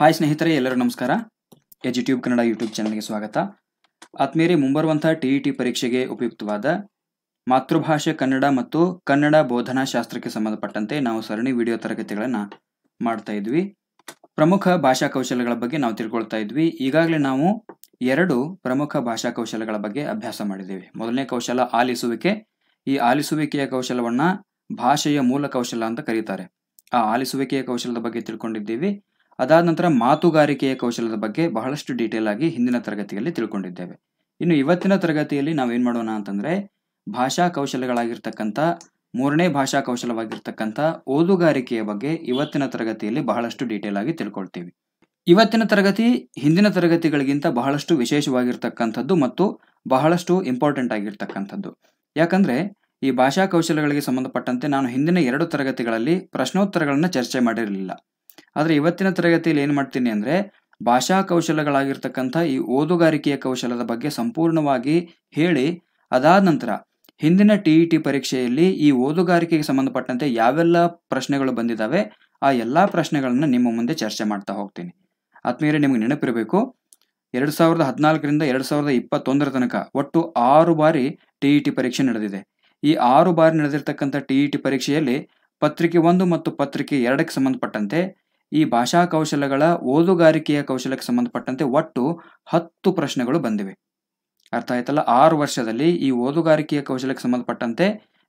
hi ಸ್ನೇಹಿತರೆ ಎಲ್ಲರೂ ನಮಸ್ಕಾರ ಎಜ್ ಟ್ಯೂಬ್ ಕನ್ನಡ ಯೂಟ್ಯೂಬ್ ಚಾನಲ್ಗೆ ಸ್ವಾಗತ ಆತ್ಮೀಯರೇ ಮುಂಬರುವಂತಹ ಟಿ ಇ ಟಿ ಪರೀಕ್ಷೆಗೆ ಉಪಯುಕ್ತವಾದ ಮಾತೃಭಾಷೆ ಕನ್ನಡ ಮತ್ತು ಕನ್ನಡ ಬೋಧನಾ ಶಾಸ್ತ್ರಕ್ಕೆ ಸಂಬಂಧಪಟ್ಟಂತೆ ನಾವು ಸರಣಿ ವಿಡಿಯೋ ತರಗತಿಗಳನ್ನು ಮಾಡ್ತಾ ಇದ್ವಿ ಪ್ರಮುಖ ಭಾಷಾ ಕೌಶಲ್ಯಗಳ ಬಗ್ಗೆ ನಾವು ತಿಳ್ಕೊಳ್ತಾ ಇದ್ವಿ ಈಗಾಗಲೇ ನಾವು ಎರಡು ಪ್ರಮುಖ ಭಾಷಾ ಕೌಶಲ್ಯಗಳ ಬಗ್ಗೆ ಅಭ್ಯಾಸ ಮಾಡಿದ್ದೇವೆ ಮೊದಲನೇ ಕೌಶಲ ಆಲಿಸುವಿಕೆ ಈ ಆಲಿಸುವಿಕೆಯ ಕೌಶಲವನ್ನು ಭಾಷೆಯ ಮೂಲ ಕೌಶಲ ಅಂತ ಕರೀತಾರೆ ಆ ಆಲಿಸುವಿಕೆಯ ಕೌಶಲದ ಬಗ್ಗೆ ತಿಳ್ಕೊಂಡಿದ್ದೀವಿ ಅದಾದ ನಂತರ ಮಾತುಗಾರಿಕೆಯ ಕೌಶಲದ ಬಗ್ಗೆ ಬಹಳಷ್ಟು ಡೀಟೇಲ್ ಆಗಿ ಹಿಂದಿನ ತರಗತಿಯಲ್ಲಿ ತಿಳ್ಕೊಂಡಿದ್ದೇವೆ ಇನ್ನು ಇವತ್ತಿನ ತರಗತಿಯಲ್ಲಿ ನಾವೇನು ಮಾಡೋಣ ಅಂತಂದ್ರೆ ಭಾಷಾ ಕೌಶಲಗಳಾಗಿರ್ತಕ್ಕಂಥ ಮೂರನೇ ಭಾಷಾ ಕೌಶಲವಾಗಿರ್ತಕ್ಕಂಥ ಓದುಗಾರಿಕೆಯ ಬಗ್ಗೆ ಇವತ್ತಿನ ತರಗತಿಯಲ್ಲಿ ಬಹಳಷ್ಟು ಡೀಟೇಲ್ ಆಗಿ ತಿಳ್ಕೊಳ್ತೀವಿ ಇವತ್ತಿನ ತರಗತಿ ಹಿಂದಿನ ತರಗತಿಗಳಿಗಿಂತ ಬಹಳಷ್ಟು ವಿಶೇಷವಾಗಿರ್ತಕ್ಕಂಥದ್ದು ಮತ್ತು ಬಹಳಷ್ಟು ಇಂಪಾರ್ಟೆಂಟ್ ಆಗಿರ್ತಕ್ಕಂಥದ್ದು ಯಾಕಂದ್ರೆ ಈ ಭಾಷಾ ಕೌಶಲಗಳಿಗೆ ಸಂಬಂಧಪಟ್ಟಂತೆ ನಾನು ಹಿಂದಿನ ಎರಡು ತರಗತಿಗಳಲ್ಲಿ ಪ್ರಶ್ನೋತ್ತರಗಳನ್ನು ಚರ್ಚೆ ಮಾಡಿರಲಿಲ್ಲ ಆದರೆ ಇವತ್ತಿನ ತರಗತಿಯಲ್ಲಿ ಏನು ಮಾಡ್ತೀನಿ ಅಂದರೆ ಭಾಷಾ ಕೌಶಲಗಳಾಗಿರ್ತಕ್ಕಂಥ ಈ ಓದುಗಾರಿಕೆಯ ಕೌಶಲದ ಬಗ್ಗೆ ಸಂಪೂರ್ಣವಾಗಿ ಹೇಳಿ ಅದಾದ ನಂತರ ಹಿಂದಿನ ಟಿ ಇ ಟಿ ಪರೀಕ್ಷೆಯಲ್ಲಿ ಈ ಓದುಗಾರಿಕೆಗೆ ಸಂಬಂಧಪಟ್ಟಂತೆ ಯಾವೆಲ್ಲ ಪ್ರಶ್ನೆಗಳು ಬಂದಿದ್ದಾವೆ ಆ ಎಲ್ಲ ಪ್ರಶ್ನೆಗಳನ್ನು ನಿಮ್ಮ ಮುಂದೆ ಚರ್ಚೆ ಮಾಡ್ತಾ ಹೋಗ್ತೀನಿ ಆತ್ಮೀಯರೇ ನಿಮಗೆ ನೆನಪಿರಬೇಕು ಎರಡು ಸಾವಿರದ ಹದಿನಾಲ್ಕರಿಂದ ಎರಡು ಸಾವಿರದ ಇಪ್ಪತ್ತೊಂದರ ತನಕ ಒಟ್ಟು ಆರು ಬಾರಿ ಟಿ ಇ ಟಿ ಪರೀಕ್ಷೆ ನಡೆದಿದೆ ಈ ಆರು ಬಾರಿ ನಡೆದಿರ್ತಕ್ಕಂಥ ಟಿ ಇ ಟಿ ಪರೀಕ್ಷೆಯಲ್ಲಿ ಪತ್ರಿಕೆ ಒಂದು ಮತ್ತು ಪತ್ರಿಕೆ ಎರಡಕ್ಕೆ ಸಂಬಂಧಪಟ್ಟಂತೆ ಈ ಭಾಷಾ ಕೌಶಲಗಳ ಓದುಗಾರಿಕೆಯ ಕೌಶಲಕ್ಕೆ ಸಂಬಂಧಪಟ್ಟಂತೆ ಒಟ್ಟು ಹತ್ತು ಪ್ರಶ್ನೆಗಳು ಬಂದಿವೆ ಅರ್ಥ ಆಯ್ತಲ್ಲ ಆರು ವರ್ಷದಲ್ಲಿ ಈ ಓದುಗಾರಿಕೆಯ ಕೌಶಲಕ್ಕೆ ಸಂಬಂಧಪಟ್ಟಂತೆ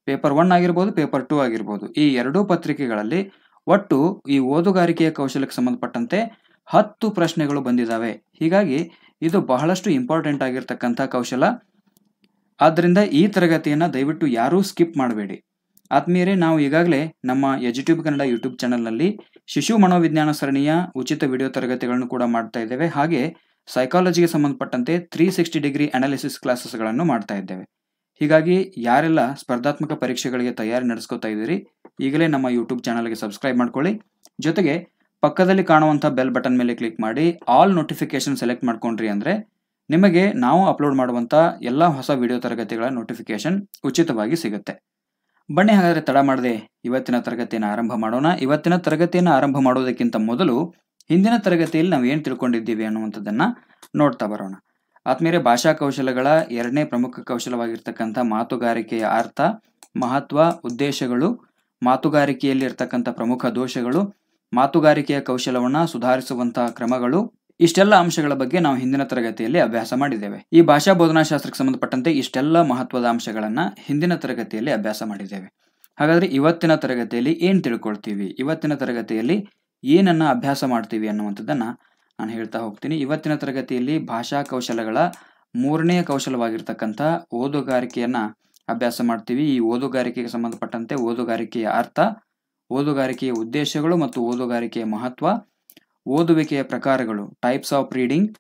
ಪೇಪರ್ ಒನ್ ಆಗಿರ್ಬೋದು ಪೇಪರ್ ಟೂ ಆಗಿರ್ಬೋದು ಈ ಎರಡೂ ಪತ್ರಿಕೆಗಳಲ್ಲಿ ಒಟ್ಟು ಈ ಓದುಗಾರಿಕೆಯ ಕೌಶಲಕ್ಕೆ ಸಂಬಂಧಪಟ್ಟಂತೆ ಹತ್ತು ಪ್ರಶ್ನೆಗಳು ಬಂದಿದ್ದಾವೆ ಹೀಗಾಗಿ ಇದು ಬಹಳಷ್ಟು ಇಂಪಾರ್ಟೆಂಟ್ ಆಗಿರ್ತಕ್ಕಂಥ ಕೌಶಲ ಆದ್ದರಿಂದ ಈ ತರಗತಿಯನ್ನು ದಯವಿಟ್ಟು ಯಾರೂ ಸ್ಕಿಪ್ ಮಾಡಬೇಡಿ ಆತ್ಮೀಯರೇ ನಾವು ಈಗಾಗಲೇ ನಮ್ಮ ಟ್ಯೂಬ್ ಕನ್ನಡ ಯೂಟ್ಯೂಬ್ ಚಾನಲ್ನಲ್ಲಿ ಶಿಶು ಮನೋವಿಜ್ಞಾನ ಸರಣಿಯ ಉಚಿತ ವಿಡಿಯೋ ತರಗತಿಗಳನ್ನು ಕೂಡ ಮಾಡ್ತಾ ಇದ್ದೇವೆ ಹಾಗೆ ಸೈಕಾಲಜಿಗೆ ಸಂಬಂಧಪಟ್ಟಂತೆ ತ್ರೀ ಸಿಕ್ಸ್ಟಿ ಡಿಗ್ರಿ ಅನಾಲಿಸಿಸ್ ಕ್ಲಾಸಸ್ಗಳನ್ನು ಮಾಡ್ತಾ ಇದ್ದೇವೆ ಹೀಗಾಗಿ ಯಾರೆಲ್ಲ ಸ್ಪರ್ಧಾತ್ಮಕ ಪರೀಕ್ಷೆಗಳಿಗೆ ತಯಾರಿ ನಡೆಸ್ಕೋತಾ ಇದ್ದೀರಿ ಈಗಲೇ ನಮ್ಮ ಯೂಟ್ಯೂಬ್ ಚಾನಲ್ಗೆ ಸಬ್ಸ್ಕ್ರೈಬ್ ಮಾಡ್ಕೊಳ್ಳಿ ಜೊತೆಗೆ ಪಕ್ಕದಲ್ಲಿ ಕಾಣುವಂಥ ಬೆಲ್ ಬಟನ್ ಮೇಲೆ ಕ್ಲಿಕ್ ಮಾಡಿ ಆಲ್ ನೋಟಿಫಿಕೇಶನ್ ಸೆಲೆಕ್ಟ್ ಮಾಡ್ಕೊಂಡ್ರಿ ಅಂದರೆ ನಿಮಗೆ ನಾವು ಅಪ್ಲೋಡ್ ಮಾಡುವಂಥ ಎಲ್ಲ ಹೊಸ ವಿಡಿಯೋ ತರಗತಿಗಳ ನೋಟಿಫಿಕೇಶನ್ ಉಚಿತವಾಗಿ ಸಿಗುತ್ತೆ ಬನ್ನಿ ಹಾಗಾದರೆ ತಡ ಮಾಡದೆ ಇವತ್ತಿನ ತರಗತಿಯನ್ನು ಆರಂಭ ಮಾಡೋಣ ಇವತ್ತಿನ ತರಗತಿಯನ್ನು ಆರಂಭ ಮಾಡೋದಕ್ಕಿಂತ ಮೊದಲು ಹಿಂದಿನ ತರಗತಿಯಲ್ಲಿ ನಾವು ಏನು ತಿಳ್ಕೊಂಡಿದ್ದೀವಿ ಅನ್ನುವಂಥದ್ದನ್ನ ನೋಡ್ತಾ ಬರೋಣ ಆತ್ಮೀಯ ಭಾಷಾ ಕೌಶಲಗಳ ಎರಡನೇ ಪ್ರಮುಖ ಕೌಶಲವಾಗಿರ್ತಕ್ಕಂಥ ಮಾತುಗಾರಿಕೆಯ ಅರ್ಥ ಮಹತ್ವ ಉದ್ದೇಶಗಳು ಮಾತುಗಾರಿಕೆಯಲ್ಲಿ ಇರ್ತಕ್ಕಂಥ ಪ್ರಮುಖ ದೋಷಗಳು ಮಾತುಗಾರಿಕೆಯ ಕೌಶಲವನ್ನು ಸುಧಾರಿಸುವಂತಹ ಕ್ರಮಗಳು ಇಷ್ಟೆಲ್ಲ ಅಂಶಗಳ ಬಗ್ಗೆ ನಾವು ಹಿಂದಿನ ತರಗತಿಯಲ್ಲಿ ಅಭ್ಯಾಸ ಮಾಡಿದ್ದೇವೆ ಈ ಭಾಷಾ ಬೋಧನಾಶಾಸ್ತ್ರಕ್ಕೆ ಸಂಬಂಧಪಟ್ಟಂತೆ ಇಷ್ಟೆಲ್ಲ ಮಹತ್ವದ ಅಂಶಗಳನ್ನ ಹಿಂದಿನ ತರಗತಿಯಲ್ಲಿ ಅಭ್ಯಾಸ ಮಾಡಿದ್ದೇವೆ ಹಾಗಾದ್ರೆ ಇವತ್ತಿನ ತರಗತಿಯಲ್ಲಿ ಏನು ತಿಳ್ಕೊಳ್ತೀವಿ ಇವತ್ತಿನ ತರಗತಿಯಲ್ಲಿ ಏನನ್ನ ಅಭ್ಯಾಸ ಮಾಡ್ತೀವಿ ಅನ್ನುವಂಥದ್ದನ್ನ ನಾನು ಹೇಳ್ತಾ ಹೋಗ್ತೀನಿ ಇವತ್ತಿನ ತರಗತಿಯಲ್ಲಿ ಭಾಷಾ ಕೌಶಲಗಳ ಮೂರನೇ ಕೌಶಲವಾಗಿರ್ತಕ್ಕಂಥ ಓದುಗಾರಿಕೆಯನ್ನ ಅಭ್ಯಾಸ ಮಾಡ್ತೀವಿ ಈ ಓದುಗಾರಿಕೆಗೆ ಸಂಬಂಧಪಟ್ಟಂತೆ ಓದುಗಾರಿಕೆಯ ಅರ್ಥ ಓದುಗಾರಿಕೆಯ ಉದ್ದೇಶಗಳು ಮತ್ತು ಓದುಗಾರಿಕೆಯ ಮಹತ್ವ ಓದುವಿಕೆಯ ಪ್ರಕಾರಗಳು ಟೈಪ್ಸ್ ಆಫ್ ರೀಡಿಂಗ್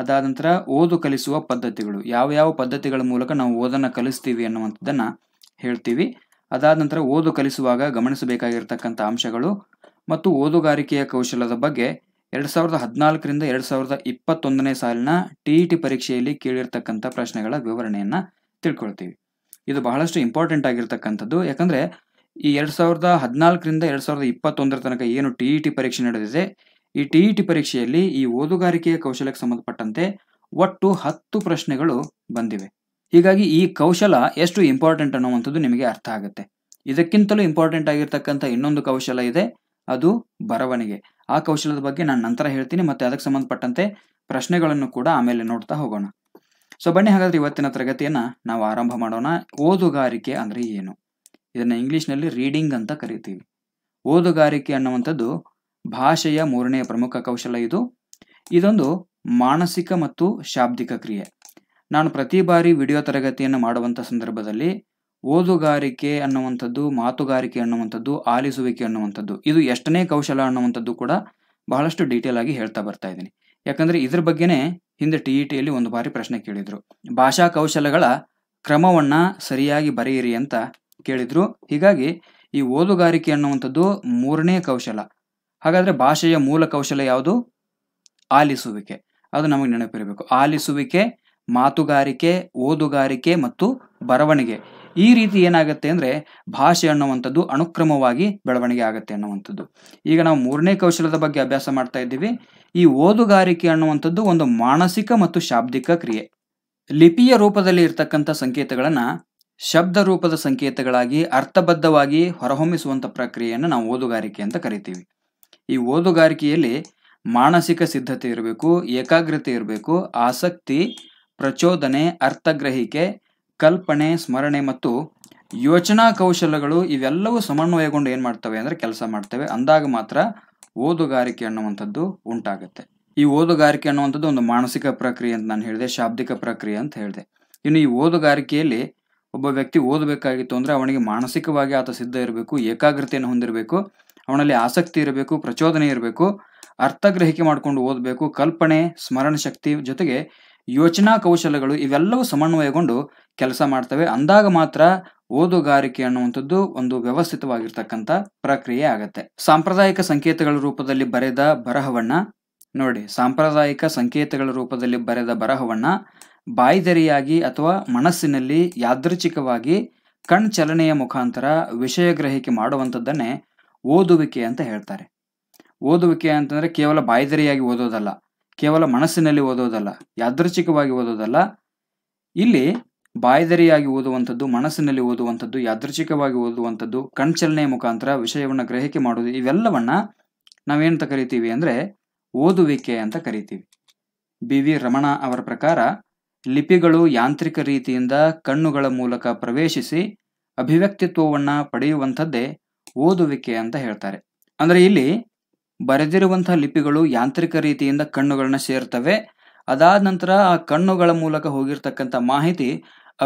ಅದಾದ ನಂತರ ಓದು ಕಲಿಸುವ ಪದ್ಧತಿಗಳು ಯಾವ ಯಾವ ಪದ್ಧತಿಗಳ ಮೂಲಕ ನಾವು ಓದನ್ನು ಕಲಿಸ್ತೀವಿ ಅನ್ನುವಂಥದ್ದನ್ನು ಹೇಳ್ತೀವಿ ಅದಾದ ನಂತರ ಓದು ಕಲಿಸುವಾಗ ಗಮನಿಸಬೇಕಾಗಿರ್ತಕ್ಕಂಥ ಅಂಶಗಳು ಮತ್ತು ಓದುಗಾರಿಕೆಯ ಕೌಶಲದ ಬಗ್ಗೆ ಎರಡು ಸಾವಿರದ ಹದಿನಾಲ್ಕರಿಂದ ಎರಡು ಸಾವಿರದ ಇಪ್ಪತ್ತೊಂದನೇ ಸಾಲಿನ ಟಿ ಇ ಟಿ ಪರೀಕ್ಷೆಯಲ್ಲಿ ಕೇಳಿರ್ತಕ್ಕಂಥ ಪ್ರಶ್ನೆಗಳ ವಿವರಣೆಯನ್ನು ತಿಳ್ಕೊಳ್ತೀವಿ ಇದು ಬಹಳಷ್ಟು ಇಂಪಾರ್ಟೆಂಟ್ ಆಗಿರ್ತಕ್ಕಂಥದ್ದು ಯಾಕಂದರೆ ಈ ಎರಡು ಸಾವಿರದ ಹದಿನಾಲ್ಕರಿಂದ ಎರಡು ಸಾವಿರದ ಇಪ್ಪತ್ತೊಂದರ ತನಕ ಏನು ಟಿ ಇ ಟಿ ಪರೀಕ್ಷೆ ನಡೆದಿದೆ ಈ ಟಿ ಇ ಟಿ ಪರೀಕ್ಷೆಯಲ್ಲಿ ಈ ಓದುಗಾರಿಕೆಯ ಕೌಶಲಕ್ಕೆ ಸಂಬಂಧಪಟ್ಟಂತೆ ಒಟ್ಟು ಹತ್ತು ಪ್ರಶ್ನೆಗಳು ಬಂದಿವೆ ಹೀಗಾಗಿ ಈ ಕೌಶಲ ಎಷ್ಟು ಇಂಪಾರ್ಟೆಂಟ್ ಅನ್ನುವಂಥದ್ದು ನಿಮಗೆ ಅರ್ಥ ಆಗುತ್ತೆ ಇದಕ್ಕಿಂತಲೂ ಇಂಪಾರ್ಟೆಂಟ್ ಆಗಿರ್ತಕ್ಕಂಥ ಇನ್ನೊಂದು ಕೌಶಲ ಇದೆ ಅದು ಬರವಣಿಗೆ ಆ ಕೌಶಲದ ಬಗ್ಗೆ ನಾನು ನಂತರ ಹೇಳ್ತೀನಿ ಮತ್ತು ಅದಕ್ಕೆ ಸಂಬಂಧಪಟ್ಟಂತೆ ಪ್ರಶ್ನೆಗಳನ್ನು ಕೂಡ ಆಮೇಲೆ ನೋಡ್ತಾ ಹೋಗೋಣ ಸೊ ಬನ್ನಿ ಹಾಗಾದರೆ ಇವತ್ತಿನ ತರಗತಿಯನ್ನು ನಾವು ಆರಂಭ ಮಾಡೋಣ ಓದುಗಾರಿಕೆ ಅಂದರೆ ಏನು ಇದನ್ನು ಇಂಗ್ಲೀಷ್ನಲ್ಲಿ ರೀಡಿಂಗ್ ಅಂತ ಕರಿತೀವಿ ಓದುಗಾರಿಕೆ ಅನ್ನುವಂಥದ್ದು ಭಾಷೆಯ ಮೂರನೇ ಪ್ರಮುಖ ಕೌಶಲ ಇದು ಇದೊಂದು ಮಾನಸಿಕ ಮತ್ತು ಶಾಬ್ದಿಕ ಕ್ರಿಯೆ ನಾನು ಪ್ರತಿ ಬಾರಿ ವಿಡಿಯೋ ತರಗತಿಯನ್ನು ಮಾಡುವಂಥ ಸಂದರ್ಭದಲ್ಲಿ ಓದುಗಾರಿಕೆ ಅನ್ನುವಂಥದ್ದು ಮಾತುಗಾರಿಕೆ ಅನ್ನುವಂಥದ್ದು ಆಲಿಸುವಿಕೆ ಅನ್ನುವಂಥದ್ದು ಇದು ಎಷ್ಟನೇ ಕೌಶಲ ಅನ್ನುವಂಥದ್ದು ಕೂಡ ಬಹಳಷ್ಟು ಡೀಟೇಲ್ ಆಗಿ ಹೇಳ್ತಾ ಬರ್ತಾ ಇದ್ದೀನಿ ಯಾಕಂದರೆ ಇದ್ರ ಬಗ್ಗೆನೇ ಹಿಂದೆ ಟಿ ಇ ಟಿಯಲ್ಲಿ ಒಂದು ಬಾರಿ ಪ್ರಶ್ನೆ ಕೇಳಿದರು ಭಾಷಾ ಕೌಶಲಗಳ ಕ್ರಮವನ್ನು ಸರಿಯಾಗಿ ಬರೆಯಿರಿ ಅಂತ ಕೇಳಿದರು ಹೀಗಾಗಿ ಈ ಓದುಗಾರಿಕೆ ಅನ್ನುವಂಥದ್ದು ಮೂರನೇ ಕೌಶಲ ಹಾಗಾದರೆ ಭಾಷೆಯ ಮೂಲ ಕೌಶಲ್ಯ ಯಾವುದು ಆಲಿಸುವಿಕೆ ಅದು ನಮಗೆ ನೆನಪಿರಬೇಕು ಆಲಿಸುವಿಕೆ ಮಾತುಗಾರಿಕೆ ಓದುಗಾರಿಕೆ ಮತ್ತು ಬರವಣಿಗೆ ಈ ರೀತಿ ಏನಾಗುತ್ತೆ ಅಂದರೆ ಭಾಷೆ ಅನ್ನುವಂಥದ್ದು ಅನುಕ್ರಮವಾಗಿ ಬೆಳವಣಿಗೆ ಆಗುತ್ತೆ ಅನ್ನುವಂಥದ್ದು ಈಗ ನಾವು ಮೂರನೇ ಕೌಶಲ್ಯದ ಬಗ್ಗೆ ಅಭ್ಯಾಸ ಮಾಡ್ತಾ ಇದ್ದೀವಿ ಈ ಓದುಗಾರಿಕೆ ಅನ್ನುವಂಥದ್ದು ಒಂದು ಮಾನಸಿಕ ಮತ್ತು ಶಾಬ್ದಿಕ ಕ್ರಿಯೆ ಲಿಪಿಯ ರೂಪದಲ್ಲಿ ಇರತಕ್ಕಂಥ ಸಂಕೇತಗಳನ್ನು ಶಬ್ದ ರೂಪದ ಸಂಕೇತಗಳಾಗಿ ಅರ್ಥಬದ್ಧವಾಗಿ ಹೊರಹೊಮ್ಮಿಸುವಂಥ ಪ್ರಕ್ರಿಯೆಯನ್ನು ನಾವು ಓದುಗಾರಿಕೆ ಅಂತ ಕರಿತೀವಿ ಈ ಓದುಗಾರಿಕೆಯಲ್ಲಿ ಮಾನಸಿಕ ಸಿದ್ಧತೆ ಇರಬೇಕು ಏಕಾಗ್ರತೆ ಇರಬೇಕು ಆಸಕ್ತಿ ಪ್ರಚೋದನೆ ಅರ್ಥಗ್ರಹಿಕೆ ಕಲ್ಪನೆ ಸ್ಮರಣೆ ಮತ್ತು ಯೋಚನಾ ಕೌಶಲಗಳು ಇವೆಲ್ಲವೂ ಸಮನ್ವಯಗೊಂಡು ಏನು ಮಾಡ್ತವೆ ಅಂದರೆ ಕೆಲಸ ಮಾಡ್ತವೆ ಅಂದಾಗ ಮಾತ್ರ ಓದುಗಾರಿಕೆ ಅನ್ನುವಂಥದ್ದು ಉಂಟಾಗುತ್ತೆ ಈ ಓದುಗಾರಿಕೆ ಅನ್ನುವಂಥದ್ದು ಒಂದು ಮಾನಸಿಕ ಪ್ರಕ್ರಿಯೆ ಅಂತ ನಾನು ಹೇಳಿದೆ ಶಾಬ್ದಿಕ ಪ್ರಕ್ರಿಯೆ ಅಂತ ಹೇಳಿದೆ ಇನ್ನು ಈ ಓದುಗಾರಿಕೆಯಲ್ಲಿ ಒಬ್ಬ ವ್ಯಕ್ತಿ ಓದಬೇಕಾಗಿತ್ತು ಅಂದರೆ ಅವನಿಗೆ ಮಾನಸಿಕವಾಗಿ ಆತ ಸಿದ್ಧ ಇರಬೇಕು ಏಕಾಗ್ರತೆಯನ್ನು ಹೊಂದಿರಬೇಕು ಅವನಲ್ಲಿ ಆಸಕ್ತಿ ಇರಬೇಕು ಪ್ರಚೋದನೆ ಇರಬೇಕು ಅರ್ಥಗ್ರಹಿಕೆ ಮಾಡಿಕೊಂಡು ಓದಬೇಕು ಕಲ್ಪನೆ ಸ್ಮರಣ ಶಕ್ತಿ ಜೊತೆಗೆ ಯೋಚನಾ ಕೌಶಲಗಳು ಇವೆಲ್ಲವೂ ಸಮನ್ವಯಗೊಂಡು ಕೆಲಸ ಮಾಡ್ತವೆ ಅಂದಾಗ ಮಾತ್ರ ಓದುಗಾರಿಕೆ ಅನ್ನುವಂಥದ್ದು ಒಂದು ವ್ಯವಸ್ಥಿತವಾಗಿರ್ತಕ್ಕಂಥ ಪ್ರಕ್ರಿಯೆ ಆಗತ್ತೆ ಸಾಂಪ್ರದಾಯಿಕ ಸಂಕೇತಗಳ ರೂಪದಲ್ಲಿ ಬರೆದ ಬರಹವನ್ನ ನೋಡಿ ಸಾಂಪ್ರದಾಯಿಕ ಸಂಕೇತಗಳ ರೂಪದಲ್ಲಿ ಬರೆದ ಬರಹವನ್ನ ಬಾಯ್ದರಿಯಾಗಿ ಅಥವಾ ಮನಸ್ಸಿನಲ್ಲಿ ಯಾದೃಚ್ಛಿಕವಾಗಿ ಚಲನೆಯ ಮುಖಾಂತರ ವಿಷಯ ಗ್ರಹಿಕೆ ಮಾಡುವಂಥದ್ದನ್ನೇ ಓದುವಿಕೆ ಅಂತ ಹೇಳ್ತಾರೆ ಓದುವಿಕೆ ಅಂತಂದರೆ ಕೇವಲ ಬಾಯ್ದರಿಯಾಗಿ ಓದೋದಲ್ಲ ಕೇವಲ ಮನಸ್ಸಿನಲ್ಲಿ ಓದೋದಲ್ಲ ಯಾದೃಚ್ಛಿಕವಾಗಿ ಓದೋದಲ್ಲ ಇಲ್ಲಿ ಬಾಯ್ದರಿಯಾಗಿ ಓದುವಂಥದ್ದು ಮನಸ್ಸಿನಲ್ಲಿ ಓದುವಂಥದ್ದು ಯಾದೃಚ್ಛಿಕವಾಗಿ ಓದುವಂಥದ್ದು ಕಣ್ಚಲನೆಯ ಮುಖಾಂತರ ವಿಷಯವನ್ನು ಗ್ರಹಿಕೆ ಮಾಡೋದು ಇವೆಲ್ಲವನ್ನು ನಾವೇನಂತ ಕರಿತೀವಿ ಅಂದರೆ ಓದುವಿಕೆ ಅಂತ ಕರಿತೀವಿ ಬಿ ವಿ ರಮಣ ಅವರ ಪ್ರಕಾರ ಲಿಪಿಗಳು ಯಾಂತ್ರಿಕ ರೀತಿಯಿಂದ ಕಣ್ಣುಗಳ ಮೂಲಕ ಪ್ರವೇಶಿಸಿ ಅಭಿವ್ಯಕ್ತಿತ್ವವನ್ನು ಪಡೆಯುವಂಥದ್ದೇ ಓದುವಿಕೆ ಅಂತ ಹೇಳ್ತಾರೆ ಅಂದ್ರೆ ಇಲ್ಲಿ ಬರೆದಿರುವಂತಹ ಲಿಪಿಗಳು ಯಾಂತ್ರಿಕ ರೀತಿಯಿಂದ ಕಣ್ಣುಗಳನ್ನ ಸೇರ್ತವೆ ಅದಾದ ನಂತರ ಆ ಕಣ್ಣುಗಳ ಮೂಲಕ ಹೋಗಿರ್ತಕ್ಕಂಥ ಮಾಹಿತಿ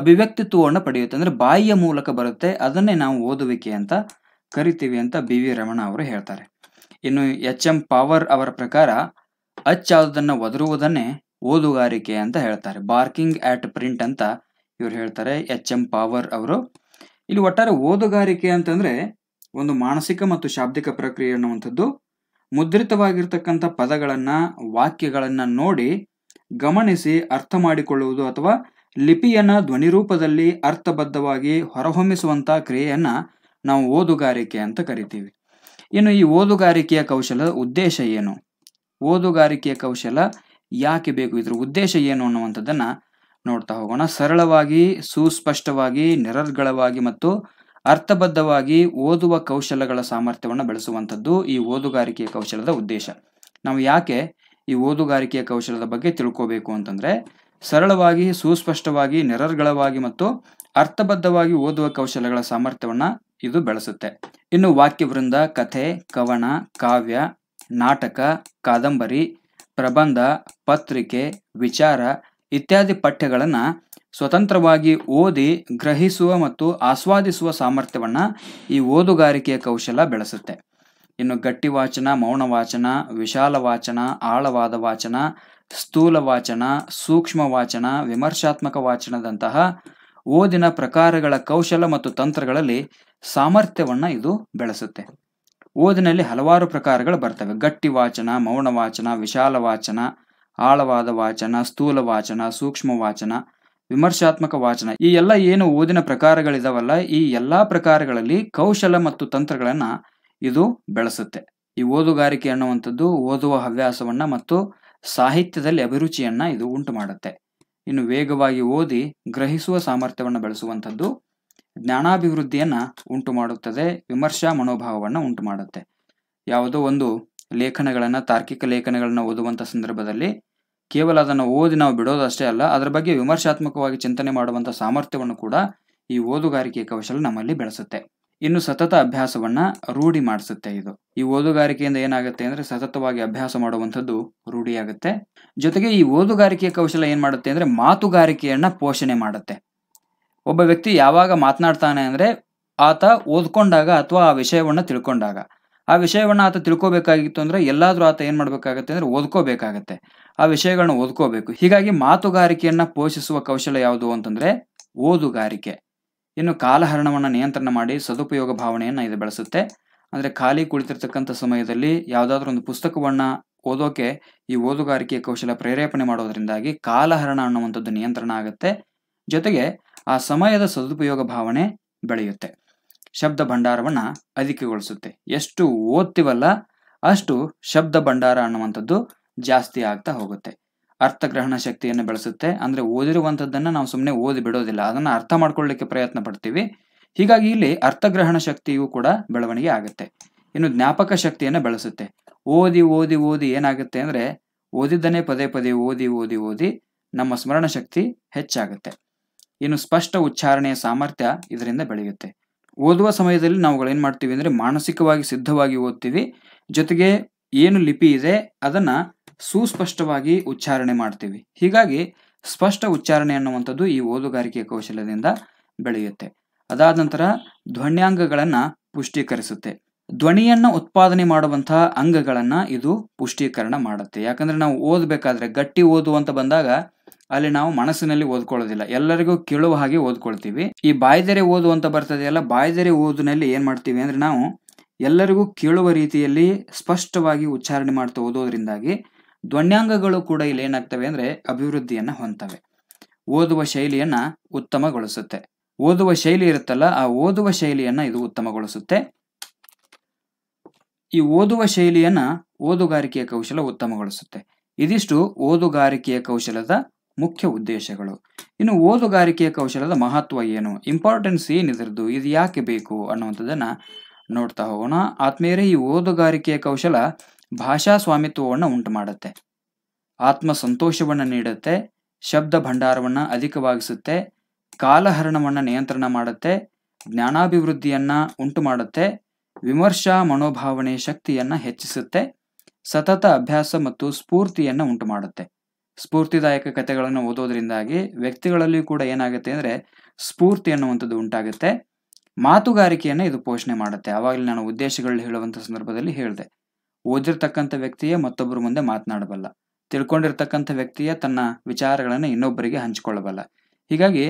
ಅಭಿವ್ಯಕ್ತಿತ್ವವನ್ನು ಪಡೆಯುತ್ತೆ ಅಂದ್ರೆ ಬಾಯಿಯ ಮೂಲಕ ಬರುತ್ತೆ ಅದನ್ನೇ ನಾವು ಓದುವಿಕೆ ಅಂತ ಕರಿತೀವಿ ಅಂತ ಬಿ ವಿ ರಮಣ ಅವರು ಹೇಳ್ತಾರೆ ಇನ್ನು ಎಚ್ ಎಂ ಪಾವರ್ ಅವರ ಪ್ರಕಾರ ಅಚ್ಚಾವುದನ್ನು ಒದರುವುದನ್ನೇ ಓದುಗಾರಿಕೆ ಅಂತ ಹೇಳ್ತಾರೆ ಬಾರ್ಕಿಂಗ್ ಆಟ್ ಪ್ರಿಂಟ್ ಅಂತ ಇವ್ರು ಹೇಳ್ತಾರೆ ಎಚ್ ಎಂ ಪಾವರ್ ಅವರು ಇಲ್ಲಿ ಒಟ್ಟಾರೆ ಓದುಗಾರಿಕೆ ಅಂತಂದ್ರೆ ಒಂದು ಮಾನಸಿಕ ಮತ್ತು ಶಾಬ್ದಿಕ ಪ್ರಕ್ರಿಯೆ ಅನ್ನುವಂಥದ್ದು ಮುದ್ರಿತವಾಗಿರ್ತಕ್ಕಂಥ ಪದಗಳನ್ನು ವಾಕ್ಯಗಳನ್ನು ನೋಡಿ ಗಮನಿಸಿ ಅರ್ಥ ಮಾಡಿಕೊಳ್ಳುವುದು ಅಥವಾ ಲಿಪಿಯನ್ನು ಧ್ವನಿರೂಪದಲ್ಲಿ ಅರ್ಥಬದ್ಧವಾಗಿ ಹೊರಹೊಮ್ಮಿಸುವಂಥ ಕ್ರಿಯೆಯನ್ನು ನಾವು ಓದುಗಾರಿಕೆ ಅಂತ ಕರಿತೀವಿ ಇನ್ನು ಈ ಓದುಗಾರಿಕೆಯ ಕೌಶಲದ ಉದ್ದೇಶ ಏನು ಓದುಗಾರಿಕೆಯ ಕೌಶಲ ಯಾಕೆ ಬೇಕು ಇದ್ರ ಉದ್ದೇಶ ಏನು ಅನ್ನುವಂಥದ್ದನ್ನು ನೋಡ್ತಾ ಹೋಗೋಣ ಸರಳವಾಗಿ ಸುಸ್ಪಷ್ಟವಾಗಿ ನಿರರ್ಗಳವಾಗಿ ಮತ್ತು ಅರ್ಥಬದ್ಧವಾಗಿ ಓದುವ ಕೌಶಲಗಳ ಸಾಮರ್ಥ್ಯವನ್ನು ಬೆಳೆಸುವಂಥದ್ದು ಈ ಓದುಗಾರಿಕೆಯ ಕೌಶಲದ ಉದ್ದೇಶ ನಾವು ಯಾಕೆ ಈ ಓದುಗಾರಿಕೆಯ ಕೌಶಲದ ಬಗ್ಗೆ ತಿಳ್ಕೋಬೇಕು ಅಂತಂದರೆ ಸರಳವಾಗಿ ಸುಸ್ಪಷ್ಟವಾಗಿ ನಿರರ್ಗಳವಾಗಿ ಮತ್ತು ಅರ್ಥಬದ್ಧವಾಗಿ ಓದುವ ಕೌಶಲಗಳ ಸಾಮರ್ಥ್ಯವನ್ನು ಇದು ಬೆಳೆಸುತ್ತೆ ಇನ್ನು ವಾಕ್ಯವೃಂದ ಕಥೆ ಕವನ ಕಾವ್ಯ ನಾಟಕ ಕಾದಂಬರಿ ಪ್ರಬಂಧ ಪತ್ರಿಕೆ ವಿಚಾರ ಇತ್ಯಾದಿ ಪಠ್ಯಗಳನ್ನು ಸ್ವತಂತ್ರವಾಗಿ ಓದಿ ಗ್ರಹಿಸುವ ಮತ್ತು ಆಸ್ವಾದಿಸುವ ಸಾಮರ್ಥ್ಯವನ್ನು ಈ ಓದುಗಾರಿಕೆಯ ಕೌಶಲ ಬೆಳೆಸುತ್ತೆ ಇನ್ನು ಗಟ್ಟಿ ವಾಚನ ಮೌನ ವಾಚನ ವಿಶಾಲ ವಾಚನ ಆಳವಾದ ವಾಚನ ಸ್ಥೂಲ ವಾಚನ ಸೂಕ್ಷ್ಮ ವಾಚನ ವಿಮರ್ಶಾತ್ಮಕ ವಾಚನದಂತಹ ಓದಿನ ಪ್ರಕಾರಗಳ ಕೌಶಲ ಮತ್ತು ತಂತ್ರಗಳಲ್ಲಿ ಸಾಮರ್ಥ್ಯವನ್ನು ಇದು ಬೆಳೆಸುತ್ತೆ ಓದಿನಲ್ಲಿ ಹಲವಾರು ಪ್ರಕಾರಗಳು ಬರ್ತವೆ ಗಟ್ಟಿ ವಾಚನ ಮೌನ ವಾಚನ ವಿಶಾಲ ವಾಚನ ಆಳವಾದ ವಾಚನ ಸ್ಥೂಲ ವಾಚನ ಸೂಕ್ಷ್ಮ ವಾಚನ ವಿಮರ್ಶಾತ್ಮಕ ವಾಚನ ಈ ಎಲ್ಲ ಏನು ಓದಿನ ಪ್ರಕಾರಗಳಿದಾವಲ್ಲ ಈ ಎಲ್ಲಾ ಪ್ರಕಾರಗಳಲ್ಲಿ ಕೌಶಲ ಮತ್ತು ತಂತ್ರಗಳನ್ನ ಇದು ಬೆಳೆಸುತ್ತೆ ಈ ಓದುಗಾರಿಕೆ ಅನ್ನುವಂಥದ್ದು ಓದುವ ಹವ್ಯಾಸವನ್ನ ಮತ್ತು ಸಾಹಿತ್ಯದಲ್ಲಿ ಅಭಿರುಚಿಯನ್ನ ಇದು ಉಂಟು ಮಾಡುತ್ತೆ ಇನ್ನು ವೇಗವಾಗಿ ಓದಿ ಗ್ರಹಿಸುವ ಸಾಮರ್ಥ್ಯವನ್ನು ಬೆಳೆಸುವಂಥದ್ದು ಜ್ಞಾನಾಭಿವೃದ್ಧಿಯನ್ನ ಉಂಟು ಮಾಡುತ್ತದೆ ವಿಮರ್ಶಾ ಮನೋಭಾವವನ್ನು ಉಂಟು ಮಾಡುತ್ತೆ ಯಾವುದೋ ಒಂದು ಲೇಖನಗಳನ್ನ ತಾರ್ಕಿಕ ಲೇಖನಗಳನ್ನ ಓದುವಂತ ಸಂದರ್ಭದಲ್ಲಿ ಕೇವಲ ಅದನ್ನು ಓದಿ ನಾವು ಬಿಡೋದಷ್ಟೇ ಅಲ್ಲ ಅದರ ಬಗ್ಗೆ ವಿಮರ್ಶಾತ್ಮಕವಾಗಿ ಚಿಂತನೆ ಮಾಡುವಂಥ ಸಾಮರ್ಥ್ಯವನ್ನು ಕೂಡ ಈ ಓದುಗಾರಿಕೆ ಕೌಶಲ ನಮ್ಮಲ್ಲಿ ಬೆಳೆಸುತ್ತೆ ಇನ್ನು ಸತತ ಅಭ್ಯಾಸವನ್ನ ರೂಢಿ ಮಾಡಿಸುತ್ತೆ ಇದು ಈ ಓದುಗಾರಿಕೆಯಿಂದ ಏನಾಗುತ್ತೆ ಅಂದ್ರೆ ಸತತವಾಗಿ ಅಭ್ಯಾಸ ಮಾಡುವಂಥದ್ದು ರೂಢಿಯಾಗುತ್ತೆ ಜೊತೆಗೆ ಈ ಓದುಗಾರಿಕೆಯ ಕೌಶಲ ಏನ್ ಮಾಡುತ್ತೆ ಅಂದ್ರೆ ಮಾತುಗಾರಿಕೆಯನ್ನ ಪೋಷಣೆ ಮಾಡುತ್ತೆ ಒಬ್ಬ ವ್ಯಕ್ತಿ ಯಾವಾಗ ಮಾತನಾಡ್ತಾನೆ ಅಂದ್ರೆ ಆತ ಓದ್ಕೊಂಡಾಗ ಅಥವಾ ಆ ವಿಷಯವನ್ನ ತಿಳ್ಕೊಂಡಾಗ ಆ ವಿಷಯವನ್ನ ಆತ ತಿಳ್ಕೋಬೇಕಾಗಿತ್ತು ಅಂದ್ರೆ ಎಲ್ಲಾದ್ರೂ ಆತ ಏನ್ ಮಾಡ್ಬೇಕಾಗತ್ತೆ ಅಂದ್ರೆ ಓದ್ಕೋಬೇಕಾಗತ್ತೆ ಆ ವಿಷಯಗಳನ್ನ ಓದ್ಕೋಬೇಕು ಹೀಗಾಗಿ ಮಾತುಗಾರಿಕೆಯನ್ನ ಪೋಷಿಸುವ ಕೌಶಲ ಯಾವುದು ಅಂತಂದ್ರೆ ಓದುಗಾರಿಕೆ ಇನ್ನು ಕಾಲಹರಣವನ್ನು ನಿಯಂತ್ರಣ ಮಾಡಿ ಸದುಪಯೋಗ ಭಾವನೆಯನ್ನ ಇದು ಬೆಳೆಸುತ್ತೆ ಅಂದ್ರೆ ಖಾಲಿ ಕುಳಿತಿರ್ತಕ್ಕಂಥ ಸಮಯದಲ್ಲಿ ಯಾವುದಾದ್ರೂ ಒಂದು ಪುಸ್ತಕವನ್ನ ಓದೋಕೆ ಈ ಓದುಗಾರಿಕೆಯ ಕೌಶಲ ಪ್ರೇರೇಪಣೆ ಮಾಡೋದ್ರಿಂದಾಗಿ ಕಾಲಹರಣ ಅನ್ನುವಂಥದ್ದು ನಿಯಂತ್ರಣ ಆಗುತ್ತೆ ಜೊತೆಗೆ ಆ ಸಮಯದ ಸದುಪಯೋಗ ಭಾವನೆ ಬೆಳೆಯುತ್ತೆ ಶಬ್ದ ಭಂಡಾರವನ್ನ ಅಧಿಕಗೊಳಿಸುತ್ತೆ ಎಷ್ಟು ಓದ್ತಿವಲ್ಲ ಅಷ್ಟು ಶಬ್ದ ಭಂಡಾರ ಅನ್ನುವಂಥದ್ದು ಜಾಸ್ತಿ ಆಗ್ತಾ ಹೋಗುತ್ತೆ ಅರ್ಥಗ್ರಹಣ ಶಕ್ತಿಯನ್ನು ಬೆಳೆಸುತ್ತೆ ಅಂದ್ರೆ ಓದಿರುವಂತದ್ದನ್ನ ನಾವು ಸುಮ್ಮನೆ ಓದಿ ಬಿಡೋದಿಲ್ಲ ಅದನ್ನ ಅರ್ಥ ಮಾಡ್ಕೊಳ್ಳಿಕ್ಕೆ ಪ್ರಯತ್ನ ಪಡ್ತೀವಿ ಹೀಗಾಗಿ ಇಲ್ಲಿ ಅರ್ಥಗ್ರಹಣ ಶಕ್ತಿಯು ಕೂಡ ಬೆಳವಣಿಗೆ ಆಗುತ್ತೆ ಇನ್ನು ಜ್ಞಾಪಕ ಶಕ್ತಿಯನ್ನು ಬೆಳೆಸುತ್ತೆ ಓದಿ ಓದಿ ಓದಿ ಏನಾಗುತ್ತೆ ಅಂದ್ರೆ ಓದಿದ್ದನ್ನೇ ಪದೇ ಪದೇ ಓದಿ ಓದಿ ಓದಿ ನಮ್ಮ ಸ್ಮರಣ ಶಕ್ತಿ ಹೆಚ್ಚಾಗುತ್ತೆ ಇನ್ನು ಸ್ಪಷ್ಟ ಉಚ್ಚಾರಣೆಯ ಸಾಮರ್ಥ್ಯ ಇದರಿಂದ ಬೆಳೆಯುತ್ತೆ ಓದುವ ಸಮಯದಲ್ಲಿ ನಾವುಗಳೇನು ಮಾಡ್ತೀವಿ ಅಂದ್ರೆ ಮಾನಸಿಕವಾಗಿ ಸಿದ್ಧವಾಗಿ ಓದ್ತೀವಿ ಜೊತೆಗೆ ಏನು ಲಿಪಿ ಇದೆ ಅದನ್ನ ಸುಸ್ಪಷ್ಟವಾಗಿ ಉಚ್ಚಾರಣೆ ಮಾಡ್ತೀವಿ ಹೀಗಾಗಿ ಸ್ಪಷ್ಟ ಉಚ್ಚಾರಣೆ ಅನ್ನುವಂಥದ್ದು ಈ ಓದುಗಾರಿಕೆ ಕೌಶಲ್ಯದಿಂದ ಬೆಳೆಯುತ್ತೆ ಅದಾದ ನಂತರ ಧ್ವನ್ಯಾಂಗಗಳನ್ನು ಪುಷ್ಟೀಕರಿಸುತ್ತೆ ಧ್ವನಿಯನ್ನು ಉತ್ಪಾದನೆ ಮಾಡುವಂತಹ ಅಂಗಗಳನ್ನು ಇದು ಪುಷ್ಟೀಕರಣ ಮಾಡುತ್ತೆ ಯಾಕಂದರೆ ನಾವು ಓದಬೇಕಾದ್ರೆ ಗಟ್ಟಿ ಓದು ಅಂತ ಬಂದಾಗ ಅಲ್ಲಿ ನಾವು ಮನಸ್ಸಿನಲ್ಲಿ ಓದ್ಕೊಳ್ಳೋದಿಲ್ಲ ಎಲ್ಲರಿಗೂ ಕೇಳುವ ಹಾಗೆ ಓದ್ಕೊಳ್ತೀವಿ ಈ ಬಾಯ್ದೆರೆ ಓದು ಅಂತ ಬರ್ತದೆಯಲ್ಲ ಬಾಯ್ದೆರೆ ಓದಿನಲ್ಲಿ ಏನು ಮಾಡ್ತೀವಿ ಅಂದರೆ ನಾವು ಎಲ್ಲರಿಗೂ ಕೇಳುವ ರೀತಿಯಲ್ಲಿ ಸ್ಪಷ್ಟವಾಗಿ ಉಚ್ಚಾರಣೆ ಮಾಡ್ತಾ ಓದೋದ್ರಿಂದಾಗಿ ಧ್ವನ್ಯಾಂಗಗಳು ಕೂಡ ಇಲ್ಲಿ ಏನಾಗ್ತವೆ ಅಂದ್ರೆ ಅಭಿವೃದ್ಧಿಯನ್ನ ಹೊಂದವೆ ಓದುವ ಶೈಲಿಯನ್ನ ಉತ್ತಮಗೊಳಿಸುತ್ತೆ ಓದುವ ಶೈಲಿ ಇರುತ್ತಲ್ಲ ಆ ಓದುವ ಶೈಲಿಯನ್ನ ಇದು ಉತ್ತಮಗೊಳಿಸುತ್ತೆ ಈ ಓದುವ ಶೈಲಿಯನ್ನ ಓದುಗಾರಿಕೆಯ ಕೌಶಲ ಉತ್ತಮಗೊಳಿಸುತ್ತೆ ಇದಿಷ್ಟು ಓದುಗಾರಿಕೆಯ ಕೌಶಲದ ಮುಖ್ಯ ಉದ್ದೇಶಗಳು ಇನ್ನು ಓದುಗಾರಿಕೆಯ ಕೌಶಲದ ಮಹತ್ವ ಏನು ಇಂಪಾರ್ಟೆನ್ಸ್ ಏನಿದ್ರದ್ದು ಇದು ಯಾಕೆ ಬೇಕು ಅನ್ನುವಂಥದ್ದನ್ನು ನೋಡ್ತಾ ಹೋಗೋಣ ಆತ್ಮೇರೆ ಈ ಓದುಗಾರಿಕೆಯ ಕೌಶಲ ಭಾಷಾ ಸ್ವಾಮಿತ್ವವನ್ನು ಉಂಟು ಮಾಡುತ್ತೆ ಆತ್ಮ ಸಂತೋಷವನ್ನು ನೀಡುತ್ತೆ ಶಬ್ದ ಭಂಡಾರವನ್ನು ಅಧಿಕವಾಗಿಸುತ್ತೆ ಕಾಲಹರಣವನ್ನು ನಿಯಂತ್ರಣ ಮಾಡುತ್ತೆ ಜ್ಞಾನಾಭಿವೃದ್ಧಿಯನ್ನು ಉಂಟು ಮಾಡುತ್ತೆ ವಿಮರ್ಶಾ ಮನೋಭಾವನೆ ಶಕ್ತಿಯನ್ನು ಹೆಚ್ಚಿಸುತ್ತೆ ಸತತ ಅಭ್ಯಾಸ ಮತ್ತು ಸ್ಫೂರ್ತಿಯನ್ನು ಉಂಟು ಮಾಡುತ್ತೆ ಸ್ಫೂರ್ತಿದಾಯಕ ಕಥೆಗಳನ್ನು ಓದೋದ್ರಿಂದಾಗಿ ವ್ಯಕ್ತಿಗಳಲ್ಲಿ ಕೂಡ ಏನಾಗುತ್ತೆ ಅಂದರೆ ಸ್ಫೂರ್ತಿ ಅನ್ನುವಂಥದ್ದು ಉಂಟಾಗುತ್ತೆ ಮಾತುಗಾರಿಕೆಯನ್ನು ಇದು ಪೋಷಣೆ ಮಾಡುತ್ತೆ ಆವಾಗಲೇ ನಾನು ಉದ್ದೇಶಗಳಲ್ಲಿ ಹೇಳುವಂಥ ಸಂದರ್ಭದಲ್ಲಿ ಹೇಳಿದೆ ಓದಿರ್ತಕ್ಕಂಥ ವ್ಯಕ್ತಿಯೇ ಮತ್ತೊಬ್ಬರ ಮುಂದೆ ಮಾತನಾಡಬಲ್ಲ ತಿಳ್ಕೊಂಡಿರ್ತಕ್ಕಂಥ ವ್ಯಕ್ತಿಯೇ ತನ್ನ ವಿಚಾರಗಳನ್ನು ಇನ್ನೊಬ್ಬರಿಗೆ ಹಂಚಿಕೊಳ್ಳಬಲ್ಲ ಹೀಗಾಗಿ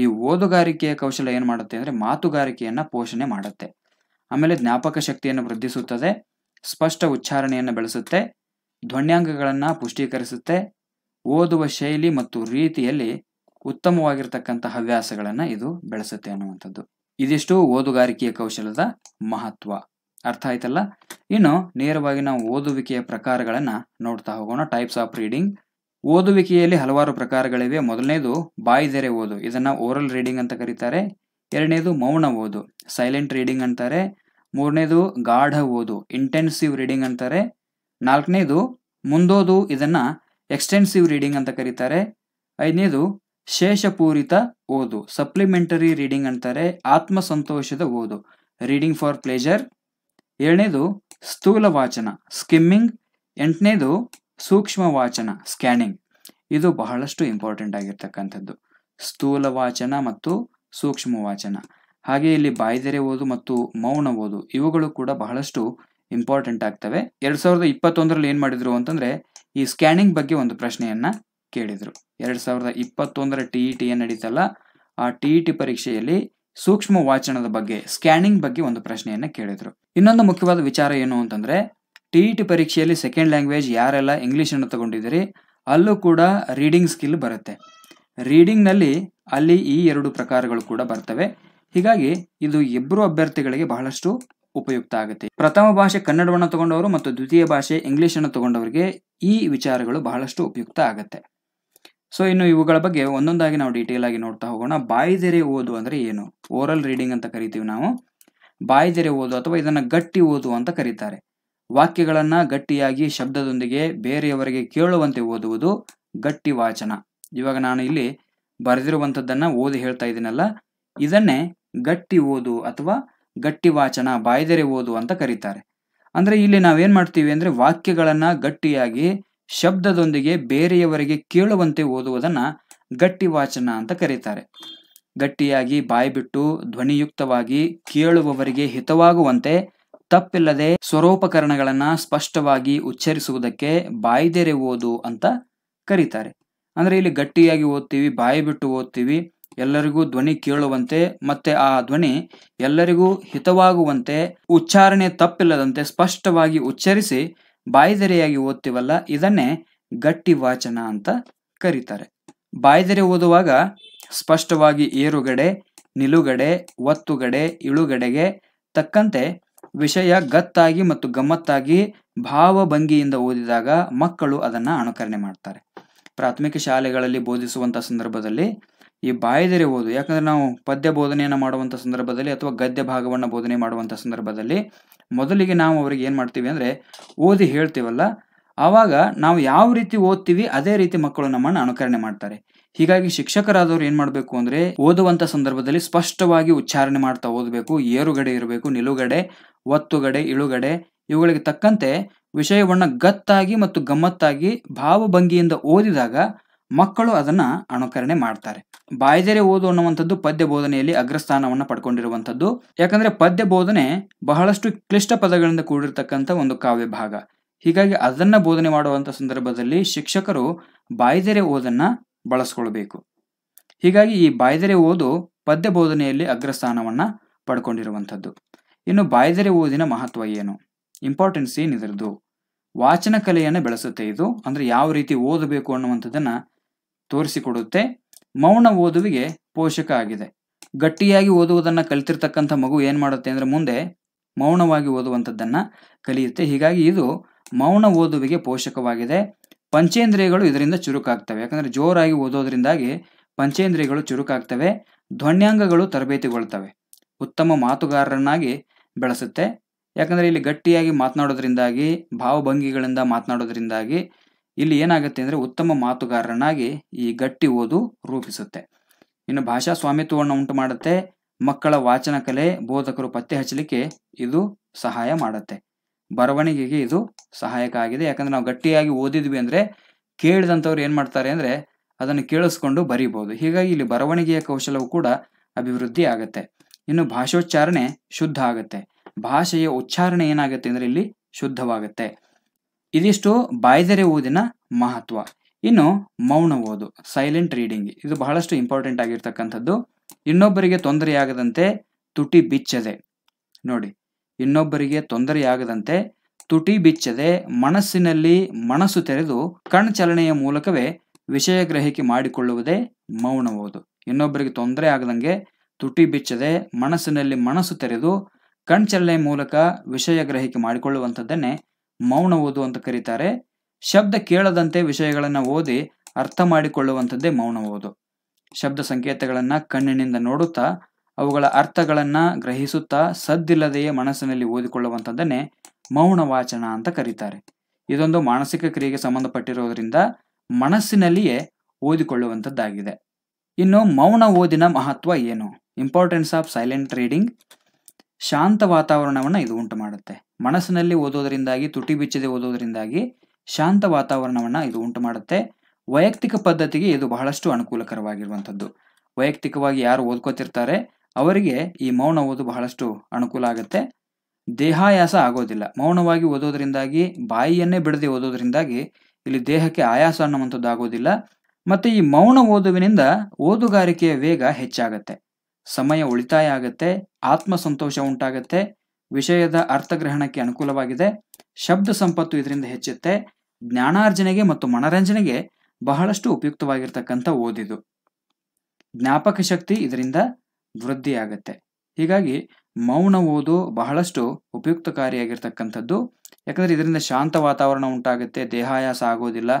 ಈ ಓದುಗಾರಿಕೆಯ ಕೌಶಲ ಏನು ಮಾಡುತ್ತೆ ಅಂದರೆ ಮಾತುಗಾರಿಕೆಯನ್ನು ಪೋಷಣೆ ಮಾಡುತ್ತೆ ಆಮೇಲೆ ಜ್ಞಾಪಕ ಶಕ್ತಿಯನ್ನು ವೃದ್ಧಿಸುತ್ತದೆ ಸ್ಪಷ್ಟ ಉಚ್ಚಾರಣೆಯನ್ನು ಬೆಳೆಸುತ್ತೆ ಧ್ವನ್ಯಾಂಗಗಳನ್ನು ಪುಷ್ಟೀಕರಿಸುತ್ತೆ ಓದುವ ಶೈಲಿ ಮತ್ತು ರೀತಿಯಲ್ಲಿ ಉತ್ತಮವಾಗಿರ್ತಕ್ಕಂಥ ಹವ್ಯಾಸಗಳನ್ನು ಇದು ಬೆಳೆಸುತ್ತೆ ಅನ್ನುವಂಥದ್ದು ಇದಿಷ್ಟು ಓದುಗಾರಿಕೆಯ ಕೌಶಲದ ಮಹತ್ವ ಅರ್ಥ ಆಯ್ತಲ್ಲ ಇನ್ನು ನೇರವಾಗಿ ನಾವು ಓದುವಿಕೆಯ ಪ್ರಕಾರಗಳನ್ನು ನೋಡ್ತಾ ಹೋಗೋಣ ಟೈಪ್ಸ್ ಆಫ್ ರೀಡಿಂಗ್ ಓದುವಿಕೆಯಲ್ಲಿ ಹಲವಾರು ಪ್ರಕಾರಗಳಿವೆ ಮೊದಲನೇದು ಬಾಯಿದೆರೆ ಓದು ಇದನ್ನು ಓರಲ್ ರೀಡಿಂಗ್ ಅಂತ ಕರೀತಾರೆ ಎರಡನೇದು ಮೌನ ಓದು ಸೈಲೆಂಟ್ ರೀಡಿಂಗ್ ಅಂತಾರೆ ಮೂರನೇದು ಗಾಢ ಓದು ಇಂಟೆನ್ಸಿವ್ ರೀಡಿಂಗ್ ಅಂತಾರೆ ನಾಲ್ಕನೇದು ಮುಂದೋದು ಇದನ್ನು ಎಕ್ಸ್ಟೆನ್ಸಿವ್ ರೀಡಿಂಗ್ ಅಂತ ಕರೀತಾರೆ ಐದನೇದು ಶೇಷಪೂರಿತ ಓದು ಸಪ್ಲಿಮೆಂಟರಿ ರೀಡಿಂಗ್ ಅಂತಾರೆ ಆತ್ಮಸಂತೋಷದ ಓದು ರೀಡಿಂಗ್ ಫಾರ್ ಪ್ಲೇಜರ್ ಏಳನೇದು ಸ್ಥೂಲ ವಾಚನ ಸ್ಕಿಮ್ಮಿಂಗ್ ಎಂಟನೇದು ಸೂಕ್ಷ್ಮ ವಾಚನ ಸ್ಕ್ಯಾನಿಂಗ್ ಇದು ಬಹಳಷ್ಟು ಇಂಪಾರ್ಟೆಂಟ್ ಆಗಿರ್ತಕ್ಕಂಥದ್ದು ಸ್ಥೂಲ ವಾಚನ ಮತ್ತು ಸೂಕ್ಷ್ಮ ವಾಚನ ಹಾಗೆ ಇಲ್ಲಿ ಬಾಯ್ದೆರೆ ಓದು ಮತ್ತು ಮೌನ ಓದು ಇವುಗಳು ಕೂಡ ಬಹಳಷ್ಟು ಇಂಪಾರ್ಟೆಂಟ್ ಆಗ್ತವೆ ಎರಡ್ ಸಾವಿರದ ಇಪ್ಪತ್ತೊಂದರಲ್ಲಿ ಏನು ಮಾಡಿದ್ರು ಅಂತಂದ್ರೆ ಈ ಸ್ಕ್ಯಾನಿಂಗ್ ಬಗ್ಗೆ ಒಂದು ಪ್ರಶ್ನೆಯನ್ನ ಕೇಳಿದ್ರು ಎರಡ್ ಸಾವಿರದ ಇಪ್ಪತ್ತೊಂದರ ಟಿ ಇ ಟಿ ಏನು ನಡೀತಲ್ಲ ಆ ಟಿ ಇ ಟಿ ಪರೀಕ್ಷೆಯಲ್ಲಿ ಸೂಕ್ಷ್ಮ ವಾಚನದ ಬಗ್ಗೆ ಸ್ಕ್ಯಾನಿಂಗ್ ಬಗ್ಗೆ ಒಂದು ಪ್ರಶ್ನೆಯನ್ನ ಕೇಳಿದ್ರು ಇನ್ನೊಂದು ಮುಖ್ಯವಾದ ವಿಚಾರ ಏನು ಅಂತಂದರೆ ಟಿ ಇ ಟಿ ಪರೀಕ್ಷೆಯಲ್ಲಿ ಸೆಕೆಂಡ್ ಲ್ಯಾಂಗ್ವೇಜ್ ಯಾರೆಲ್ಲ ಇಂಗ್ಲೀಷನ್ನು ತಗೊಂಡಿದ್ದೀರಿ ಅಲ್ಲೂ ಕೂಡ ರೀಡಿಂಗ್ ಸ್ಕಿಲ್ ಬರುತ್ತೆ ರೀಡಿಂಗ್ನಲ್ಲಿ ಅಲ್ಲಿ ಈ ಎರಡು ಪ್ರಕಾರಗಳು ಕೂಡ ಬರ್ತವೆ ಹೀಗಾಗಿ ಇದು ಇಬ್ಬರು ಅಭ್ಯರ್ಥಿಗಳಿಗೆ ಬಹಳಷ್ಟು ಉಪಯುಕ್ತ ಆಗುತ್ತೆ ಪ್ರಥಮ ಭಾಷೆ ಕನ್ನಡವನ್ನು ತಗೊಂಡವರು ಮತ್ತು ದ್ವಿತೀಯ ಭಾಷೆ ಇಂಗ್ಲೀಷನ್ನು ತಗೊಂಡವರಿಗೆ ಈ ವಿಚಾರಗಳು ಬಹಳಷ್ಟು ಉಪಯುಕ್ತ ಆಗುತ್ತೆ ಸೊ ಇನ್ನು ಇವುಗಳ ಬಗ್ಗೆ ಒಂದೊಂದಾಗಿ ನಾವು ಡೀಟೇಲ್ ಆಗಿ ನೋಡ್ತಾ ಹೋಗೋಣ ಬಾಯಿದೆರೆ ಓದು ಅಂದ್ರೆ ಏನು ಓರಲ್ ರೀಡಿಂಗ್ ಅಂತ ಕರಿತೀವಿ ನಾವು ಬಾಯ್ದೆರೆ ಓದು ಅಥವಾ ಇದನ್ನು ಗಟ್ಟಿ ಓದು ಅಂತ ಕರೀತಾರೆ ವಾಕ್ಯಗಳನ್ನು ಗಟ್ಟಿಯಾಗಿ ಶಬ್ದದೊಂದಿಗೆ ಬೇರೆಯವರಿಗೆ ಕೇಳುವಂತೆ ಓದುವುದು ಗಟ್ಟಿ ವಾಚನ ಇವಾಗ ನಾನು ಇಲ್ಲಿ ಬರೆದಿರುವಂಥದ್ದನ್ನು ಓದಿ ಹೇಳ್ತಾ ಇದ್ದೀನಲ್ಲ ಇದನ್ನೇ ಗಟ್ಟಿ ಓದು ಅಥವಾ ಗಟ್ಟಿ ವಾಚನ ಬಾಯ್ದೆರೆ ಓದು ಅಂತ ಕರೀತಾರೆ ಅಂದರೆ ಇಲ್ಲಿ ನಾವೇನು ಮಾಡ್ತೀವಿ ಅಂದರೆ ವಾಕ್ಯಗಳನ್ನು ಗಟ್ಟಿಯಾಗಿ ಶಬ್ದದೊಂದಿಗೆ ಬೇರೆಯವರಿಗೆ ಕೇಳುವಂತೆ ಓದುವುದನ್ನ ಗಟ್ಟಿ ವಾಚನ ಅಂತ ಕರೀತಾರೆ ಗಟ್ಟಿಯಾಗಿ ಬಾಯ್ಬಿಟ್ಟು ಧ್ವನಿಯುಕ್ತವಾಗಿ ಕೇಳುವವರಿಗೆ ಹಿತವಾಗುವಂತೆ ತಪ್ಪಿಲ್ಲದೆ ಸ್ವರೋಪಕರಣಗಳನ್ನ ಸ್ಪಷ್ಟವಾಗಿ ಉಚ್ಚರಿಸುವುದಕ್ಕೆ ಬಾಯ್ದೆರೆ ಓದು ಅಂತ ಕರೀತಾರೆ ಅಂದ್ರೆ ಇಲ್ಲಿ ಗಟ್ಟಿಯಾಗಿ ಓದ್ತೀವಿ ಬಾಯಿ ಬಿಟ್ಟು ಓದ್ತೀವಿ ಎಲ್ಲರಿಗೂ ಧ್ವನಿ ಕೇಳುವಂತೆ ಮತ್ತೆ ಆ ಧ್ವನಿ ಎಲ್ಲರಿಗೂ ಹಿತವಾಗುವಂತೆ ಉಚ್ಚಾರಣೆ ತಪ್ಪಿಲ್ಲದಂತೆ ಸ್ಪಷ್ಟವಾಗಿ ಉಚ್ಚರಿಸಿ ಬಾಯ್ದೆರೆಯಾಗಿ ಓದ್ತೀವಲ್ಲ ಇದನ್ನೇ ಗಟ್ಟಿ ವಾಚನ ಅಂತ ಕರೀತಾರೆ ಬಾಯ್ದೆರೆ ಓದುವಾಗ ಸ್ಪಷ್ಟವಾಗಿ ಏರುಗಡೆ ನಿಲುಗಡೆ ಒತ್ತುಗಡೆ ಇಳುಗಡೆಗೆ ತಕ್ಕಂತೆ ವಿಷಯ ಗತ್ತಾಗಿ ಮತ್ತು ಗಮ್ಮತ್ತಾಗಿ ಭಾವಭಂಗಿಯಿಂದ ಓದಿದಾಗ ಮಕ್ಕಳು ಅದನ್ನು ಅನುಕರಣೆ ಮಾಡ್ತಾರೆ ಪ್ರಾಥಮಿಕ ಶಾಲೆಗಳಲ್ಲಿ ಬೋಧಿಸುವಂಥ ಸಂದರ್ಭದಲ್ಲಿ ಈ ಬಾಯ್ದರೆ ಓದು ಯಾಕಂದ್ರೆ ನಾವು ಪದ್ಯ ಬೋಧನೆಯನ್ನು ಮಾಡುವಂಥ ಸಂದರ್ಭದಲ್ಲಿ ಅಥವಾ ಗದ್ಯ ಭಾಗವನ್ನು ಬೋಧನೆ ಮಾಡುವಂಥ ಸಂದರ್ಭದಲ್ಲಿ ಮೊದಲಿಗೆ ನಾವು ಅವ್ರಿಗೆ ಏನು ಮಾಡ್ತೀವಿ ಅಂದರೆ ಓದಿ ಹೇಳ್ತೀವಲ್ಲ ಆವಾಗ ನಾವು ಯಾವ ರೀತಿ ಓದ್ತೀವಿ ಅದೇ ರೀತಿ ಮಕ್ಕಳು ನಮ್ಮನ್ನು ಅನುಕರಣೆ ಮಾಡ್ತಾರೆ ಹೀಗಾಗಿ ಶಿಕ್ಷಕರಾದವರು ಏನ್ ಮಾಡಬೇಕು ಅಂದ್ರೆ ಓದುವಂತ ಸಂದರ್ಭದಲ್ಲಿ ಸ್ಪಷ್ಟವಾಗಿ ಉಚ್ಚಾರಣೆ ಮಾಡ್ತಾ ಓದಬೇಕು ಏರುಗಡೆ ಇರಬೇಕು ನಿಲುಗಡೆ ಒತ್ತುಗಡೆ ಇಳುಗಡೆ ಇವುಗಳಿಗೆ ತಕ್ಕಂತೆ ವಿಷಯವನ್ನ ಗತ್ತಾಗಿ ಮತ್ತು ಗಮ್ಮತ್ತಾಗಿ ಭಾವಭಂಗಿಯಿಂದ ಓದಿದಾಗ ಮಕ್ಕಳು ಅದನ್ನ ಅನುಕರಣೆ ಮಾಡ್ತಾರೆ ಬಾಯ್ದೆರೆ ಓದು ಅನ್ನುವಂಥದ್ದು ಪದ್ಯ ಬೋಧನೆಯಲ್ಲಿ ಅಗ್ರಸ್ಥಾನವನ್ನು ಪಡ್ಕೊಂಡಿರುವಂಥದ್ದು ಯಾಕಂದ್ರೆ ಪದ್ಯ ಬೋಧನೆ ಬಹಳಷ್ಟು ಕ್ಲಿಷ್ಟ ಪದಗಳಿಂದ ಕೂಡಿರತಕ್ಕಂಥ ಒಂದು ಕಾವ್ಯ ಭಾಗ ಹೀಗಾಗಿ ಅದನ್ನ ಬೋಧನೆ ಮಾಡುವಂತ ಸಂದರ್ಭದಲ್ಲಿ ಶಿಕ್ಷಕರು ಬಾಯ್ದೆರೆ ಓದನ್ನ ಬಳಸ್ಕೊಳ್ಬೇಕು ಹೀಗಾಗಿ ಈ ಬಾಯ್ದೆರೆ ಓದು ಪದ್ಯ ಬೋಧನೆಯಲ್ಲಿ ಅಗ್ರಸ್ಥಾನವನ್ನು ಪಡ್ಕೊಂಡಿರುವಂಥದ್ದು ಇನ್ನು ಬಾಯ್ದೆರೆ ಓದಿನ ಮಹತ್ವ ಏನು ಇಂಪಾರ್ಟೆನ್ಸ್ ಏನು ಇದರದು ವಾಚನ ಕಲೆಯನ್ನು ಬೆಳೆಸುತ್ತೆ ಇದು ಅಂದರೆ ಯಾವ ರೀತಿ ಓದಬೇಕು ಅನ್ನುವಂಥದ್ದನ್ನು ತೋರಿಸಿಕೊಡುತ್ತೆ ಮೌನ ಓದುವಿಗೆ ಪೋಷಕ ಆಗಿದೆ ಗಟ್ಟಿಯಾಗಿ ಓದುವುದನ್ನು ಕಲಿತಿರ್ತಕ್ಕಂಥ ಮಗು ಏನು ಮಾಡುತ್ತೆ ಅಂದರೆ ಮುಂದೆ ಮೌನವಾಗಿ ಓದುವಂಥದ್ದನ್ನು ಕಲಿಯುತ್ತೆ ಹೀಗಾಗಿ ಇದು ಮೌನ ಓದುವಿಗೆ ಪೋಷಕವಾಗಿದೆ ಪಂಚೇಂದ್ರಿಯಗಳು ಇದರಿಂದ ಚುರುಕಾಗ್ತವೆ ಯಾಕಂದರೆ ಜೋರಾಗಿ ಓದೋದ್ರಿಂದಾಗಿ ಪಂಚೇಂದ್ರಿಯಗಳು ಚುರುಕಾಗ್ತವೆ ಧ್ವನ್ಯಾಂಗಗಳು ತರಬೇತಿಗೊಳ್ತವೆ ಉತ್ತಮ ಮಾತುಗಾರರನ್ನಾಗಿ ಬೆಳೆಸುತ್ತೆ ಯಾಕಂದರೆ ಇಲ್ಲಿ ಗಟ್ಟಿಯಾಗಿ ಮಾತನಾಡೋದ್ರಿಂದಾಗಿ ಭಾವಭಂಗಿಗಳಿಂದ ಮಾತನಾಡೋದ್ರಿಂದಾಗಿ ಇಲ್ಲಿ ಏನಾಗುತ್ತೆ ಅಂದರೆ ಉತ್ತಮ ಮಾತುಗಾರರನ್ನಾಗಿ ಈ ಗಟ್ಟಿ ಓದು ರೂಪಿಸುತ್ತೆ ಇನ್ನು ಭಾಷಾ ಸ್ವಾಮಿತ್ವವನ್ನು ಉಂಟು ಮಾಡುತ್ತೆ ಮಕ್ಕಳ ವಾಚನ ಕಲೆ ಬೋಧಕರು ಪತ್ತೆ ಹಚ್ಚಲಿಕ್ಕೆ ಇದು ಸಹಾಯ ಮಾಡುತ್ತೆ ಬರವಣಿಗೆಗೆ ಇದು ಸಹಾಯಕ ಆಗಿದೆ ಯಾಕಂದ್ರೆ ನಾವು ಗಟ್ಟಿಯಾಗಿ ಓದಿದ್ವಿ ಅಂದ್ರೆ ಕೇಳಿದಂಥವ್ರು ಏನು ಮಾಡ್ತಾರೆ ಅಂದರೆ ಅದನ್ನು ಕೇಳಿಸ್ಕೊಂಡು ಬರೀಬಹುದು ಹೀಗಾಗಿ ಇಲ್ಲಿ ಬರವಣಿಗೆಯ ಕೌಶಲವು ಕೂಡ ಅಭಿವೃದ್ಧಿ ಆಗುತ್ತೆ ಇನ್ನು ಭಾಷೋಚ್ಚಾರಣೆ ಶುದ್ಧ ಆಗುತ್ತೆ ಭಾಷೆಯ ಉಚ್ಚಾರಣೆ ಏನಾಗುತ್ತೆ ಅಂದ್ರೆ ಇಲ್ಲಿ ಶುದ್ಧವಾಗುತ್ತೆ ಇದಿಷ್ಟು ಬಾಯ್ದೆರೆ ಓದಿನ ಮಹತ್ವ ಇನ್ನು ಮೌನ ಓದು ಸೈಲೆಂಟ್ ರೀಡಿಂಗ್ ಇದು ಬಹಳಷ್ಟು ಇಂಪಾರ್ಟೆಂಟ್ ಆಗಿರ್ತಕ್ಕಂಥದ್ದು ಇನ್ನೊಬ್ಬರಿಗೆ ತೊಂದರೆಯಾಗದಂತೆ ತುಟಿ ಬಿಚ್ಚದೆ ನೋಡಿ ಇನ್ನೊಬ್ಬರಿಗೆ ತೊಂದರೆಯಾಗದಂತೆ ತುಟಿ ಬಿಚ್ಚದೆ ಮನಸ್ಸಿನಲ್ಲಿ ಮನಸ್ಸು ತೆರೆದು ಚಲನೆಯ ಮೂಲಕವೇ ವಿಷಯ ಗ್ರಹಿಕೆ ಮಾಡಿಕೊಳ್ಳುವುದೇ ಮೌನವೋದು ಇನ್ನೊಬ್ಬರಿಗೆ ತೊಂದರೆ ಆಗದಂಗೆ ತುಟಿ ಬಿಚ್ಚದೆ ಮನಸ್ಸಿನಲ್ಲಿ ಮನಸ್ಸು ತೆರೆದು ಕಣ್ಚಲನೆ ಮೂಲಕ ವಿಷಯ ಗ್ರಹಿಕೆ ಮಾಡಿಕೊಳ್ಳುವಂಥದ್ದನ್ನೇ ಮೌನ ಓದು ಅಂತ ಕರೀತಾರೆ ಶಬ್ದ ಕೇಳದಂತೆ ವಿಷಯಗಳನ್ನು ಓದಿ ಅರ್ಥ ಮಾಡಿಕೊಳ್ಳುವಂಥದ್ದೇ ಮೌನ ಓದು ಶಬ್ದ ಸಂಕೇತಗಳನ್ನು ಕಣ್ಣಿನಿಂದ ನೋಡುತ್ತಾ ಅವುಗಳ ಅರ್ಥಗಳನ್ನು ಗ್ರಹಿಸುತ್ತಾ ಸದ್ದಿಲ್ಲದೆಯೇ ಮನಸ್ಸಿನಲ್ಲಿ ಓದಿಕೊಳ್ಳುವಂಥದ್ದನ್ನೇ ಮೌನ ವಾಚನ ಅಂತ ಕರೀತಾರೆ ಇದೊಂದು ಮಾನಸಿಕ ಕ್ರಿಯೆಗೆ ಸಂಬಂಧಪಟ್ಟಿರೋದ್ರಿಂದ ಮನಸ್ಸಿನಲ್ಲಿಯೇ ಓದಿಕೊಳ್ಳುವಂಥದ್ದಾಗಿದೆ ಇನ್ನು ಮೌನ ಓದಿನ ಮಹತ್ವ ಏನು ಇಂಪಾರ್ಟೆನ್ಸ್ ಆಫ್ ಸೈಲೆಂಟ್ ರೀಡಿಂಗ್ ಶಾಂತ ವಾತಾವರಣವನ್ನು ಇದು ಉಂಟು ಮಾಡುತ್ತೆ ಮನಸ್ಸಿನಲ್ಲಿ ಓದೋದರಿಂದಾಗಿ ತುಟಿ ಬಿಚ್ಚದೆ ಓದೋದರಿಂದಾಗಿ ಶಾಂತ ವಾತಾವರಣವನ್ನು ಇದು ಉಂಟು ಮಾಡುತ್ತೆ ವೈಯಕ್ತಿಕ ಪದ್ಧತಿಗೆ ಇದು ಬಹಳಷ್ಟು ಅನುಕೂಲಕರವಾಗಿರುವಂಥದ್ದು ವೈಯಕ್ತಿಕವಾಗಿ ಯಾರು ಓದ್ಕೋತಿರ್ತಾರೆ ಅವರಿಗೆ ಈ ಮೌನ ಓದು ಬಹಳಷ್ಟು ಅನುಕೂಲ ಆಗುತ್ತೆ ದೇಹಾಯಾಸ ಆಗೋದಿಲ್ಲ ಮೌನವಾಗಿ ಓದೋದ್ರಿಂದಾಗಿ ಬಾಯಿಯನ್ನೇ ಬಿಡದೆ ಓದೋದ್ರಿಂದಾಗಿ ಇಲ್ಲಿ ದೇಹಕ್ಕೆ ಆಯಾಸ ಆಗೋದಿಲ್ಲ ಮತ್ತು ಈ ಮೌನ ಓದುವಿನಿಂದ ಓದುಗಾರಿಕೆಯ ವೇಗ ಹೆಚ್ಚಾಗತ್ತೆ ಸಮಯ ಉಳಿತಾಯ ಆಗತ್ತೆ ಸಂತೋಷ ಉಂಟಾಗತ್ತೆ ವಿಷಯದ ಅರ್ಥಗ್ರಹಣಕ್ಕೆ ಅನುಕೂಲವಾಗಿದೆ ಶಬ್ದ ಸಂಪತ್ತು ಇದರಿಂದ ಹೆಚ್ಚುತ್ತೆ ಜ್ಞಾನಾರ್ಜನೆಗೆ ಮತ್ತು ಮನರಂಜನೆಗೆ ಬಹಳಷ್ಟು ಉಪಯುಕ್ತವಾಗಿರ್ತಕ್ಕಂಥ ಓದಿದು ಜ್ಞಾಪಕ ಶಕ್ತಿ ಇದರಿಂದ ವೃದ್ಧಿಯಾಗತ್ತೆ ಹೀಗಾಗಿ ಮೌನ ಓದು ಬಹಳಷ್ಟು ಉಪಯುಕ್ತಕಾರಿಯಾಗಿರ್ತಕ್ಕಂಥದ್ದು ಯಾಕಂದರೆ ಇದರಿಂದ ಶಾಂತ ವಾತಾವರಣ ಉಂಟಾಗುತ್ತೆ ದೇಹಾಯಾಸ ಆಗೋದಿಲ್ಲ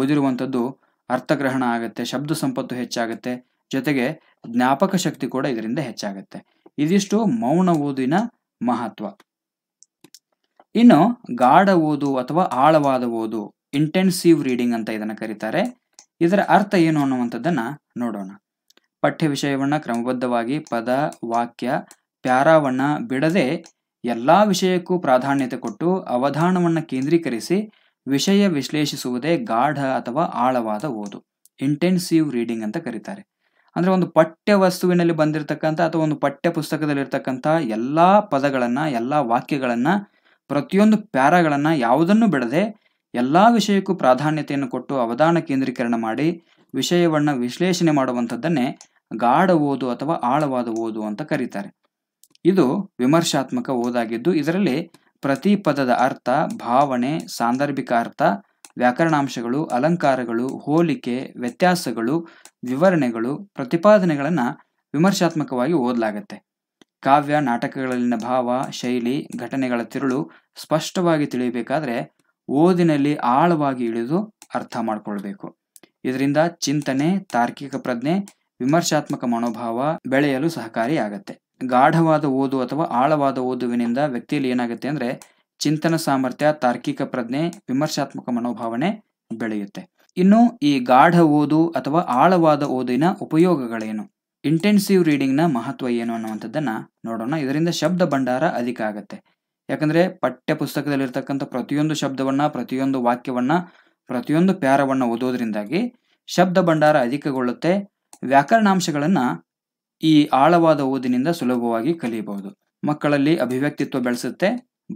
ಓದಿರುವಂಥದ್ದು ಅರ್ಥಗ್ರಹಣ ಆಗುತ್ತೆ ಶಬ್ದ ಸಂಪತ್ತು ಹೆಚ್ಚಾಗುತ್ತೆ ಜೊತೆಗೆ ಜ್ಞಾಪಕ ಶಕ್ತಿ ಕೂಡ ಇದರಿಂದ ಹೆಚ್ಚಾಗುತ್ತೆ ಇದಿಷ್ಟು ಮೌನ ಓದಿನ ಮಹತ್ವ ಇನ್ನು ಗಾಢ ಓದು ಅಥವಾ ಆಳವಾದ ಓದು ಇಂಟೆನ್ಸಿವ್ ರೀಡಿಂಗ್ ಅಂತ ಇದನ್ನು ಕರೀತಾರೆ ಇದರ ಅರ್ಥ ಏನು ಅನ್ನುವಂಥದ್ದನ್ನು ನೋಡೋಣ ಪಠ್ಯ ವಿಷಯವನ್ನು ಕ್ರಮಬದ್ಧವಾಗಿ ಪದ ವಾಕ್ಯ ಪ್ಯಾರಾವನ್ನ ಬಿಡದೆ ಎಲ್ಲ ವಿಷಯಕ್ಕೂ ಪ್ರಾಧಾನ್ಯತೆ ಕೊಟ್ಟು ಅವಧಾನವನ್ನು ಕೇಂದ್ರೀಕರಿಸಿ ವಿಷಯ ವಿಶ್ಲೇಷಿಸುವುದೇ ಗಾಢ ಅಥವಾ ಆಳವಾದ ಓದು ಇಂಟೆನ್ಸಿವ್ ರೀಡಿಂಗ್ ಅಂತ ಕರೀತಾರೆ ಅಂದರೆ ಒಂದು ಪಠ್ಯ ವಸ್ತುವಿನಲ್ಲಿ ಬಂದಿರತಕ್ಕಂಥ ಅಥವಾ ಒಂದು ಪಠ್ಯ ಪುಸ್ತಕದಲ್ಲಿರ್ತಕ್ಕಂಥ ಎಲ್ಲ ಪದಗಳನ್ನು ಎಲ್ಲ ವಾಕ್ಯಗಳನ್ನು ಪ್ರತಿಯೊಂದು ಪ್ಯಾರಾಗಳನ್ನು ಯಾವುದನ್ನು ಬಿಡದೆ ಎಲ್ಲ ವಿಷಯಕ್ಕೂ ಪ್ರಾಧಾನ್ಯತೆಯನ್ನು ಕೊಟ್ಟು ಅವಧಾನ ಕೇಂದ್ರೀಕರಣ ಮಾಡಿ ವಿಷಯವನ್ನು ವಿಶ್ಲೇಷಣೆ ಮಾಡುವಂಥದ್ದನ್ನೇ ಗಾಢ ಓದು ಅಥವಾ ಆಳವಾದ ಓದು ಅಂತ ಕರೀತಾರೆ ಇದು ವಿಮರ್ಶಾತ್ಮಕ ಓದಾಗಿದ್ದು ಇದರಲ್ಲಿ ಪ್ರತಿ ಪದದ ಅರ್ಥ ಭಾವನೆ ಸಾಂದರ್ಭಿಕ ಅರ್ಥ ವ್ಯಾಕರಣಾಂಶಗಳು ಅಲಂಕಾರಗಳು ಹೋಲಿಕೆ ವ್ಯತ್ಯಾಸಗಳು ವಿವರಣೆಗಳು ಪ್ರತಿಪಾದನೆಗಳನ್ನು ವಿಮರ್ಶಾತ್ಮಕವಾಗಿ ಓದಲಾಗತ್ತೆ ಕಾವ್ಯ ನಾಟಕಗಳಲ್ಲಿನ ಭಾವ ಶೈಲಿ ಘಟನೆಗಳ ತಿರುಳು ಸ್ಪಷ್ಟವಾಗಿ ತಿಳಿಯಬೇಕಾದ್ರೆ ಓದಿನಲ್ಲಿ ಆಳವಾಗಿ ಇಳಿದು ಅರ್ಥ ಮಾಡಿಕೊಳ್ಬೇಕು ಇದರಿಂದ ಚಿಂತನೆ ತಾರ್ಕಿಕ ಪ್ರಜ್ಞೆ ವಿಮರ್ಶಾತ್ಮಕ ಮನೋಭಾವ ಬೆಳೆಯಲು ಸಹಕಾರಿಯಾಗತ್ತೆ ಗಾಢವಾದ ಓದು ಅಥವಾ ಆಳವಾದ ಓದುವಿನಿಂದ ವ್ಯಕ್ತಿಯಲ್ಲಿ ಏನಾಗುತ್ತೆ ಅಂದರೆ ಚಿಂತನ ಸಾಮರ್ಥ್ಯ ತಾರ್ಕಿಕ ಪ್ರಜ್ಞೆ ವಿಮರ್ಶಾತ್ಮಕ ಮನೋಭಾವನೆ ಬೆಳೆಯುತ್ತೆ ಇನ್ನು ಈ ಗಾಢ ಓದು ಅಥವಾ ಆಳವಾದ ಓದಿನ ಉಪಯೋಗಗಳೇನು ಇಂಟೆನ್ಸಿವ್ ರೀಡಿಂಗ್ನ ಮಹತ್ವ ಏನು ಅನ್ನುವಂಥದ್ದನ್ನ ನೋಡೋಣ ಇದರಿಂದ ಶಬ್ದ ಭಂಡಾರ ಅಧಿಕ ಆಗುತ್ತೆ ಯಾಕಂದ್ರೆ ಪಠ್ಯ ಪುಸ್ತಕದಲ್ಲಿರ್ತಕ್ಕಂಥ ಪ್ರತಿಯೊಂದು ಶಬ್ದವನ್ನ ಪ್ರತಿಯೊಂದು ವಾಕ್ಯವನ್ನ ಪ್ರತಿಯೊಂದು ಪ್ಯಾರವನ್ನ ಓದೋದ್ರಿಂದಾಗಿ ಶಬ್ದ ಭಂಡಾರ ಅಧಿಕಗೊಳ್ಳುತ್ತೆ ವ್ಯಾಕರಣಾಂಶಗಳನ್ನು ಈ ಆಳವಾದ ಓದಿನಿಂದ ಸುಲಭವಾಗಿ ಕಲಿಯಬಹುದು ಮಕ್ಕಳಲ್ಲಿ ಅಭಿವ್ಯಕ್ತಿತ್ವ ಬೆಳೆಸುತ್ತೆ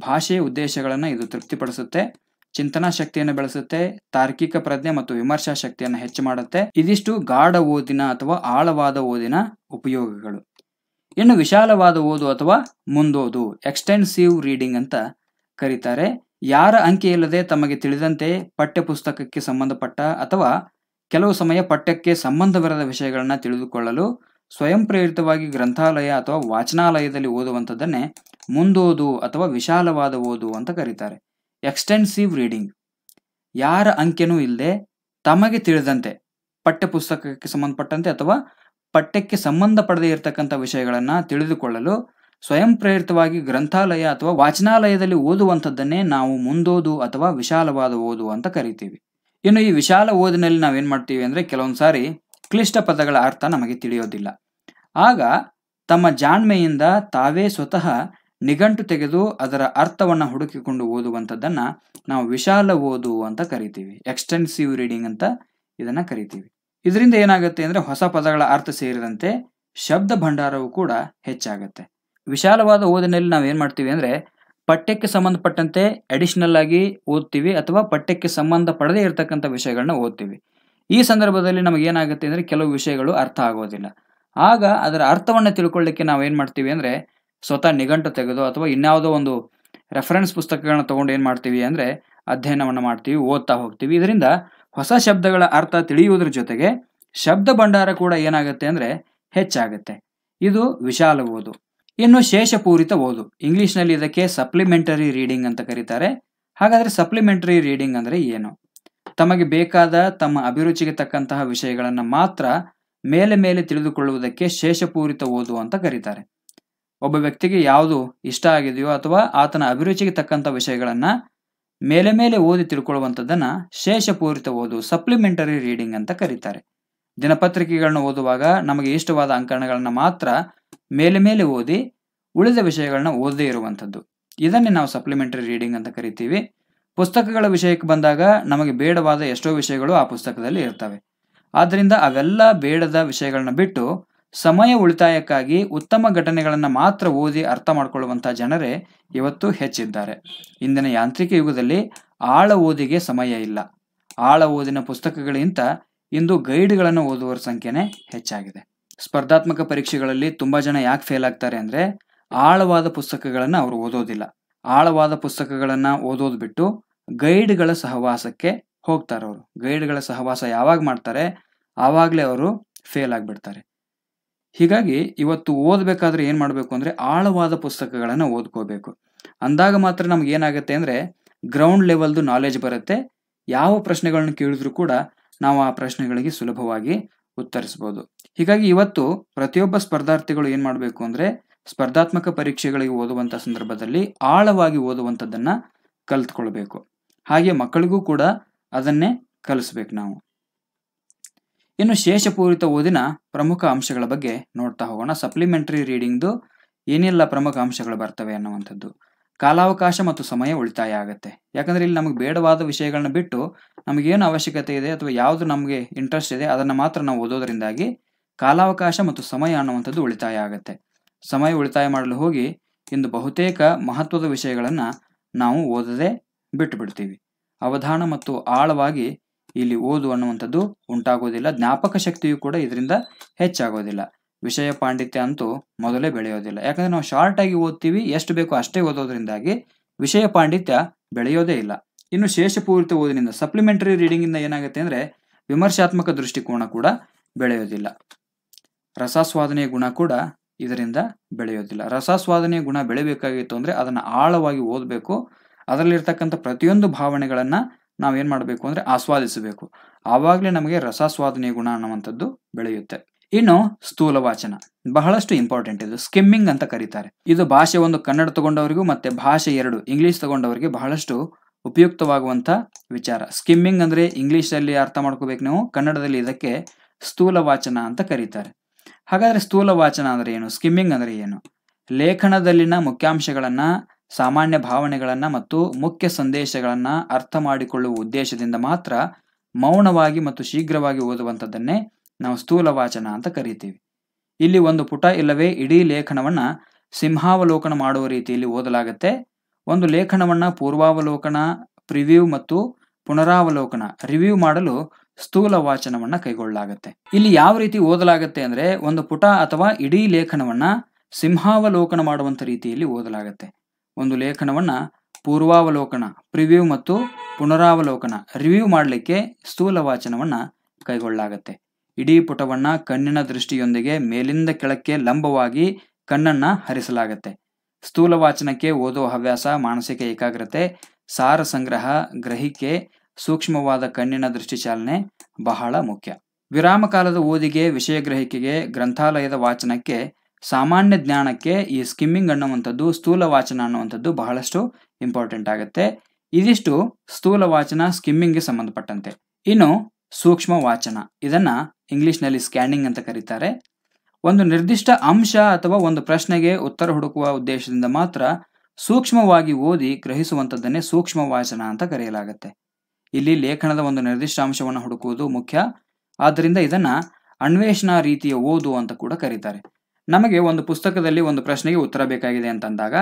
ಭಾಷೆಯ ಉದ್ದೇಶಗಳನ್ನು ಇದು ತೃಪ್ತಿಪಡಿಸುತ್ತೆ ಚಿಂತನಾ ಶಕ್ತಿಯನ್ನು ಬೆಳೆಸುತ್ತೆ ತಾರ್ಕಿಕ ಪ್ರಜ್ಞೆ ಮತ್ತು ವಿಮರ್ಶಾ ಶಕ್ತಿಯನ್ನು ಹೆಚ್ಚು ಮಾಡುತ್ತೆ ಇದಿಷ್ಟು ಗಾಢ ಓದಿನ ಅಥವಾ ಆಳವಾದ ಓದಿನ ಉಪಯೋಗಗಳು ಇನ್ನು ವಿಶಾಲವಾದ ಓದು ಅಥವಾ ಮುಂದೋದು ಎಕ್ಸ್ಟೆನ್ಸಿವ್ ರೀಡಿಂಗ್ ಅಂತ ಕರೀತಾರೆ ಯಾರ ಅಂಕೆ ಇಲ್ಲದೆ ತಮಗೆ ತಿಳಿದಂತೆ ಪಠ್ಯಪುಸ್ತಕಕ್ಕೆ ಸಂಬಂಧಪಟ್ಟ ಅಥವಾ ಕೆಲವು ಸಮಯ ಪಠ್ಯಕ್ಕೆ ಸಂಬಂಧವಿರದ ವಿಷಯಗಳನ್ನು ತಿಳಿದುಕೊಳ್ಳಲು ಸ್ವಯಂ ಪ್ರೇರಿತವಾಗಿ ಗ್ರಂಥಾಲಯ ಅಥವಾ ವಾಚನಾಲಯದಲ್ಲಿ ಓದುವಂಥದ್ದನ್ನೇ ಮುಂದೋದು ಅಥವಾ ವಿಶಾಲವಾದ ಓದು ಅಂತ ಕರೀತಾರೆ ಎಕ್ಸ್ಟೆನ್ಸಿವ್ ರೀಡಿಂಗ್ ಯಾರ ಅಂಕೆನೂ ಇಲ್ಲದೆ ತಮಗೆ ತಿಳಿದಂತೆ ಪಠ್ಯಪುಸ್ತಕಕ್ಕೆ ಸಂಬಂಧಪಟ್ಟಂತೆ ಅಥವಾ ಪಠ್ಯಕ್ಕೆ ಸಂಬಂಧ ಪಡೆದೇ ಇರತಕ್ಕಂಥ ವಿಷಯಗಳನ್ನು ತಿಳಿದುಕೊಳ್ಳಲು ಸ್ವಯಂ ಪ್ರೇರಿತವಾಗಿ ಗ್ರಂಥಾಲಯ ಅಥವಾ ವಾಚನಾಲಯದಲ್ಲಿ ಓದುವಂಥದ್ದನ್ನೇ ನಾವು ಮುಂದೋದು ಅಥವಾ ವಿಶಾಲವಾದ ಓದು ಅಂತ ಕರಿತೀವಿ ಇನ್ನು ಈ ವಿಶಾಲ ಓದಿನಲ್ಲಿ ನಾವೇನು ಮಾಡ್ತೀವಿ ಅಂದರೆ ಕೆಲವೊಂದು ಸಾರಿ ಕ್ಲಿಷ್ಟ ಪದಗಳ ಅರ್ಥ ನಮಗೆ ತಿಳಿಯೋದಿಲ್ಲ ಆಗ ತಮ್ಮ ಜಾಣ್ಮೆಯಿಂದ ತಾವೇ ಸ್ವತಃ ನಿಘಂಟು ತೆಗೆದು ಅದರ ಅರ್ಥವನ್ನು ಹುಡುಕಿಕೊಂಡು ಓದುವಂಥದ್ದನ್ನು ನಾವು ವಿಶಾಲ ಓದು ಅಂತ ಕರಿತೀವಿ ಎಕ್ಸ್ಟೆನ್ಸಿವ್ ರೀಡಿಂಗ್ ಅಂತ ಇದನ್ನು ಕರಿತೀವಿ ಇದರಿಂದ ಏನಾಗುತ್ತೆ ಅಂದರೆ ಹೊಸ ಪದಗಳ ಅರ್ಥ ಸೇರಿದಂತೆ ಶಬ್ದ ಭಂಡಾರವು ಕೂಡ ಹೆಚ್ಚಾಗುತ್ತೆ ವಿಶಾಲವಾದ ಓದಿನಲ್ಲಿ ನಾವೇನು ಮಾಡ್ತೀವಿ ಅಂದರೆ ಪಠ್ಯಕ್ಕೆ ಸಂಬಂಧಪಟ್ಟಂತೆ ಅಡಿಷನಲ್ ಆಗಿ ಓದ್ತೀವಿ ಅಥವಾ ಪಠ್ಯಕ್ಕೆ ಸಂಬಂಧ ಪಡೆದೇ ಇರತಕ್ಕಂಥ ವಿಷಯಗಳನ್ನ ಓದ್ತೀವಿ ಈ ಸಂದರ್ಭದಲ್ಲಿ ನಮಗೆ ಏನಾಗುತ್ತೆ ಅಂದರೆ ಕೆಲವು ವಿಷಯಗಳು ಅರ್ಥ ಆಗೋದಿಲ್ಲ ಆಗ ಅದರ ಅರ್ಥವನ್ನು ತಿಳ್ಕೊಳ್ಳಿಕ್ಕೆ ನಾವು ಏನು ಮಾಡ್ತೀವಿ ಅಂದರೆ ಸ್ವತಃ ನಿಘಂಟು ತೆಗೆದು ಅಥವಾ ಇನ್ಯಾವುದೋ ಒಂದು ರೆಫರೆನ್ಸ್ ಪುಸ್ತಕಗಳನ್ನ ತೊಗೊಂಡು ಏನು ಮಾಡ್ತೀವಿ ಅಂದರೆ ಅಧ್ಯಯನವನ್ನು ಮಾಡ್ತೀವಿ ಓದ್ತಾ ಹೋಗ್ತೀವಿ ಇದರಿಂದ ಹೊಸ ಶಬ್ದಗಳ ಅರ್ಥ ತಿಳಿಯುವುದರ ಜೊತೆಗೆ ಶಬ್ದ ಭಂಡಾರ ಕೂಡ ಏನಾಗುತ್ತೆ ಅಂದರೆ ಹೆಚ್ಚಾಗುತ್ತೆ ಇದು ವಿಶಾಲ ಇನ್ನು ಶೇಷಪೂರಿತ ಓದು ನಲ್ಲಿ ಇದಕ್ಕೆ ಸಪ್ಲಿಮೆಂಟರಿ ರೀಡಿಂಗ್ ಅಂತ ಕರೀತಾರೆ ಹಾಗಾದರೆ ಸಪ್ಲಿಮೆಂಟರಿ ರೀಡಿಂಗ್ ಅಂದರೆ ಏನು ತಮಗೆ ಬೇಕಾದ ತಮ್ಮ ಅಭಿರುಚಿಗೆ ತಕ್ಕಂತಹ ವಿಷಯಗಳನ್ನು ಮಾತ್ರ ಮೇಲೆ ಮೇಲೆ ತಿಳಿದುಕೊಳ್ಳುವುದಕ್ಕೆ ಶೇಷಪೂರಿತ ಓದು ಅಂತ ಕರೀತಾರೆ ಒಬ್ಬ ವ್ಯಕ್ತಿಗೆ ಯಾವುದು ಇಷ್ಟ ಆಗಿದೆಯೋ ಅಥವಾ ಆತನ ಅಭಿರುಚಿಗೆ ತಕ್ಕಂಥ ವಿಷಯಗಳನ್ನು ಮೇಲೆ ಮೇಲೆ ಓದಿ ತಿಳ್ಕೊಳ್ಳುವಂಥದ್ದನ್ನು ಶೇಷಪೂರಿತ ಓದು ಸಪ್ಲಿಮೆಂಟರಿ ರೀಡಿಂಗ್ ಅಂತ ಕರೀತಾರೆ ದಿನಪತ್ರಿಕೆಗಳನ್ನು ಓದುವಾಗ ನಮಗೆ ಇಷ್ಟವಾದ ಅಂಕಣಗಳನ್ನು ಮಾತ್ರ ಮೇಲೆ ಮೇಲೆ ಓದಿ ಉಳಿದ ವಿಷಯಗಳನ್ನ ಓದದೇ ಇರುವಂಥದ್ದು ಇದನ್ನೇ ನಾವು ಸಪ್ಲಿಮೆಂಟರಿ ರೀಡಿಂಗ್ ಅಂತ ಕರಿತೀವಿ ಪುಸ್ತಕಗಳ ವಿಷಯಕ್ಕೆ ಬಂದಾಗ ನಮಗೆ ಬೇಡವಾದ ಎಷ್ಟೋ ವಿಷಯಗಳು ಆ ಪುಸ್ತಕದಲ್ಲಿ ಇರ್ತವೆ ಆದ್ದರಿಂದ ಅವೆಲ್ಲ ಬೇಡದ ವಿಷಯಗಳನ್ನ ಬಿಟ್ಟು ಸಮಯ ಉಳಿತಾಯಕ್ಕಾಗಿ ಉತ್ತಮ ಘಟನೆಗಳನ್ನು ಮಾತ್ರ ಓದಿ ಅರ್ಥ ಮಾಡಿಕೊಳ್ಳುವಂಥ ಜನರೇ ಇವತ್ತು ಹೆಚ್ಚಿದ್ದಾರೆ ಇಂದಿನ ಯಾಂತ್ರಿಕ ಯುಗದಲ್ಲಿ ಆಳ ಓದಿಗೆ ಸಮಯ ಇಲ್ಲ ಆಳ ಓದಿನ ಪುಸ್ತಕಗಳಿಗಿಂತ ಇಂದು ಗೈಡ್ಗಳನ್ನು ಓದುವರ ಸಂಖ್ಯೆನೇ ಹೆಚ್ಚಾಗಿದೆ ಸ್ಪರ್ಧಾತ್ಮಕ ಪರೀಕ್ಷೆಗಳಲ್ಲಿ ತುಂಬ ಜನ ಯಾಕೆ ಫೇಲ್ ಆಗ್ತಾರೆ ಅಂದರೆ ಆಳವಾದ ಪುಸ್ತಕಗಳನ್ನು ಅವರು ಓದೋದಿಲ್ಲ ಆಳವಾದ ಪುಸ್ತಕಗಳನ್ನು ಓದೋದು ಬಿಟ್ಟು ಗೈಡ್ಗಳ ಸಹವಾಸಕ್ಕೆ ಹೋಗ್ತಾರೆ ಅವರು ಗೈಡ್ಗಳ ಸಹವಾಸ ಯಾವಾಗ ಮಾಡ್ತಾರೆ ಆವಾಗಲೇ ಅವರು ಫೇಲ್ ಆಗಿಬಿಡ್ತಾರೆ ಹೀಗಾಗಿ ಇವತ್ತು ಓದಬೇಕಾದ್ರೆ ಏನು ಮಾಡಬೇಕು ಅಂದರೆ ಆಳವಾದ ಪುಸ್ತಕಗಳನ್ನು ಓದ್ಕೋಬೇಕು ಅಂದಾಗ ಮಾತ್ರ ನಮ್ಗೆ ಏನಾಗುತ್ತೆ ಅಂದರೆ ಗ್ರೌಂಡ್ ಲೆವೆಲ್ದು ನಾಲೆಜ್ ಬರುತ್ತೆ ಯಾವ ಪ್ರಶ್ನೆಗಳನ್ನ ಕೇಳಿದ್ರು ಕೂಡ ನಾವು ಆ ಪ್ರಶ್ನೆಗಳಿಗೆ ಸುಲಭವಾಗಿ ಉತ್ತರಿಸಬಹುದು ಹೀಗಾಗಿ ಇವತ್ತು ಪ್ರತಿಯೊಬ್ಬ ಸ್ಪರ್ಧಾರ್ಥಿಗಳು ಏನ್ ಮಾಡಬೇಕು ಅಂದ್ರೆ ಸ್ಪರ್ಧಾತ್ಮಕ ಪರೀಕ್ಷೆಗಳಿಗೆ ಓದುವಂತ ಸಂದರ್ಭದಲ್ಲಿ ಆಳವಾಗಿ ಓದುವಂಥದ್ದನ್ನ ಕಲ್ತ್ಕೊಳ್ಬೇಕು ಹಾಗೆ ಮಕ್ಕಳಿಗೂ ಕೂಡ ಅದನ್ನೇ ಕಲಿಸ್ಬೇಕು ನಾವು ಇನ್ನು ಶೇಷಪೂರಿತ ಓದಿನ ಪ್ರಮುಖ ಅಂಶಗಳ ಬಗ್ಗೆ ನೋಡ್ತಾ ಹೋಗೋಣ ಸಪ್ಲಿಮೆಂಟರಿ ರೀಡಿಂಗ್ದು ಏನೆಲ್ಲ ಪ್ರಮುಖ ಅಂಶಗಳು ಬರ್ತವೆ ಅನ್ನುವಂಥದ್ದು ಕಾಲಾವಕಾಶ ಮತ್ತು ಸಮಯ ಉಳಿತಾಯ ಆಗುತ್ತೆ ಯಾಕಂದರೆ ಇಲ್ಲಿ ನಮಗೆ ಬೇಡವಾದ ವಿಷಯಗಳನ್ನ ಬಿಟ್ಟು ನಮಗೇನು ಅವಶ್ಯಕತೆ ಇದೆ ಅಥವಾ ಯಾವುದು ನಮಗೆ ಇಂಟ್ರೆಸ್ಟ್ ಇದೆ ಅದನ್ನು ಮಾತ್ರ ನಾವು ಓದೋದರಿಂದಾಗಿ ಕಾಲಾವಕಾಶ ಮತ್ತು ಸಮಯ ಅನ್ನುವಂಥದ್ದು ಉಳಿತಾಯ ಆಗುತ್ತೆ ಸಮಯ ಉಳಿತಾಯ ಮಾಡಲು ಹೋಗಿ ಇಂದು ಬಹುತೇಕ ಮಹತ್ವದ ವಿಷಯಗಳನ್ನು ನಾವು ಓದದೆ ಬಿಟ್ಟು ಬಿಡ್ತೀವಿ ಅವಧಾನ ಮತ್ತು ಆಳವಾಗಿ ಇಲ್ಲಿ ಓದು ಅನ್ನುವಂಥದ್ದು ಉಂಟಾಗೋದಿಲ್ಲ ಜ್ಞಾಪಕ ಶಕ್ತಿಯು ಕೂಡ ಇದರಿಂದ ಹೆಚ್ಚಾಗೋದಿಲ್ಲ ವಿಷಯ ಪಾಂಡಿತ್ಯ ಅಂತೂ ಮೊದಲೇ ಬೆಳೆಯೋದಿಲ್ಲ ಯಾಕಂದರೆ ನಾವು ಶಾರ್ಟ್ ಆಗಿ ಓದ್ತೀವಿ ಎಷ್ಟು ಬೇಕೋ ಅಷ್ಟೇ ಓದೋದ್ರಿಂದಾಗಿ ವಿಷಯ ಪಾಂಡಿತ್ಯ ಬೆಳೆಯೋದೇ ಇಲ್ಲ ಇನ್ನು ಶೇಷಪೂರಿತ ಓದಿನಿಂದ ಸಪ್ಲಿಮೆಂಟರಿ ರೀಡಿಂಗಿಂದ ಏನಾಗುತ್ತೆ ಅಂದರೆ ವಿಮರ್ಶಾತ್ಮಕ ದೃಷ್ಟಿಕೋನ ಕೂಡ ಬೆಳೆಯೋದಿಲ್ಲ ರಸಾಸ್ವಾದನೆಯ ಗುಣ ಕೂಡ ಇದರಿಂದ ಬೆಳೆಯೋದಿಲ್ಲ ರಸಾಸ್ವಾದನೆಯ ಗುಣ ಬೆಳೆಯಬೇಕಾಗಿತ್ತು ಅಂದರೆ ಅದನ್ನು ಆಳವಾಗಿ ಓದಬೇಕು ಅದರಲ್ಲಿರ್ತಕ್ಕಂಥ ಪ್ರತಿಯೊಂದು ಭಾವನೆಗಳನ್ನು ನಾವು ಏನು ಮಾಡಬೇಕು ಅಂದರೆ ಆಸ್ವಾದಿಸಬೇಕು ಆವಾಗಲೇ ನಮಗೆ ರಸಾಸ್ವಾದನೆಯ ಗುಣ ಅನ್ನುವಂಥದ್ದು ಬೆಳೆಯುತ್ತೆ ಇನ್ನು ಸ್ಥೂಲ ವಾಚನ ಬಹಳಷ್ಟು ಇಂಪಾರ್ಟೆಂಟ್ ಇದು ಸ್ಕಿಮ್ಮಿಂಗ್ ಅಂತ ಕರೀತಾರೆ ಇದು ಭಾಷೆ ಒಂದು ಕನ್ನಡ ತಗೊಂಡವರಿಗೂ ಮತ್ತೆ ಭಾಷೆ ಎರಡು ಇಂಗ್ಲಿಷ್ ತಗೊಂಡವರಿಗೆ ಬಹಳಷ್ಟು ಉಪಯುಕ್ತವಾಗುವಂತ ವಿಚಾರ ಸ್ಕಿಮ್ಮಿಂಗ್ ಅಂದ್ರೆ ಇಂಗ್ಲಿಷ್ ಅಲ್ಲಿ ಅರ್ಥ ಮಾಡ್ಕೋಬೇಕು ನೀವು ಕನ್ನಡದಲ್ಲಿ ಇದಕ್ಕೆ ಸ್ಥೂಲ ವಾಚನ ಅಂತ ಕರೀತಾರೆ ಹಾಗಾದ್ರೆ ಸ್ಥೂಲ ವಾಚನ ಅಂದ್ರೆ ಏನು ಸ್ಕಿಮ್ಮಿಂಗ್ ಅಂದ್ರೆ ಏನು ಲೇಖನದಲ್ಲಿನ ಮುಖ್ಯಾಂಶಗಳನ್ನ ಸಾಮಾನ್ಯ ಭಾವನೆಗಳನ್ನ ಮತ್ತು ಮುಖ್ಯ ಸಂದೇಶಗಳನ್ನ ಅರ್ಥ ಮಾಡಿಕೊಳ್ಳುವ ಉದ್ದೇಶದಿಂದ ಮಾತ್ರ ಮೌನವಾಗಿ ಮತ್ತು ಶೀಘ್ರವಾಗಿ ಓದುವಂಥದ್ದನ್ನೇ ನಾವು ಸ್ಥೂಲ ವಾಚನ ಅಂತ ಕರಿತೀವಿ ಇಲ್ಲಿ ಒಂದು ಪುಟ ಇಲ್ಲವೇ ಇಡೀ ಲೇಖನವನ್ನ ಸಿಂಹಾವಲೋಕನ ಮಾಡುವ ರೀತಿಯಲ್ಲಿ ಓದಲಾಗುತ್ತೆ ಒಂದು ಲೇಖನವನ್ನ ಪೂರ್ವಾವಲೋಕನ ಪ್ರಿವ್ಯೂ ಮತ್ತು ಪುನರಾವಲೋಕನ ರಿವ್ಯೂ ಮಾಡಲು ಸ್ಥೂಲ ವಾಚನವನ್ನ ಕೈಗೊಳ್ಳಲಾಗುತ್ತೆ ಇಲ್ಲಿ ಯಾವ ರೀತಿ ಓದಲಾಗುತ್ತೆ ಅಂದ್ರೆ ಒಂದು ಪುಟ ಅಥವಾ ಇಡೀ ಲೇಖನವನ್ನ ಸಿಂಹಾವಲೋಕನ ಮಾಡುವಂತ ರೀತಿಯಲ್ಲಿ ಓದಲಾಗುತ್ತೆ ಒಂದು ಲೇಖನವನ್ನ ಪೂರ್ವಾವಲೋಕನ ಪ್ರಿವ್ಯೂ ಮತ್ತು ಪುನರಾವಲೋಕನ ರಿವ್ಯೂ ಮಾಡಲಿಕ್ಕೆ ಸ್ಥೂಲ ವಾಚನವನ್ನ ಕೈಗೊಳ್ಳಲಾಗುತ್ತೆ ಇಡೀ ಪುಟವನ್ನು ಕಣ್ಣಿನ ದೃಷ್ಟಿಯೊಂದಿಗೆ ಮೇಲಿಂದ ಕೆಳಕ್ಕೆ ಲಂಬವಾಗಿ ಕಣ್ಣನ್ನು ಹರಿಸಲಾಗತ್ತೆ ಸ್ಥೂಲ ವಾಚನಕ್ಕೆ ಓದುವ ಹವ್ಯಾಸ ಮಾನಸಿಕ ಏಕಾಗ್ರತೆ ಸಾರ ಸಂಗ್ರಹ ಗ್ರಹಿಕೆ ಸೂಕ್ಷ್ಮವಾದ ಕಣ್ಣಿನ ದೃಷ್ಟಿ ಚಾಲನೆ ಬಹಳ ಮುಖ್ಯ ವಿರಾಮ ಕಾಲದ ಓದಿಗೆ ವಿಷಯ ಗ್ರಹಿಕೆಗೆ ಗ್ರಂಥಾಲಯದ ವಾಚನಕ್ಕೆ ಸಾಮಾನ್ಯ ಜ್ಞಾನಕ್ಕೆ ಈ ಸ್ಕಿಮ್ಮಿಂಗ್ ಅನ್ನುವಂಥದ್ದು ಸ್ಥೂಲ ವಾಚನ ಅನ್ನುವಂಥದ್ದು ಬಹಳಷ್ಟು ಇಂಪಾರ್ಟೆಂಟ್ ಆಗುತ್ತೆ ಇದಿಷ್ಟು ಸ್ಥೂಲ ವಾಚನ ಸ್ಕಿಮ್ಮಿಂಗ್ಗೆ ಸಂಬಂಧಪಟ್ಟಂತೆ ಇನ್ನು ಸೂಕ್ಷ್ಮ ವಾಚನ ಇದನ್ನ ಇಂಗ್ಲಿಷ್ನಲ್ಲಿ ಸ್ಕ್ಯಾನಿಂಗ್ ಅಂತ ಕರೀತಾರೆ ಒಂದು ನಿರ್ದಿಷ್ಟ ಅಂಶ ಅಥವಾ ಒಂದು ಪ್ರಶ್ನೆಗೆ ಉತ್ತರ ಹುಡುಕುವ ಉದ್ದೇಶದಿಂದ ಮಾತ್ರ ಸೂಕ್ಷ್ಮವಾಗಿ ಓದಿ ಗ್ರಹಿಸುವಂಥದ್ದನ್ನೇ ಸೂಕ್ಷ್ಮ ವಾಚನ ಅಂತ ಕರೆಯಲಾಗುತ್ತೆ ಇಲ್ಲಿ ಲೇಖನದ ಒಂದು ನಿರ್ದಿಷ್ಟ ಅಂಶವನ್ನು ಹುಡುಕುವುದು ಮುಖ್ಯ ಆದ್ದರಿಂದ ಇದನ್ನು ಅನ್ವೇಷಣಾ ರೀತಿಯ ಓದು ಅಂತ ಕೂಡ ಕರೀತಾರೆ ನಮಗೆ ಒಂದು ಪುಸ್ತಕದಲ್ಲಿ ಒಂದು ಪ್ರಶ್ನೆಗೆ ಉತ್ತರ ಬೇಕಾಗಿದೆ ಅಂತಂದಾಗ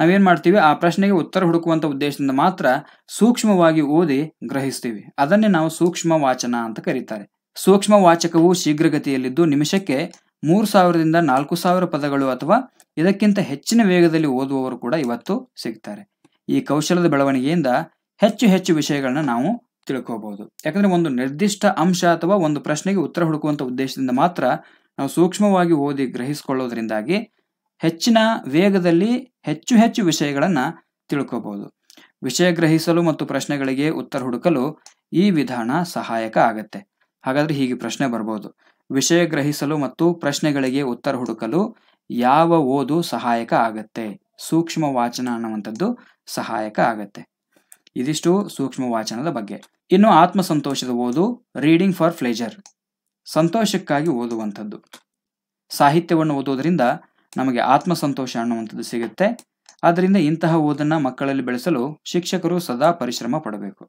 ನಾವೇನ್ ಮಾಡ್ತೀವಿ ಆ ಪ್ರಶ್ನೆಗೆ ಉತ್ತರ ಹುಡುಕುವಂಥ ಉದ್ದೇಶದಿಂದ ಮಾತ್ರ ಸೂಕ್ಷ್ಮವಾಗಿ ಓದಿ ಗ್ರಹಿಸ್ತೀವಿ ಅದನ್ನೇ ನಾವು ಸೂಕ್ಷ್ಮ ವಾಚನ ಅಂತ ಕರೀತಾರೆ ಸೂಕ್ಷ್ಮ ವಾಚಕವು ಶೀಘ್ರಗತಿಯಲ್ಲಿದ್ದು ನಿಮಿಷಕ್ಕೆ ಮೂರು ಸಾವಿರದಿಂದ ನಾಲ್ಕು ಸಾವಿರ ಪದಗಳು ಅಥವಾ ಇದಕ್ಕಿಂತ ಹೆಚ್ಚಿನ ವೇಗದಲ್ಲಿ ಓದುವವರು ಕೂಡ ಇವತ್ತು ಸಿಗ್ತಾರೆ ಈ ಕೌಶಲದ ಬೆಳವಣಿಗೆಯಿಂದ ಹೆಚ್ಚು ಹೆಚ್ಚು ವಿಷಯಗಳನ್ನ ನಾವು ತಿಳ್ಕೋಬಹುದು ಯಾಕಂದ್ರೆ ಒಂದು ನಿರ್ದಿಷ್ಟ ಅಂಶ ಅಥವಾ ಒಂದು ಪ್ರಶ್ನೆಗೆ ಉತ್ತರ ಹುಡುಕುವಂತ ಉದ್ದೇಶದಿಂದ ಮಾತ್ರ ನಾವು ಸೂಕ್ಷ್ಮವಾಗಿ ಓದಿ ಗ್ರಹಿಸಿಕೊಳ್ಳೋದ್ರಿಂದಾಗಿ ಹೆಚ್ಚಿನ ವೇಗದಲ್ಲಿ ಹೆಚ್ಚು ಹೆಚ್ಚು ವಿಷಯಗಳನ್ನ ತಿಳ್ಕೋಬಹುದು ವಿಷಯ ಗ್ರಹಿಸಲು ಮತ್ತು ಪ್ರಶ್ನೆಗಳಿಗೆ ಉತ್ತರ ಹುಡುಕಲು ಈ ವಿಧಾನ ಸಹಾಯಕ ಆಗತ್ತೆ ಹಾಗಾದ್ರೆ ಹೀಗೆ ಪ್ರಶ್ನೆ ಬರ್ಬೋದು ವಿಷಯ ಗ್ರಹಿಸಲು ಮತ್ತು ಪ್ರಶ್ನೆಗಳಿಗೆ ಉತ್ತರ ಹುಡುಕಲು ಯಾವ ಓದು ಸಹಾಯಕ ಆಗತ್ತೆ ಸೂಕ್ಷ್ಮ ವಾಚನ ಅನ್ನುವಂಥದ್ದು ಸಹಾಯಕ ಆಗತ್ತೆ ಇದಿಷ್ಟು ಸೂಕ್ಷ್ಮ ವಾಚನದ ಬಗ್ಗೆ ಇನ್ನು ಆತ್ಮ ಸಂತೋಷದ ಓದು ರೀಡಿಂಗ್ ಫಾರ್ ಫ್ಲೇಜರ್ ಸಂತೋಷಕ್ಕಾಗಿ ಓದುವಂಥದ್ದು ಸಾಹಿತ್ಯವನ್ನು ಓದುವುದರಿಂದ ನಮಗೆ ಆತ್ಮ ಸಂತೋಷ ಅನ್ನುವಂಥದ್ದು ಸಿಗುತ್ತೆ ಆದ್ದರಿಂದ ಇಂತಹ ಓದನ್ನು ಮಕ್ಕಳಲ್ಲಿ ಬೆಳೆಸಲು ಶಿಕ್ಷಕರು ಸದಾ ಪರಿಶ್ರಮ ಪಡಬೇಕು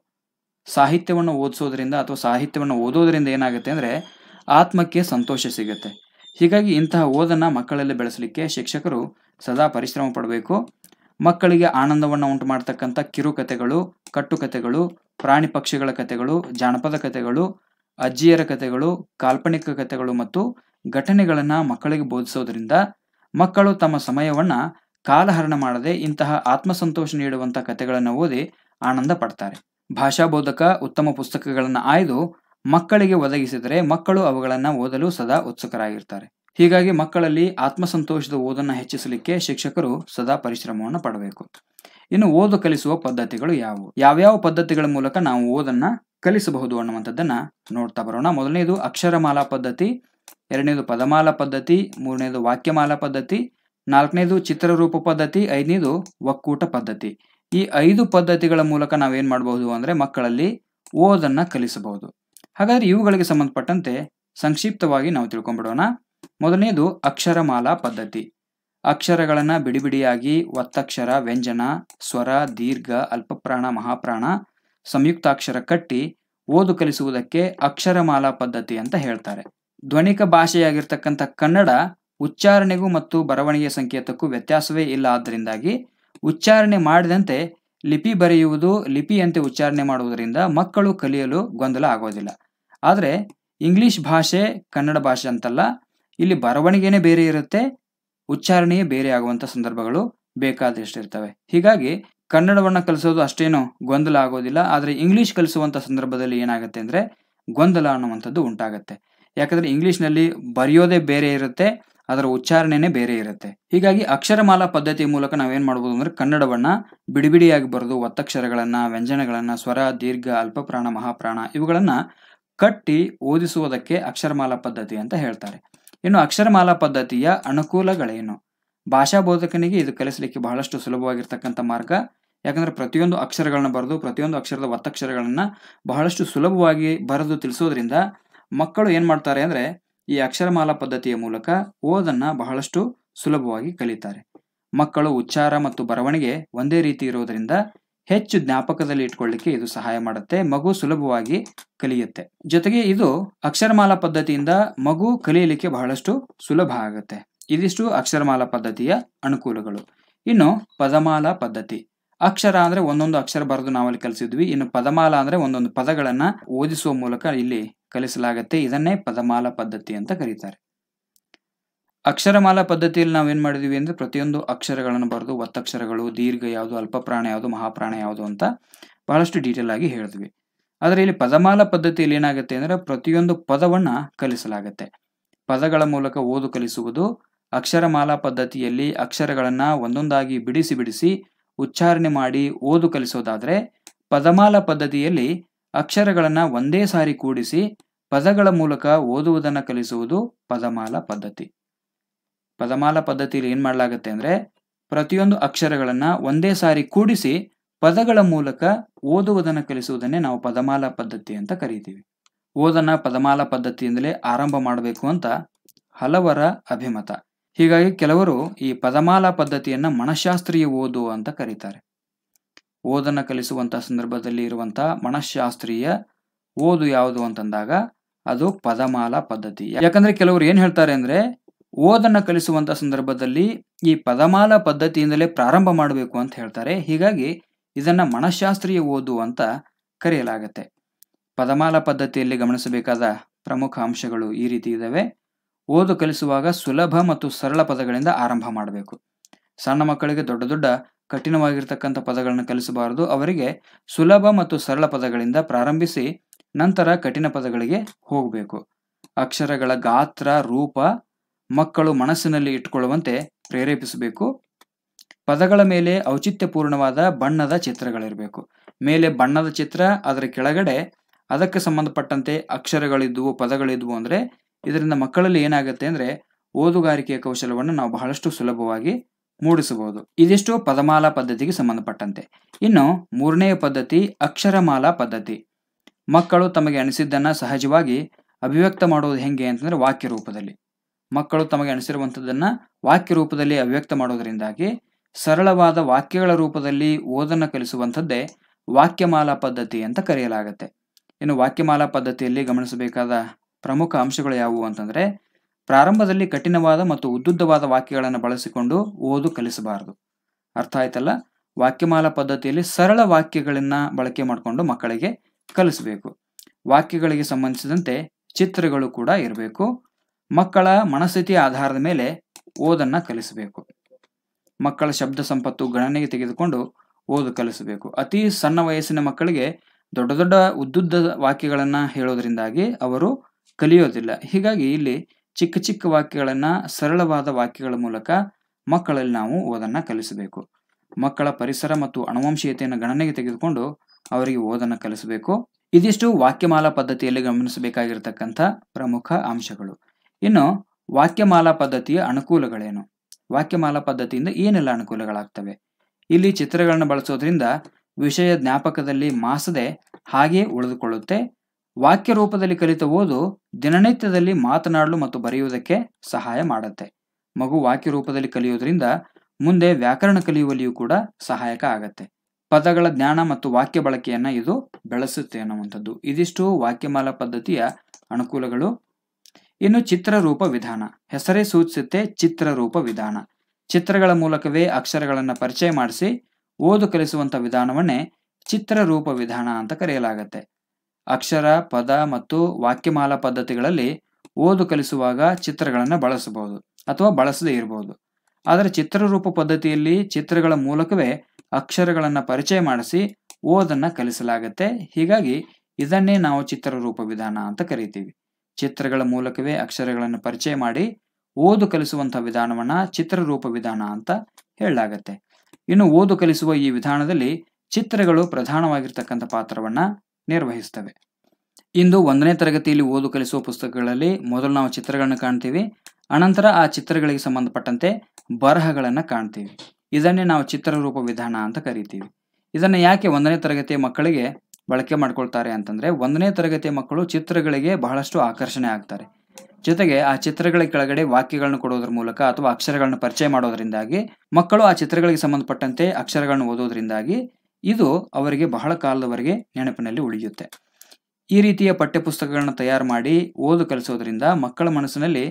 ಸಾಹಿತ್ಯವನ್ನು ಓದಿಸೋದ್ರಿಂದ ಅಥವಾ ಸಾಹಿತ್ಯವನ್ನು ಓದೋದ್ರಿಂದ ಏನಾಗುತ್ತೆ ಅಂದರೆ ಆತ್ಮಕ್ಕೆ ಸಂತೋಷ ಸಿಗುತ್ತೆ ಹೀಗಾಗಿ ಇಂತಹ ಓದನ್ನು ಮಕ್ಕಳಲ್ಲಿ ಬೆಳೆಸಲಿಕ್ಕೆ ಶಿಕ್ಷಕರು ಸದಾ ಪರಿಶ್ರಮ ಪಡಬೇಕು ಮಕ್ಕಳಿಗೆ ಆನಂದವನ್ನು ಉಂಟು ಮಾಡ್ತಕ್ಕಂಥ ಕಿರುಕತೆಗಳು ಕಟ್ಟುಕತೆಗಳು ಪ್ರಾಣಿ ಪಕ್ಷಿಗಳ ಕಥೆಗಳು ಜಾನಪದ ಕಥೆಗಳು ಅಜ್ಜಿಯರ ಕಥೆಗಳು ಕಾಲ್ಪನಿಕ ಕಥೆಗಳು ಮತ್ತು ಘಟನೆಗಳನ್ನು ಮಕ್ಕಳಿಗೆ ಬೋಧಿಸೋದ್ರಿಂದ ಮಕ್ಕಳು ತಮ್ಮ ಸಮಯವನ್ನು ಕಾಲಹರಣ ಮಾಡದೆ ಇಂತಹ ಆತ್ಮಸಂತೋಷ ನೀಡುವಂಥ ಕಥೆಗಳನ್ನು ಓದಿ ಆನಂದ ಪಡ್ತಾರೆ ಭಾಷಾಬೋಧಕ ಉತ್ತಮ ಪುಸ್ತಕಗಳನ್ನು ಆಯ್ದು ಮಕ್ಕಳಿಗೆ ಒದಗಿಸಿದರೆ ಮಕ್ಕಳು ಅವುಗಳನ್ನು ಓದಲು ಸದಾ ಉತ್ಸುಕರಾಗಿರ್ತಾರೆ ಹೀಗಾಗಿ ಮಕ್ಕಳಲ್ಲಿ ಆತ್ಮಸಂತೋಷದ ಓದನ್ನು ಹೆಚ್ಚಿಸಲಿಕ್ಕೆ ಶಿಕ್ಷಕರು ಸದಾ ಪರಿಶ್ರಮವನ್ನು ಪಡಬೇಕು ಇನ್ನು ಓದು ಕಲಿಸುವ ಪದ್ಧತಿಗಳು ಯಾವುವು ಯಾವ್ಯಾವ ಪದ್ಧತಿಗಳ ಮೂಲಕ ನಾವು ಓದನ್ನ ಕಲಿಸಬಹುದು ಅನ್ನುವಂಥದ್ದನ್ನ ನೋಡ್ತಾ ಬರೋಣ ಮೊದಲನೇದು ಅಕ್ಷರಮಾಲಾ ಪದ್ಧತಿ ಎರಡನೇದು ಪದಮಾಲಾ ಪದ್ಧತಿ ಮೂರನೇದು ವಾಕ್ಯಮಾಲಾ ಪದ್ಧತಿ ನಾಲ್ಕನೇದು ಚಿತ್ರರೂಪ ಪದ್ಧತಿ ಐದನೇದು ಒಕ್ಕೂಟ ಪದ್ಧತಿ ಈ ಐದು ಪದ್ಧತಿಗಳ ಮೂಲಕ ನಾವೇನು ಮಾಡಬಹುದು ಅಂದರೆ ಮಕ್ಕಳಲ್ಲಿ ಓದನ್ನು ಕಲಿಸಬಹುದು ಹಾಗಾದರೆ ಇವುಗಳಿಗೆ ಸಂಬಂಧಪಟ್ಟಂತೆ ಸಂಕ್ಷಿಪ್ತವಾಗಿ ನಾವು ತಿಳ್ಕೊಂಡ್ಬಿಡೋಣ ಮೊದಲನೇದು ಅಕ್ಷರಮಾಲಾ ಪದ್ಧತಿ ಅಕ್ಷರಗಳನ್ನು ಬಿಡಿಬಿಡಿಯಾಗಿ ಒತ್ತಕ್ಷರ ವ್ಯಂಜನ ಸ್ವರ ದೀರ್ಘ ಅಲ್ಪಪ್ರಾಣ ಮಹಾಪ್ರಾಣ ಸಂಯುಕ್ತಾಕ್ಷರ ಕಟ್ಟಿ ಓದು ಕಲಿಸುವುದಕ್ಕೆ ಅಕ್ಷರಮಾಲಾ ಪದ್ಧತಿ ಅಂತ ಹೇಳ್ತಾರೆ ಧ್ವನಿಕ ಭಾಷೆಯಾಗಿರ್ತಕ್ಕಂಥ ಕನ್ನಡ ಉಚ್ಚಾರಣೆಗೂ ಮತ್ತು ಬರವಣಿಗೆ ಸಂಕೇತಕ್ಕೂ ವ್ಯತ್ಯಾಸವೇ ಇಲ್ಲ ಆದ್ದರಿಂದಾಗಿ ಉಚ್ಚಾರಣೆ ಮಾಡಿದಂತೆ ಲಿಪಿ ಬರೆಯುವುದು ಲಿಪಿಯಂತೆ ಉಚ್ಚಾರಣೆ ಮಾಡುವುದರಿಂದ ಮಕ್ಕಳು ಕಲಿಯಲು ಗೊಂದಲ ಆಗೋದಿಲ್ಲ ಆದರೆ ಇಂಗ್ಲಿಷ್ ಭಾಷೆ ಕನ್ನಡ ಭಾಷೆ ಅಂತಲ್ಲ ಇಲ್ಲಿ ಬರವಣಿಗೆನೇ ಬೇರೆ ಇರುತ್ತೆ ಉಚ್ಚಾರಣೆಯೇ ಬೇರೆ ಆಗುವಂಥ ಸಂದರ್ಭಗಳು ಬೇಕಾದಷ್ಟು ಹೀಗಾಗಿ ಕನ್ನಡವನ್ನು ಕಲಿಸೋದು ಅಷ್ಟೇನು ಗೊಂದಲ ಆಗೋದಿಲ್ಲ ಆದರೆ ಇಂಗ್ಲೀಷ್ ಕಲಿಸುವಂಥ ಸಂದರ್ಭದಲ್ಲಿ ಏನಾಗುತ್ತೆ ಅಂದರೆ ಗೊಂದಲ ಅನ್ನುವಂಥದ್ದು ಉಂಟಾಗುತ್ತೆ ಯಾಕಂದರೆ ಇಂಗ್ಲೀಷ್ನಲ್ಲಿ ಬರೆಯೋದೇ ಬೇರೆ ಇರುತ್ತೆ ಅದರ ಉಚ್ಚಾರಣೆನೇ ಬೇರೆ ಇರುತ್ತೆ ಹೀಗಾಗಿ ಅಕ್ಷರಮಾಲಾ ಪದ್ಧತಿ ಮೂಲಕ ನಾವೇನ್ ಮಾಡ್ಬೋದು ಅಂದ್ರೆ ಕನ್ನಡವನ್ನ ಬಿಡಿಬಿಡಿಯಾಗಿ ಬರೆದು ಒತ್ತಕ್ಷರಗಳನ್ನ ವ್ಯಂಜನಗಳನ್ನ ಸ್ವರ ದೀರ್ಘ ಅಲ್ಪಪ್ರಾಣ ಮಹಾಪ್ರಾಣ ಇವುಗಳನ್ನ ಕಟ್ಟಿ ಓದಿಸುವುದಕ್ಕೆ ಅಕ್ಷರಮಾಲಾ ಪದ್ಧತಿ ಅಂತ ಹೇಳ್ತಾರೆ ಇನ್ನು ಅಕ್ಷರಮಾಲಾ ಪದ್ಧತಿಯ ಅನುಕೂಲಗಳೇನು ಭಾಷಾ ಬೋಧಕನಿಗೆ ಇದು ಕಲಿಸಲಿಕ್ಕೆ ಬಹಳಷ್ಟು ಸುಲಭವಾಗಿರ್ತಕ್ಕಂಥ ಮಾರ್ಗ ಯಾಕಂದ್ರೆ ಪ್ರತಿಯೊಂದು ಅಕ್ಷರಗಳನ್ನ ಬರೆದು ಪ್ರತಿಯೊಂದು ಅಕ್ಷರದ ಒತ್ತಕ್ಷರಗಳನ್ನ ಬಹಳಷ್ಟು ಸುಲಭವಾಗಿ ಬರೆದು ತಿಳಿಸೋದ್ರಿಂದ ಮಕ್ಕಳು ಏನು ಮಾಡ್ತಾರೆ ಅಂದರೆ ಈ ಅಕ್ಷರಮಾಲಾ ಪದ್ಧತಿಯ ಮೂಲಕ ಓದನ್ನ ಬಹಳಷ್ಟು ಸುಲಭವಾಗಿ ಕಲಿತಾರೆ ಮಕ್ಕಳು ಉಚ್ಚಾರ ಮತ್ತು ಬರವಣಿಗೆ ಒಂದೇ ರೀತಿ ಇರೋದರಿಂದ ಹೆಚ್ಚು ಜ್ಞಾಪಕದಲ್ಲಿ ಇಟ್ಕೊಳ್ಳಿಕ್ಕೆ ಇದು ಸಹಾಯ ಮಾಡುತ್ತೆ ಮಗು ಸುಲಭವಾಗಿ ಕಲಿಯುತ್ತೆ ಜೊತೆಗೆ ಇದು ಅಕ್ಷರಮಾಲಾ ಪದ್ಧತಿಯಿಂದ ಮಗು ಕಲಿಯಲಿಕ್ಕೆ ಬಹಳಷ್ಟು ಸುಲಭ ಆಗುತ್ತೆ ಇದಿಷ್ಟು ಅಕ್ಷರಮಾಲಾ ಪದ್ಧತಿಯ ಅನುಕೂಲಗಳು ಇನ್ನು ಪದಮಾಲಾ ಪದ್ಧತಿ ಅಕ್ಷರ ಅಂದ್ರೆ ಒಂದೊಂದು ಅಕ್ಷರ ಬರೆದು ನಾವಲ್ಲಿ ಕಲಿಸಿದ್ವಿ ಇನ್ನು ಪದಮಾಲ ಅಂದ್ರೆ ಒಂದೊಂದು ಪದಗಳನ್ನ ಓದಿಸುವ ಮೂಲಕ ಇಲ್ಲಿ ಕಲಿಸಲಾಗತ್ತೆ ಇದನ್ನೇ ಪದಮಾಲ ಪದ್ಧತಿ ಅಂತ ಕರೀತಾರೆ ಅಕ್ಷರಮಾಲಾ ಪದ್ಧತಿಯಲ್ಲಿ ನಾವೇನು ಮಾಡಿದ್ವಿ ಅಂದರೆ ಪ್ರತಿಯೊಂದು ಅಕ್ಷರಗಳನ್ನು ಬರೆದು ಒತ್ತಕ್ಷರಗಳು ದೀರ್ಘ ಯಾವುದು ಅಲ್ಪಪ್ರಾಣ ಯಾವುದು ಮಹಾಪ್ರಾಣ ಯಾವುದು ಅಂತ ಬಹಳಷ್ಟು ಡೀಟೇಲ್ ಆಗಿ ಹೇಳಿದ್ವಿ ಆದರೆ ಇಲ್ಲಿ ಪದಮಾಲ ಪದ್ಧತಿಯಲ್ಲಿ ಏನಾಗುತ್ತೆ ಅಂದರೆ ಪ್ರತಿಯೊಂದು ಪದವನ್ನು ಕಲಿಸಲಾಗುತ್ತೆ ಪದಗಳ ಮೂಲಕ ಓದು ಕಲಿಸುವುದು ಅಕ್ಷರಮಾಲಾ ಪದ್ಧತಿಯಲ್ಲಿ ಅಕ್ಷರಗಳನ್ನು ಒಂದೊಂದಾಗಿ ಬಿಡಿಸಿ ಬಿಡಿಸಿ ಉಚ್ಚಾರಣೆ ಮಾಡಿ ಓದು ಕಲಿಸೋದಾದರೆ ಪದಮಾಲ ಪದ್ಧತಿಯಲ್ಲಿ ಅಕ್ಷರಗಳನ್ನು ಒಂದೇ ಸಾರಿ ಕೂಡಿಸಿ ಪದಗಳ ಮೂಲಕ ಓದುವುದನ್ನು ಕಲಿಸುವುದು ಪದಮಾಲ ಪದ್ಧತಿ ಪದಮಾಲ ಪದ್ಧತಿಯಲ್ಲಿ ಏನು ಮಾಡಲಾಗುತ್ತೆ ಅಂದರೆ ಪ್ರತಿಯೊಂದು ಅಕ್ಷರಗಳನ್ನು ಒಂದೇ ಸಾರಿ ಕೂಡಿಸಿ ಪದಗಳ ಮೂಲಕ ಓದುವುದನ್ನು ಕಲಿಸುವುದನ್ನೇ ನಾವು ಪದಮಾಲ ಪದ್ಧತಿ ಅಂತ ಕರಿತೀವಿ ಓದನ ಪದಮಾಲ ಪದ್ಧತಿಯಿಂದಲೇ ಆರಂಭ ಮಾಡಬೇಕು ಅಂತ ಹಲವರ ಅಭಿಮತ ಹೀಗಾಗಿ ಕೆಲವರು ಈ ಪದಮಾಲ ಪದ್ಧತಿಯನ್ನು ಮನಶಾಸ್ತ್ರೀಯ ಓದು ಅಂತ ಕರೀತಾರೆ ಓದನ್ನು ಕಲಿಸುವಂಥ ಸಂದರ್ಭದಲ್ಲಿ ಇರುವಂಥ ಮನಃಶಾಸ್ತ್ರೀಯ ಓದು ಯಾವುದು ಅಂತಂದಾಗ ಅದು ಪದಮಾಲ ಪದ್ಧತಿ ಯಾಕಂದ್ರೆ ಕೆಲವರು ಏನು ಹೇಳ್ತಾರೆ ಅಂದರೆ ಓದನ್ನು ಕಲಿಸುವಂಥ ಸಂದರ್ಭದಲ್ಲಿ ಈ ಪದಮಾಲ ಪದ್ಧತಿಯಿಂದಲೇ ಪ್ರಾರಂಭ ಮಾಡಬೇಕು ಅಂತ ಹೇಳ್ತಾರೆ ಹೀಗಾಗಿ ಇದನ್ನು ಮನಃಶಾಸ್ತ್ರೀಯ ಓದು ಅಂತ ಕರೆಯಲಾಗತ್ತೆ ಪದಮಾಲ ಪದ್ಧತಿಯಲ್ಲಿ ಗಮನಿಸಬೇಕಾದ ಪ್ರಮುಖ ಅಂಶಗಳು ಈ ರೀತಿ ಇದ್ದಾವೆ ಓದು ಕಲಿಸುವಾಗ ಸುಲಭ ಮತ್ತು ಸರಳ ಪದಗಳಿಂದ ಆರಂಭ ಮಾಡಬೇಕು ಸಣ್ಣ ಮಕ್ಕಳಿಗೆ ದೊಡ್ಡ ದೊಡ್ಡ ಕಠಿಣವಾಗಿರ್ತಕ್ಕಂಥ ಪದಗಳನ್ನು ಕಲಿಸಬಾರದು ಅವರಿಗೆ ಸುಲಭ ಮತ್ತು ಸರಳ ಪದಗಳಿಂದ ಪ್ರಾರಂಭಿಸಿ ನಂತರ ಕಠಿಣ ಪದಗಳಿಗೆ ಹೋಗಬೇಕು ಅಕ್ಷರಗಳ ಗಾತ್ರ ರೂಪ ಮಕ್ಕಳು ಮನಸ್ಸಿನಲ್ಲಿ ಇಟ್ಟುಕೊಳ್ಳುವಂತೆ ಪ್ರೇರೇಪಿಸಬೇಕು ಪದಗಳ ಮೇಲೆ ಔಚಿತ್ಯಪೂರ್ಣವಾದ ಬಣ್ಣದ ಚಿತ್ರಗಳಿರಬೇಕು ಮೇಲೆ ಬಣ್ಣದ ಚಿತ್ರ ಅದರ ಕೆಳಗಡೆ ಅದಕ್ಕೆ ಸಂಬಂಧಪಟ್ಟಂತೆ ಅಕ್ಷರಗಳಿದ್ವು ಪದಗಳಿದ್ವು ಅಂದರೆ ಇದರಿಂದ ಮಕ್ಕಳಲ್ಲಿ ಏನಾಗುತ್ತೆ ಅಂದರೆ ಓದುಗಾರಿಕೆಯ ಕೌಶಲವನ್ನು ನಾವು ಬಹಳಷ್ಟು ಸುಲಭವಾಗಿ ಮೂಡಿಸಬಹುದು ಇದಿಷ್ಟು ಪದಮಾಲಾ ಪದ್ಧತಿಗೆ ಸಂಬಂಧಪಟ್ಟಂತೆ ಇನ್ನು ಮೂರನೆಯ ಪದ್ಧತಿ ಅಕ್ಷರಮಾಲಾ ಪದ್ಧತಿ ಮಕ್ಕಳು ತಮಗೆ ಅನಿಸಿದ್ದನ್ನು ಸಹಜವಾಗಿ ಅಭಿವ್ಯಕ್ತ ಮಾಡುವುದು ಹೆಂಗೆ ಅಂತಂದ್ರೆ ವಾಕ್ಯ ರೂಪದಲ್ಲಿ ಮಕ್ಕಳು ತಮಗೆ ಅನಿಸಿರುವಂಥದ್ದನ್ನು ವಾಕ್ಯ ರೂಪದಲ್ಲಿ ಅಭಿವ್ಯಕ್ತ ಮಾಡೋದರಿಂದಾಗಿ ಸರಳವಾದ ವಾಕ್ಯಗಳ ರೂಪದಲ್ಲಿ ಓದನ್ನು ಕಲಿಸುವಂಥದ್ದೇ ವಾಕ್ಯಮಾಲಾ ಪದ್ಧತಿ ಅಂತ ಕರೆಯಲಾಗುತ್ತೆ ಇನ್ನು ವಾಕ್ಯಮಾಲಾ ಪದ್ಧತಿಯಲ್ಲಿ ಗಮನಿಸಬೇಕಾದ ಪ್ರಮುಖ ಅಂಶಗಳು ಯಾವುವು ಅಂತಂದರೆ ಪ್ರಾರಂಭದಲ್ಲಿ ಕಠಿಣವಾದ ಮತ್ತು ಉದ್ದುದ್ದವಾದ ವಾಕ್ಯಗಳನ್ನು ಬಳಸಿಕೊಂಡು ಓದು ಕಲಿಸಬಾರದು ಅರ್ಥ ಆಯ್ತಲ್ಲ ವಾಕ್ಯಮಾಲ ಪದ್ಧತಿಯಲ್ಲಿ ಸರಳ ವಾಕ್ಯಗಳನ್ನ ಬಳಕೆ ಮಾಡಿಕೊಂಡು ಮಕ್ಕಳಿಗೆ ಕಲಿಸಬೇಕು ವಾಕ್ಯಗಳಿಗೆ ಸಂಬಂಧಿಸಿದಂತೆ ಚಿತ್ರಗಳು ಕೂಡ ಇರಬೇಕು ಮಕ್ಕಳ ಮನಸ್ಥಿತಿ ಆಧಾರದ ಮೇಲೆ ಓದನ್ನ ಕಲಿಸಬೇಕು ಮಕ್ಕಳ ಶಬ್ದ ಸಂಪತ್ತು ಗಣನೆಗೆ ತೆಗೆದುಕೊಂಡು ಓದು ಕಲಿಸಬೇಕು ಅತಿ ಸಣ್ಣ ವಯಸ್ಸಿನ ಮಕ್ಕಳಿಗೆ ದೊಡ್ಡ ದೊಡ್ಡ ಉದ್ದುದ್ದ ವಾಕ್ಯಗಳನ್ನ ಹೇಳೋದ್ರಿಂದಾಗಿ ಅವರು ಕಲಿಯೋದಿಲ್ಲ ಹೀಗಾಗಿ ಇಲ್ಲಿ ಚಿಕ್ಕ ಚಿಕ್ಕ ವಾಕ್ಯಗಳನ್ನು ಸರಳವಾದ ವಾಕ್ಯಗಳ ಮೂಲಕ ಮಕ್ಕಳಲ್ಲಿ ನಾವು ಓದನ್ನು ಕಲಿಸಬೇಕು ಮಕ್ಕಳ ಪರಿಸರ ಮತ್ತು ಅಣುವಂಶೀಯತೆಯನ್ನು ಗಣನೆಗೆ ತೆಗೆದುಕೊಂಡು ಅವರಿಗೆ ಓದನ್ನು ಕಲಿಸಬೇಕು ಇದಿಷ್ಟು ವಾಕ್ಯಮಾಲಾ ಪದ್ಧತಿಯಲ್ಲಿ ಗಮನಿಸಬೇಕಾಗಿರ್ತಕ್ಕಂಥ ಪ್ರಮುಖ ಅಂಶಗಳು ಇನ್ನು ವಾಕ್ಯಮಾಲಾ ಪದ್ಧತಿಯ ಅನುಕೂಲಗಳೇನು ವಾಕ್ಯಮಾಲಾ ಪದ್ಧತಿಯಿಂದ ಏನೆಲ್ಲ ಅನುಕೂಲಗಳಾಗ್ತವೆ ಇಲ್ಲಿ ಚಿತ್ರಗಳನ್ನು ಬಳಸೋದ್ರಿಂದ ವಿಷಯ ಜ್ಞಾಪಕದಲ್ಲಿ ಮಾಸದೆ ಹಾಗೆ ಉಳಿದುಕೊಳ್ಳುತ್ತೆ ವಾಕ್ಯ ರೂಪದಲ್ಲಿ ಕಲಿತ ಓದು ದಿನನಿತ್ಯದಲ್ಲಿ ಮಾತನಾಡಲು ಮತ್ತು ಬರೆಯುವುದಕ್ಕೆ ಸಹಾಯ ಮಾಡುತ್ತೆ ಮಗು ವಾಕ್ಯ ರೂಪದಲ್ಲಿ ಕಲಿಯೋದ್ರಿಂದ ಮುಂದೆ ವ್ಯಾಕರಣ ಕಲಿಯುವಲ್ಲಿಯೂ ಕೂಡ ಸಹಾಯಕ ಆಗತ್ತೆ ಪದಗಳ ಜ್ಞಾನ ಮತ್ತು ವಾಕ್ಯ ಬಳಕೆಯನ್ನ ಇದು ಬೆಳೆಸುತ್ತೆ ಅನ್ನುವಂಥದ್ದು ಇದಿಷ್ಟು ವಾಕ್ಯಮಾಲ ಪದ್ಧತಿಯ ಅನುಕೂಲಗಳು ಇನ್ನು ಚಿತ್ರರೂಪ ವಿಧಾನ ಹೆಸರೇ ಸೂಚಿಸುತ್ತೆ ಚಿತ್ರರೂಪ ವಿಧಾನ ಚಿತ್ರಗಳ ಮೂಲಕವೇ ಅಕ್ಷರಗಳನ್ನು ಪರಿಚಯ ಮಾಡಿಸಿ ಓದು ಕಲಿಸುವಂಥ ವಿಧಾನವನ್ನೇ ಚಿತ್ರರೂಪ ವಿಧಾನ ಅಂತ ಕರೆಯಲಾಗತ್ತೆ ಅಕ್ಷರ ಪದ ಮತ್ತು ವಾಕ್ಯಮಾಲಾ ಪದ್ಧತಿಗಳಲ್ಲಿ ಓದು ಕಲಿಸುವಾಗ ಚಿತ್ರಗಳನ್ನು ಬಳಸಬಹುದು ಅಥವಾ ಬಳಸದೇ ಇರಬಹುದು ಆದರೆ ಚಿತ್ರರೂಪ ಪದ್ಧತಿಯಲ್ಲಿ ಚಿತ್ರಗಳ ಮೂಲಕವೇ ಅಕ್ಷರಗಳನ್ನು ಪರಿಚಯ ಮಾಡಿಸಿ ಓದನ್ನು ಕಲಿಸಲಾಗತ್ತೆ ಹೀಗಾಗಿ ಇದನ್ನೇ ನಾವು ಚಿತ್ರರೂಪ ವಿಧಾನ ಅಂತ ಕರಿತೀವಿ ಚಿತ್ರಗಳ ಮೂಲಕವೇ ಅಕ್ಷರಗಳನ್ನು ಪರಿಚಯ ಮಾಡಿ ಓದು ಕಲಿಸುವಂಥ ವಿಧಾನವನ್ನು ಚಿತ್ರರೂಪ ವಿಧಾನ ಅಂತ ಹೇಳಲಾಗತ್ತೆ ಇನ್ನು ಓದು ಕಲಿಸುವ ಈ ವಿಧಾನದಲ್ಲಿ ಚಿತ್ರಗಳು ಪ್ರಧಾನವಾಗಿರ್ತಕ್ಕಂಥ ಪಾತ್ರವನ್ನು ನಿರ್ವಹಿಸ್ತವೆ ಇಂದು ಒಂದನೇ ತರಗತಿಯಲ್ಲಿ ಓದು ಕಲಿಸುವ ಪುಸ್ತಕಗಳಲ್ಲಿ ಮೊದಲು ನಾವು ಚಿತ್ರಗಳನ್ನು ಕಾಣ್ತೀವಿ ಅನಂತರ ಆ ಚಿತ್ರಗಳಿಗೆ ಸಂಬಂಧಪಟ್ಟಂತೆ ಬರಹಗಳನ್ನು ಕಾಣ್ತೀವಿ ಇದನ್ನೇ ನಾವು ಚಿತ್ರರೂಪ ವಿಧಾನ ಅಂತ ಕರಿತೀವಿ ಇದನ್ನು ಯಾಕೆ ಒಂದನೇ ತರಗತಿಯ ಮಕ್ಕಳಿಗೆ ಬಳಕೆ ಮಾಡ್ಕೊಳ್ತಾರೆ ಅಂತಂದ್ರೆ ಒಂದನೇ ತರಗತಿಯ ಮಕ್ಕಳು ಚಿತ್ರಗಳಿಗೆ ಬಹಳಷ್ಟು ಆಕರ್ಷಣೆ ಆಗ್ತಾರೆ ಜೊತೆಗೆ ಆ ಚಿತ್ರಗಳ ಕೆಳಗಡೆ ವಾಕ್ಯಗಳನ್ನು ಕೊಡೋದ್ರ ಮೂಲಕ ಅಥವಾ ಅಕ್ಷರಗಳನ್ನು ಪರಿಚಯ ಮಾಡೋದರಿಂದಾಗಿ ಮಕ್ಕಳು ಆ ಚಿತ್ರಗಳಿಗೆ ಸಂಬಂಧಪಟ್ಟಂತೆ ಅಕ್ಷರಗಳನ್ನು ಓದೋದ್ರಿಂದಾಗಿ ಇದು ಅವರಿಗೆ ಬಹಳ ಕಾಲದವರೆಗೆ ನೆನಪಿನಲ್ಲಿ ಉಳಿಯುತ್ತೆ ಈ ರೀತಿಯ ಪಠ್ಯಪುಸ್ತಕಗಳನ್ನ ತಯಾರು ಮಾಡಿ ಓದು ಕಲಿಸೋದ್ರಿಂದ ಮಕ್ಕಳ ಮನಸ್ಸಿನಲ್ಲಿ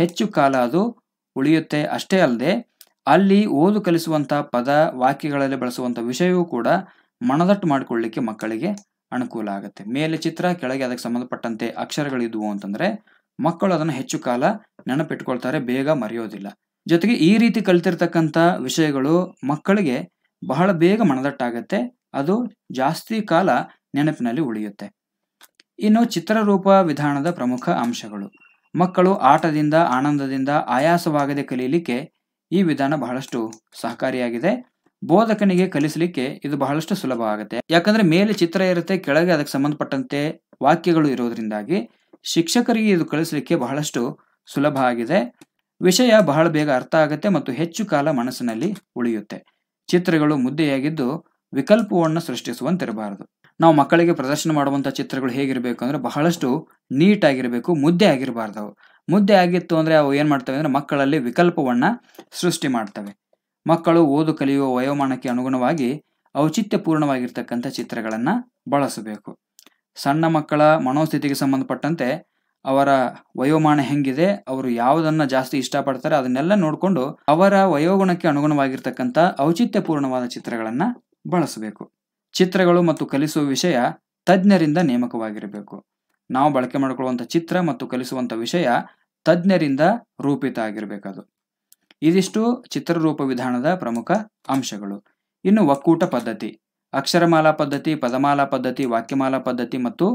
ಹೆಚ್ಚು ಕಾಲ ಅದು ಉಳಿಯುತ್ತೆ ಅಷ್ಟೇ ಅಲ್ಲದೆ ಅಲ್ಲಿ ಓದು ಕಲಿಸುವಂಥ ಪದ ವಾಕ್ಯಗಳಲ್ಲಿ ಬಳಸುವಂಥ ವಿಷಯವೂ ಕೂಡ ಮನದಟ್ಟು ಮಾಡಿಕೊಳ್ಳಿಕ್ಕೆ ಮಕ್ಕಳಿಗೆ ಅನುಕೂಲ ಆಗುತ್ತೆ ಮೇಲೆ ಚಿತ್ರ ಕೆಳಗೆ ಅದಕ್ಕೆ ಸಂಬಂಧಪಟ್ಟಂತೆ ಅಕ್ಷರಗಳಿದ್ವು ಅಂತಂದರೆ ಮಕ್ಕಳು ಅದನ್ನು ಹೆಚ್ಚು ಕಾಲ ನೆನಪಿಟ್ಕೊಳ್ತಾರೆ ಬೇಗ ಮರೆಯೋದಿಲ್ಲ ಜೊತೆಗೆ ಈ ರೀತಿ ಕಲಿತಿರ್ತಕ್ಕಂಥ ವಿಷಯಗಳು ಮಕ್ಕಳಿಗೆ ಬಹಳ ಬೇಗ ಮನದಟ್ಟಾಗತ್ತೆ ಅದು ಜಾಸ್ತಿ ಕಾಲ ನೆನಪಿನಲ್ಲಿ ಉಳಿಯುತ್ತೆ ಇನ್ನು ಚಿತ್ರರೂಪ ವಿಧಾನದ ಪ್ರಮುಖ ಅಂಶಗಳು ಮಕ್ಕಳು ಆಟದಿಂದ ಆನಂದದಿಂದ ಆಯಾಸವಾಗದೆ ಕಲಿಯಲಿಕ್ಕೆ ಈ ವಿಧಾನ ಬಹಳಷ್ಟು ಸಹಕಾರಿಯಾಗಿದೆ ಬೋಧಕನಿಗೆ ಕಲಿಸಲಿಕ್ಕೆ ಇದು ಬಹಳಷ್ಟು ಸುಲಭ ಆಗುತ್ತೆ ಯಾಕಂದ್ರೆ ಮೇಲೆ ಚಿತ್ರ ಇರುತ್ತೆ ಕೆಳಗೆ ಅದಕ್ಕೆ ಸಂಬಂಧಪಟ್ಟಂತೆ ವಾಕ್ಯಗಳು ಇರೋದ್ರಿಂದಾಗಿ ಶಿಕ್ಷಕರಿಗೆ ಇದು ಕಲಿಸಲಿಕ್ಕೆ ಬಹಳಷ್ಟು ಸುಲಭ ಆಗಿದೆ ವಿಷಯ ಬಹಳ ಬೇಗ ಅರ್ಥ ಆಗುತ್ತೆ ಮತ್ತು ಹೆಚ್ಚು ಕಾಲ ಮನಸ್ಸಿನಲ್ಲಿ ಉಳಿಯುತ್ತೆ ಚಿತ್ರಗಳು ಮುದ್ದೆಯಾಗಿದ್ದು ವಿಕಲ್ಪವನ್ನು ಸೃಷ್ಟಿಸುವಂತಿರಬಾರದು ನಾವು ಮಕ್ಕಳಿಗೆ ಪ್ರದರ್ಶನ ಮಾಡುವಂಥ ಚಿತ್ರಗಳು ಹೇಗಿರಬೇಕು ಅಂದರೆ ಬಹಳಷ್ಟು ನೀಟಾಗಿರಬೇಕು ಮುದ್ದೆ ಆಗಿರಬಾರ್ದು ಮುದ್ದೆ ಆಗಿತ್ತು ಅಂದರೆ ಅವು ಏನು ಮಾಡ್ತವೆ ಅಂದರೆ ಮಕ್ಕಳಲ್ಲಿ ವಿಕಲ್ಪವನ್ನು ಸೃಷ್ಟಿ ಮಾಡ್ತವೆ ಮಕ್ಕಳು ಓದು ಕಲಿಯುವ ವಯೋಮಾನಕ್ಕೆ ಅನುಗುಣವಾಗಿ ಔಚಿತ್ಯಪೂರ್ಣವಾಗಿರ್ತಕ್ಕಂಥ ಚಿತ್ರಗಳನ್ನು ಬಳಸಬೇಕು ಸಣ್ಣ ಮಕ್ಕಳ ಮನೋಸ್ಥಿತಿಗೆ ಸಂಬಂಧಪಟ್ಟಂತೆ ಅವರ ವಯೋಮಾನ ಹೆಂಗಿದೆ ಅವರು ಯಾವುದನ್ನ ಜಾಸ್ತಿ ಇಷ್ಟಪಡ್ತಾರೆ ಅದನ್ನೆಲ್ಲ ನೋಡಿಕೊಂಡು ಅವರ ವಯೋಗುಣಕ್ಕೆ ಅನುಗುಣವಾಗಿರ್ತಕ್ಕಂಥ ಔಚಿತ್ಯಪೂರ್ಣವಾದ ಚಿತ್ರಗಳನ್ನು ಬಳಸಬೇಕು ಚಿತ್ರಗಳು ಮತ್ತು ಕಲಿಸುವ ವಿಷಯ ತಜ್ಞರಿಂದ ನೇಮಕವಾಗಿರಬೇಕು ನಾವು ಬಳಕೆ ಮಾಡಿಕೊಳ್ಳುವಂಥ ಚಿತ್ರ ಮತ್ತು ಕಲಿಸುವಂಥ ವಿಷಯ ತಜ್ಞರಿಂದ ರೂಪಿತ ಆಗಿರಬೇಕದು ಇದಿಷ್ಟು ಚಿತ್ರರೂಪ ವಿಧಾನದ ಪ್ರಮುಖ ಅಂಶಗಳು ಇನ್ನು ಒಕ್ಕೂಟ ಪದ್ಧತಿ ಅಕ್ಷರಮಾಲಾ ಪದ್ಧತಿ ಪದಮಾಲಾ ಪದ್ಧತಿ ವಾಕ್ಯಮಾಲಾ ಪದ್ಧತಿ ಮತ್ತು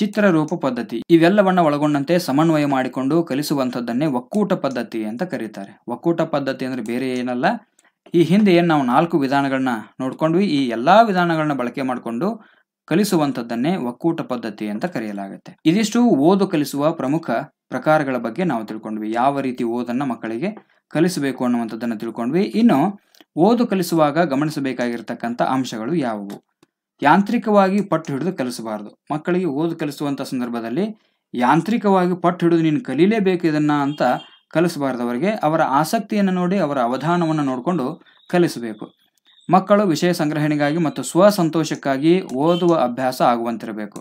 ಚಿತ್ರರೂಪ ಪದ್ಧತಿ ಇವೆಲ್ಲವನ್ನ ಒಳಗೊಂಡಂತೆ ಸಮನ್ವಯ ಮಾಡಿಕೊಂಡು ಕಲಿಸುವಂಥದ್ದನ್ನೇ ಒಕ್ಕೂಟ ಪದ್ಧತಿ ಅಂತ ಕರೀತಾರೆ ಒಕ್ಕೂಟ ಪದ್ಧತಿ ಅಂದ್ರೆ ಬೇರೆ ಏನಲ್ಲ ಈ ಹಿಂದೆ ಏನು ನಾವು ನಾಲ್ಕು ವಿಧಾನಗಳನ್ನ ನೋಡ್ಕೊಂಡ್ವಿ ಈ ಎಲ್ಲಾ ವಿಧಾನಗಳನ್ನ ಬಳಕೆ ಮಾಡಿಕೊಂಡು ಕಲಿಸುವಂಥದ್ದನ್ನೇ ಒಕ್ಕೂಟ ಪದ್ಧತಿ ಅಂತ ಕರೆಯಲಾಗುತ್ತೆ ಇದಿಷ್ಟು ಓದು ಕಲಿಸುವ ಪ್ರಮುಖ ಪ್ರಕಾರಗಳ ಬಗ್ಗೆ ನಾವು ತಿಳ್ಕೊಂಡ್ವಿ ಯಾವ ರೀತಿ ಓದನ್ನ ಮಕ್ಕಳಿಗೆ ಕಲಿಸಬೇಕು ಅನ್ನುವಂಥದ್ದನ್ನು ತಿಳ್ಕೊಂಡ್ವಿ ಇನ್ನು ಓದು ಕಲಿಸುವಾಗ ಗಮನಿಸಬೇಕಾಗಿರ್ತಕ್ಕಂಥ ಅಂಶಗಳು ಯಾವುವು ಯಾಂತ್ರಿಕವಾಗಿ ಪಟ್ಟು ಹಿಡಿದು ಕಲಿಸಬಾರದು ಮಕ್ಕಳಿಗೆ ಓದು ಕಲಿಸುವಂಥ ಸಂದರ್ಭದಲ್ಲಿ ಯಾಂತ್ರಿಕವಾಗಿ ಪಟ್ಟು ಹಿಡಿದು ನೀನು ಕಲೀಲೇಬೇಕು ಇದನ್ನು ಅಂತ ಕಲಿಸಬಾರ್ದು ಅವರಿಗೆ ಅವರ ಆಸಕ್ತಿಯನ್ನು ನೋಡಿ ಅವರ ಅವಧಾನವನ್ನು ನೋಡಿಕೊಂಡು ಕಲಿಸಬೇಕು ಮಕ್ಕಳು ವಿಷಯ ಸಂಗ್ರಹಣೆಗಾಗಿ ಮತ್ತು ಸ್ವಸಂತೋಷಕ್ಕಾಗಿ ಓದುವ ಅಭ್ಯಾಸ ಆಗುವಂತಿರಬೇಕು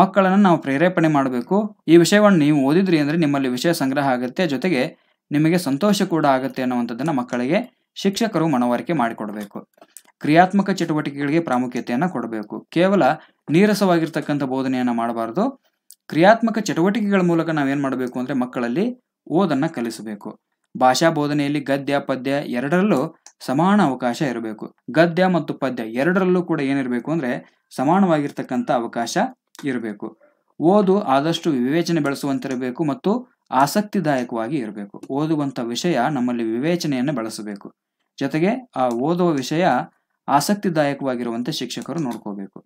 ಮಕ್ಕಳನ್ನು ನಾವು ಪ್ರೇರೇಪಣೆ ಮಾಡಬೇಕು ಈ ವಿಷಯವನ್ನು ನೀವು ಓದಿದ್ರಿ ಅಂದರೆ ನಿಮ್ಮಲ್ಲಿ ವಿಷಯ ಸಂಗ್ರಹ ಆಗುತ್ತೆ ಜೊತೆಗೆ ನಿಮಗೆ ಸಂತೋಷ ಕೂಡ ಆಗುತ್ತೆ ಅನ್ನುವಂಥದ್ದನ್ನು ಮಕ್ಕಳಿಗೆ ಶಿಕ್ಷಕರು ಮನವರಿಕೆ ಮಾಡಿಕೊಡಬೇಕು ಕ್ರಿಯಾತ್ಮಕ ಚಟುವಟಿಕೆಗಳಿಗೆ ಪ್ರಾಮುಖ್ಯತೆಯನ್ನು ಕೊಡಬೇಕು ಕೇವಲ ನೀರಸವಾಗಿರ್ತಕ್ಕಂಥ ಬೋಧನೆಯನ್ನು ಮಾಡಬಾರದು ಕ್ರಿಯಾತ್ಮಕ ಚಟುವಟಿಕೆಗಳ ಮೂಲಕ ನಾವೇನು ಮಾಡಬೇಕು ಅಂದರೆ ಮಕ್ಕಳಲ್ಲಿ ಓದನ್ನು ಕಲಿಸಬೇಕು ಭಾಷಾ ಬೋಧನೆಯಲ್ಲಿ ಗದ್ಯ ಪದ್ಯ ಎರಡರಲ್ಲೂ ಸಮಾನ ಅವಕಾಶ ಇರಬೇಕು ಗದ್ಯ ಮತ್ತು ಪದ್ಯ ಎರಡರಲ್ಲೂ ಕೂಡ ಏನಿರಬೇಕು ಅಂದರೆ ಸಮಾನವಾಗಿರ್ತಕ್ಕಂಥ ಅವಕಾಶ ಇರಬೇಕು ಓದು ಆದಷ್ಟು ವಿವೇಚನೆ ಬೆಳೆಸುವಂತಿರಬೇಕು ಮತ್ತು ಆಸಕ್ತಿದಾಯಕವಾಗಿ ಇರಬೇಕು ಓದುವಂಥ ವಿಷಯ ನಮ್ಮಲ್ಲಿ ವಿವೇಚನೆಯನ್ನು ಬೆಳೆಸಬೇಕು ಜೊತೆಗೆ ಆ ಓದುವ ವಿಷಯ ಆಸಕ್ತಿದಾಯಕವಾಗಿರುವಂತೆ ಶಿಕ್ಷಕರು ನೋಡ್ಕೋಬೇಕು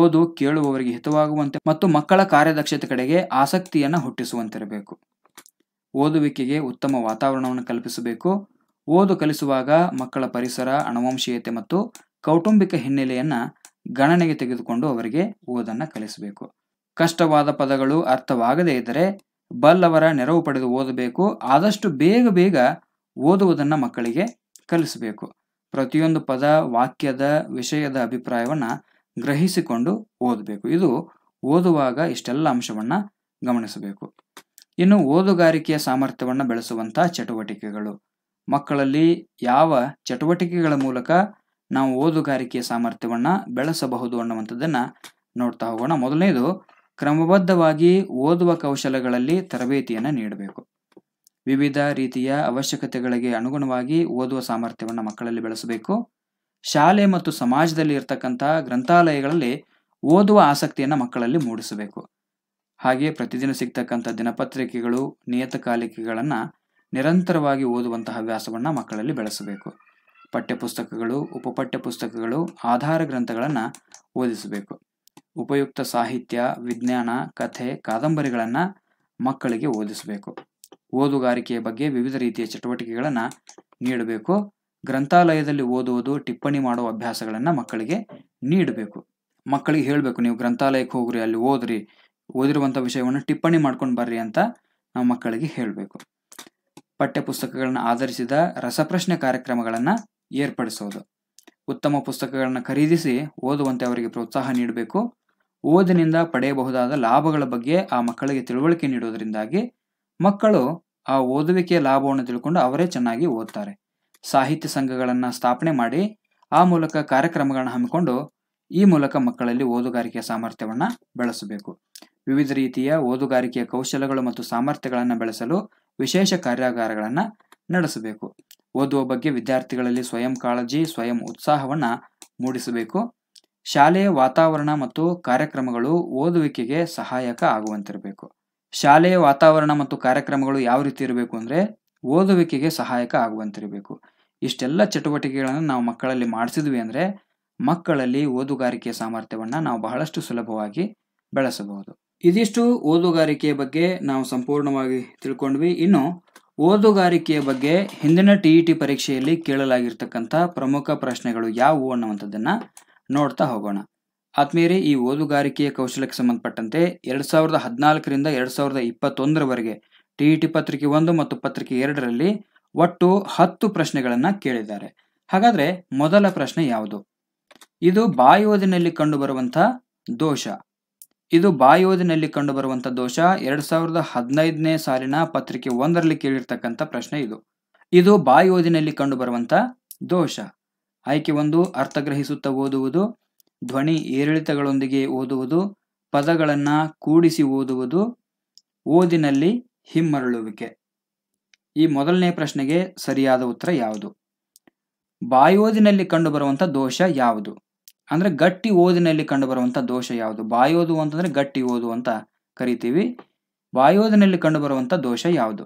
ಓದು ಕೇಳುವವರಿಗೆ ಹಿತವಾಗುವಂತೆ ಮತ್ತು ಮಕ್ಕಳ ಕಾರ್ಯದಕ್ಷತೆ ಕಡೆಗೆ ಆಸಕ್ತಿಯನ್ನು ಹುಟ್ಟಿಸುವಂತಿರಬೇಕು ಓದುವಿಕೆಗೆ ಉತ್ತಮ ವಾತಾವರಣವನ್ನು ಕಲ್ಪಿಸಬೇಕು ಓದು ಕಲಿಸುವಾಗ ಮಕ್ಕಳ ಪರಿಸರ ಅಣವಂಶೀಯತೆ ಮತ್ತು ಕೌಟುಂಬಿಕ ಹಿನ್ನೆಲೆಯನ್ನು ಗಣನೆಗೆ ತೆಗೆದುಕೊಂಡು ಅವರಿಗೆ ಓದನ್ನು ಕಲಿಸಬೇಕು ಕಷ್ಟವಾದ ಪದಗಳು ಅರ್ಥವಾಗದೇ ಇದ್ದರೆ ಬಲ್ಲವರ ನೆರವು ಪಡೆದು ಓದಬೇಕು ಆದಷ್ಟು ಬೇಗ ಬೇಗ ಓದುವುದನ್ನು ಮಕ್ಕಳಿಗೆ ಕಲಿಸಬೇಕು ಪ್ರತಿಯೊಂದು ಪದ ವಾಕ್ಯದ ವಿಷಯದ ಅಭಿಪ್ರಾಯವನ್ನು ಗ್ರಹಿಸಿಕೊಂಡು ಓದಬೇಕು ಇದು ಓದುವಾಗ ಇಷ್ಟೆಲ್ಲ ಅಂಶವನ್ನು ಗಮನಿಸಬೇಕು ಇನ್ನು ಓದುಗಾರಿಕೆಯ ಸಾಮರ್ಥ್ಯವನ್ನು ಬೆಳೆಸುವಂಥ ಚಟುವಟಿಕೆಗಳು ಮಕ್ಕಳಲ್ಲಿ ಯಾವ ಚಟುವಟಿಕೆಗಳ ಮೂಲಕ ನಾವು ಓದುಗಾರಿಕೆಯ ಸಾಮರ್ಥ್ಯವನ್ನು ಬೆಳೆಸಬಹುದು ಅನ್ನುವಂಥದ್ದನ್ನು ನೋಡ್ತಾ ಹೋಗೋಣ ಮೊದಲನೇದು ಕ್ರಮಬದ್ಧವಾಗಿ ಓದುವ ಕೌಶಲಗಳಲ್ಲಿ ತರಬೇತಿಯನ್ನು ನೀಡಬೇಕು ವಿವಿಧ ರೀತಿಯ ಅವಶ್ಯಕತೆಗಳಿಗೆ ಅನುಗುಣವಾಗಿ ಓದುವ ಸಾಮರ್ಥ್ಯವನ್ನು ಮಕ್ಕಳಲ್ಲಿ ಬೆಳೆಸಬೇಕು ಶಾಲೆ ಮತ್ತು ಸಮಾಜದಲ್ಲಿ ಇರತಕ್ಕಂತಹ ಗ್ರಂಥಾಲಯಗಳಲ್ಲಿ ಓದುವ ಆಸಕ್ತಿಯನ್ನು ಮಕ್ಕಳಲ್ಲಿ ಮೂಡಿಸಬೇಕು ಹಾಗೆ ಪ್ರತಿದಿನ ಸಿಗ್ತಕ್ಕಂಥ ದಿನಪತ್ರಿಕೆಗಳು ನಿಯತಕಾಲಿಕೆಗಳನ್ನು ನಿರಂತರವಾಗಿ ಓದುವಂತಹ ಹವ್ಯಾಸವನ್ನು ಮಕ್ಕಳಲ್ಲಿ ಬೆಳೆಸಬೇಕು ಪಠ್ಯಪುಸ್ತಕಗಳು ಉಪ ಪುಸ್ತಕಗಳು ಆಧಾರ ಗ್ರಂಥಗಳನ್ನು ಓದಿಸಬೇಕು ಉಪಯುಕ್ತ ಸಾಹಿತ್ಯ ವಿಜ್ಞಾನ ಕಥೆ ಕಾದಂಬರಿಗಳನ್ನು ಮಕ್ಕಳಿಗೆ ಓದಿಸಬೇಕು ಓದುಗಾರಿಕೆಯ ಬಗ್ಗೆ ವಿವಿಧ ರೀತಿಯ ಚಟುವಟಿಕೆಗಳನ್ನು ನೀಡಬೇಕು ಗ್ರಂಥಾಲಯದಲ್ಲಿ ಓದುವುದು ಟಿಪ್ಪಣಿ ಮಾಡುವ ಅಭ್ಯಾಸಗಳನ್ನು ಮಕ್ಕಳಿಗೆ ನೀಡಬೇಕು ಮಕ್ಕಳಿಗೆ ಹೇಳಬೇಕು ನೀವು ಗ್ರಂಥಾಲಯಕ್ಕೆ ಹೋಗ್ರಿ ಅಲ್ಲಿ ಓದ್ರಿ ಓದಿರುವಂಥ ವಿಷಯವನ್ನು ಟಿಪ್ಪಣಿ ಮಾಡ್ಕೊಂಡು ಬರ್ರಿ ಅಂತ ನಾವು ಮಕ್ಕಳಿಗೆ ಹೇಳಬೇಕು ಪಠ್ಯಪುಸ್ತಕಗಳನ್ನು ಆಧರಿಸಿದ ರಸಪ್ರಶ್ನೆ ಕಾರ್ಯಕ್ರಮಗಳನ್ನು ಏರ್ಪಡಿಸೋದು ಉತ್ತಮ ಪುಸ್ತಕಗಳನ್ನು ಖರೀದಿಸಿ ಓದುವಂತೆ ಅವರಿಗೆ ಪ್ರೋತ್ಸಾಹ ನೀಡಬೇಕು ಓದಿನಿಂದ ಪಡೆಯಬಹುದಾದ ಲಾಭಗಳ ಬಗ್ಗೆ ಆ ಮಕ್ಕಳಿಗೆ ತಿಳುವಳಿಕೆ ನೀಡುವುದರಿಂದಾಗಿ ಮಕ್ಕಳು ಆ ಓದುವಿಕೆಯ ಲಾಭವನ್ನು ತಿಳ್ಕೊಂಡು ಅವರೇ ಚೆನ್ನಾಗಿ ಓದ್ತಾರೆ ಸಾಹಿತ್ಯ ಸಂಘಗಳನ್ನು ಸ್ಥಾಪನೆ ಮಾಡಿ ಆ ಮೂಲಕ ಕಾರ್ಯಕ್ರಮಗಳನ್ನು ಹಮ್ಮಿಕೊಂಡು ಈ ಮೂಲಕ ಮಕ್ಕಳಲ್ಲಿ ಓದುಗಾರಿಕೆಯ ಸಾಮರ್ಥ್ಯವನ್ನು ಬೆಳೆಸಬೇಕು ವಿವಿಧ ರೀತಿಯ ಓದುಗಾರಿಕೆಯ ಕೌಶಲಗಳು ಮತ್ತು ಸಾಮರ್ಥ್ಯಗಳನ್ನು ಬೆಳೆಸಲು ವಿಶೇಷ ಕಾರ್ಯಾಗಾರಗಳನ್ನು ನಡೆಸಬೇಕು ಓದುವ ಬಗ್ಗೆ ವಿದ್ಯಾರ್ಥಿಗಳಲ್ಲಿ ಸ್ವಯಂ ಕಾಳಜಿ ಸ್ವಯಂ ಉತ್ಸಾಹವನ್ನು ಮೂಡಿಸಬೇಕು ಶಾಲೆಯ ವಾತಾವರಣ ಮತ್ತು ಕಾರ್ಯಕ್ರಮಗಳು ಓದುವಿಕೆಗೆ ಸಹಾಯಕ ಆಗುವಂತಿರಬೇಕು ಶಾಲೆಯ ವಾತಾವರಣ ಮತ್ತು ಕಾರ್ಯಕ್ರಮಗಳು ಯಾವ ರೀತಿ ಇರಬೇಕು ಅಂದರೆ ಓದುವಿಕೆಗೆ ಸಹಾಯಕ ಆಗುವಂತಿರಬೇಕು ಇಷ್ಟೆಲ್ಲ ಚಟುವಟಿಕೆಗಳನ್ನು ನಾವು ಮಕ್ಕಳಲ್ಲಿ ಮಾಡಿಸಿದ್ವಿ ಅಂದರೆ ಮಕ್ಕಳಲ್ಲಿ ಓದುಗಾರಿಕೆಯ ಸಾಮರ್ಥ್ಯವನ್ನು ನಾವು ಬಹಳಷ್ಟು ಸುಲಭವಾಗಿ ಬೆಳೆಸಬಹುದು ಇದಿಷ್ಟು ಓದುಗಾರಿಕೆಯ ಬಗ್ಗೆ ನಾವು ಸಂಪೂರ್ಣವಾಗಿ ತಿಳ್ಕೊಂಡ್ವಿ ಇನ್ನು ಓದುಗಾರಿಕೆಯ ಬಗ್ಗೆ ಹಿಂದಿನ ಟಿ ಇ ಟಿ ಪರೀಕ್ಷೆಯಲ್ಲಿ ಕೇಳಲಾಗಿರ್ತಕ್ಕಂಥ ಪ್ರಮುಖ ಪ್ರಶ್ನೆಗಳು ಯಾವುವು ಅನ್ನುವಂಥದ್ದನ್ನು ನೋಡ್ತಾ ಹೋಗೋಣ ಆತ್ಮೀಯರೇ ಈ ಓದುಗಾರಿಕೆಯ ಕೌಶಲಕ್ಕೆ ಸಂಬಂಧಪಟ್ಟಂತೆ ಎರಡು ಸಾವಿರದ ಹದಿನಾಲ್ಕರಿಂದ ಎರಡು ಸಾವಿರದ ಇಪ್ಪತ್ತೊಂದರವರೆಗೆ ಟಿ ಇ ಟಿ ಪತ್ರಿಕೆ ಒಂದು ಮತ್ತು ಪತ್ರಿಕೆ ಎರಡರಲ್ಲಿ ಒಟ್ಟು ಹತ್ತು ಪ್ರಶ್ನೆಗಳನ್ನು ಕೇಳಿದ್ದಾರೆ ಹಾಗಾದರೆ ಮೊದಲ ಪ್ರಶ್ನೆ ಯಾವುದು ಇದು ಬಾಯೋದಿನಲ್ಲಿ ಕಂಡುಬರುವಂಥ ದೋಷ ಇದು ಬಾಯೋದಿನಲ್ಲಿ ಕಂಡುಬರುವಂಥ ದೋಷ ಎರಡು ಸಾವಿರದ ಹದಿನೈದನೇ ಸಾಲಿನ ಪತ್ರಿಕೆ ಒಂದರಲ್ಲಿ ಕೇಳಿರ್ತಕ್ಕಂಥ ಪ್ರಶ್ನೆ ಇದು ಇದು ಬಾಯೋದಿನಲ್ಲಿ ಕಂಡುಬರುವಂಥ ದೋಷ ಆಯ್ಕೆ ಒಂದು ಅರ್ಥಗ್ರಹಿಸುತ್ತಾ ಓದುವುದು ಧ್ವನಿ ಏರಿಳಿತಗಳೊಂದಿಗೆ ಓದುವುದು ಪದಗಳನ್ನು ಕೂಡಿಸಿ ಓದುವುದು ಓದಿನಲ್ಲಿ ಹಿಮ್ಮರಳುವಿಕೆ ಈ ಮೊದಲನೇ ಪ್ರಶ್ನೆಗೆ ಸರಿಯಾದ ಉತ್ತರ ಯಾವುದು ಬಾಯೋದಿನಲ್ಲಿ ಕಂಡುಬರುವಂಥ ದೋಷ ಯಾವುದು ಅಂದರೆ ಗಟ್ಟಿ ಓದಿನಲ್ಲಿ ಕಂಡುಬರುವಂಥ ದೋಷ ಯಾವುದು ಬಾಯೋದು ಅಂತಂದರೆ ಗಟ್ಟಿ ಓದು ಅಂತ ಕರಿತೀವಿ ಬಾಯೋದಿನಲ್ಲಿ ಕಂಡುಬರುವಂಥ ದೋಷ ಯಾವುದು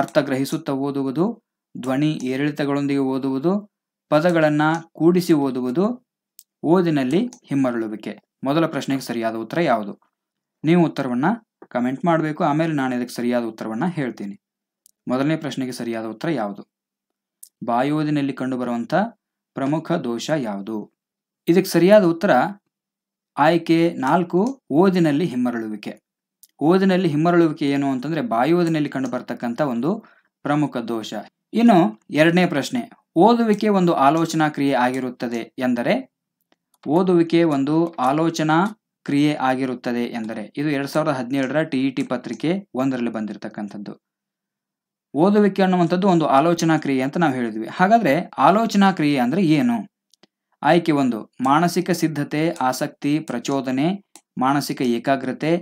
ಅರ್ಥ ಗ್ರಹಿಸುತ್ತಾ ಓದುವುದು ಧ್ವನಿ ಏರಿಳಿತಗಳೊಂದಿಗೆ ಓದುವುದು ಪದಗಳನ್ನು ಕೂಡಿಸಿ ಓದುವುದು ಓದಿನಲ್ಲಿ ಹಿಮ್ಮರಳುವಿಕೆ ಮೊದಲ ಪ್ರಶ್ನೆಗೆ ಸರಿಯಾದ ಉತ್ತರ ಯಾವುದು ನೀವು ಉತ್ತರವನ್ನು ಕಮೆಂಟ್ ಮಾಡಬೇಕು ಆಮೇಲೆ ನಾನು ಇದಕ್ಕೆ ಸರಿಯಾದ ಉತ್ತರವನ್ನು ಹೇಳ್ತೀನಿ ಮೊದಲನೇ ಪ್ರಶ್ನೆಗೆ ಸರಿಯಾದ ಉತ್ತರ ಯಾವುದು ಬಾಯೋದಿನಲ್ಲಿ ಕಂಡುಬರುವಂಥ ಪ್ರಮುಖ ದೋಷ ಯಾವುದು ಇದಕ್ಕೆ ಸರಿಯಾದ ಉತ್ತರ ಆಯ್ಕೆ ನಾಲ್ಕು ಓದಿನಲ್ಲಿ ಹಿಮ್ಮರಳುವಿಕೆ ಓದಿನಲ್ಲಿ ಹಿಮ್ಮರಳುವಿಕೆ ಏನು ಅಂತಂದರೆ ಬಾಯೋದಿನಲ್ಲಿ ಕಂಡು ಒಂದು ಪ್ರಮುಖ ದೋಷ ಇನ್ನು ಎರಡನೇ ಪ್ರಶ್ನೆ ಓದುವಿಕೆ ಒಂದು ಆಲೋಚನಾ ಕ್ರಿಯೆ ಆಗಿರುತ್ತದೆ ಎಂದರೆ ಓದುವಿಕೆ ಒಂದು ಆಲೋಚನಾ ಕ್ರಿಯೆ ಆಗಿರುತ್ತದೆ ಎಂದರೆ ಇದು ಎರಡ್ ಸಾವಿರದ ಹದಿನೇಳರ ಟಿ ಇ ಟಿ ಪತ್ರಿಕೆ ಒಂದರಲ್ಲಿ ಬಂದಿರತಕ್ಕಂಥದ್ದು ಓದುವಿಕೆ ಅನ್ನುವಂಥದ್ದು ಒಂದು ಆಲೋಚನಾ ಕ್ರಿಯೆ ಅಂತ ನಾವು ಹೇಳಿದ್ವಿ ಹಾಗಾದ್ರೆ ಆಲೋಚನಾ ಕ್ರಿಯೆ ಅಂದ್ರೆ ಏನು ಆಯ್ಕೆ ಒಂದು ಮಾನಸಿಕ ಸಿದ್ಧತೆ ಆಸಕ್ತಿ ಪ್ರಚೋದನೆ ಮಾನಸಿಕ ಏಕಾಗ್ರತೆ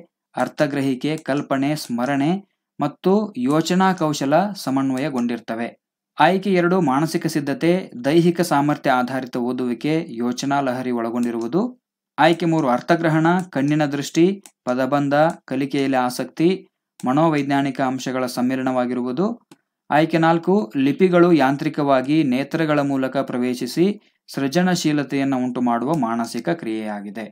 ಅರ್ಥಗ್ರಹಿಕೆ ಕಲ್ಪನೆ ಸ್ಮರಣೆ ಮತ್ತು ಯೋಚನಾ ಕೌಶಲ ಸಮನ್ವಯಗೊಂಡಿರ್ತವೆ ಆಯ್ಕೆ ಎರಡು ಮಾನಸಿಕ ಸಿದ್ಧತೆ ದೈಹಿಕ ಸಾಮರ್ಥ್ಯ ಆಧಾರಿತ ಓದುವಿಕೆ ಯೋಚನಾ ಲಹರಿ ಒಳಗೊಂಡಿರುವುದು ಆಯ್ಕೆ ಮೂರು ಅರ್ಥಗ್ರಹಣ ಕಣ್ಣಿನ ದೃಷ್ಟಿ ಪದಬಂಧ ಕಲಿಕೆಯಲ್ಲಿ ಆಸಕ್ತಿ ಮನೋವೈಜ್ಞಾನಿಕ ಅಂಶಗಳ ಸಮ್ಮಿಲನವಾಗಿರುವುದು ಆಯ್ಕೆ ನಾಲ್ಕು ಲಿಪಿಗಳು ಯಾಂತ್ರಿಕವಾಗಿ ನೇತ್ರಗಳ ಮೂಲಕ ಪ್ರವೇಶಿಸಿ ಸೃಜನಶೀಲತೆಯನ್ನು ಉಂಟು ಮಾಡುವ ಮಾನಸಿಕ ಕ್ರಿಯೆಯಾಗಿದೆ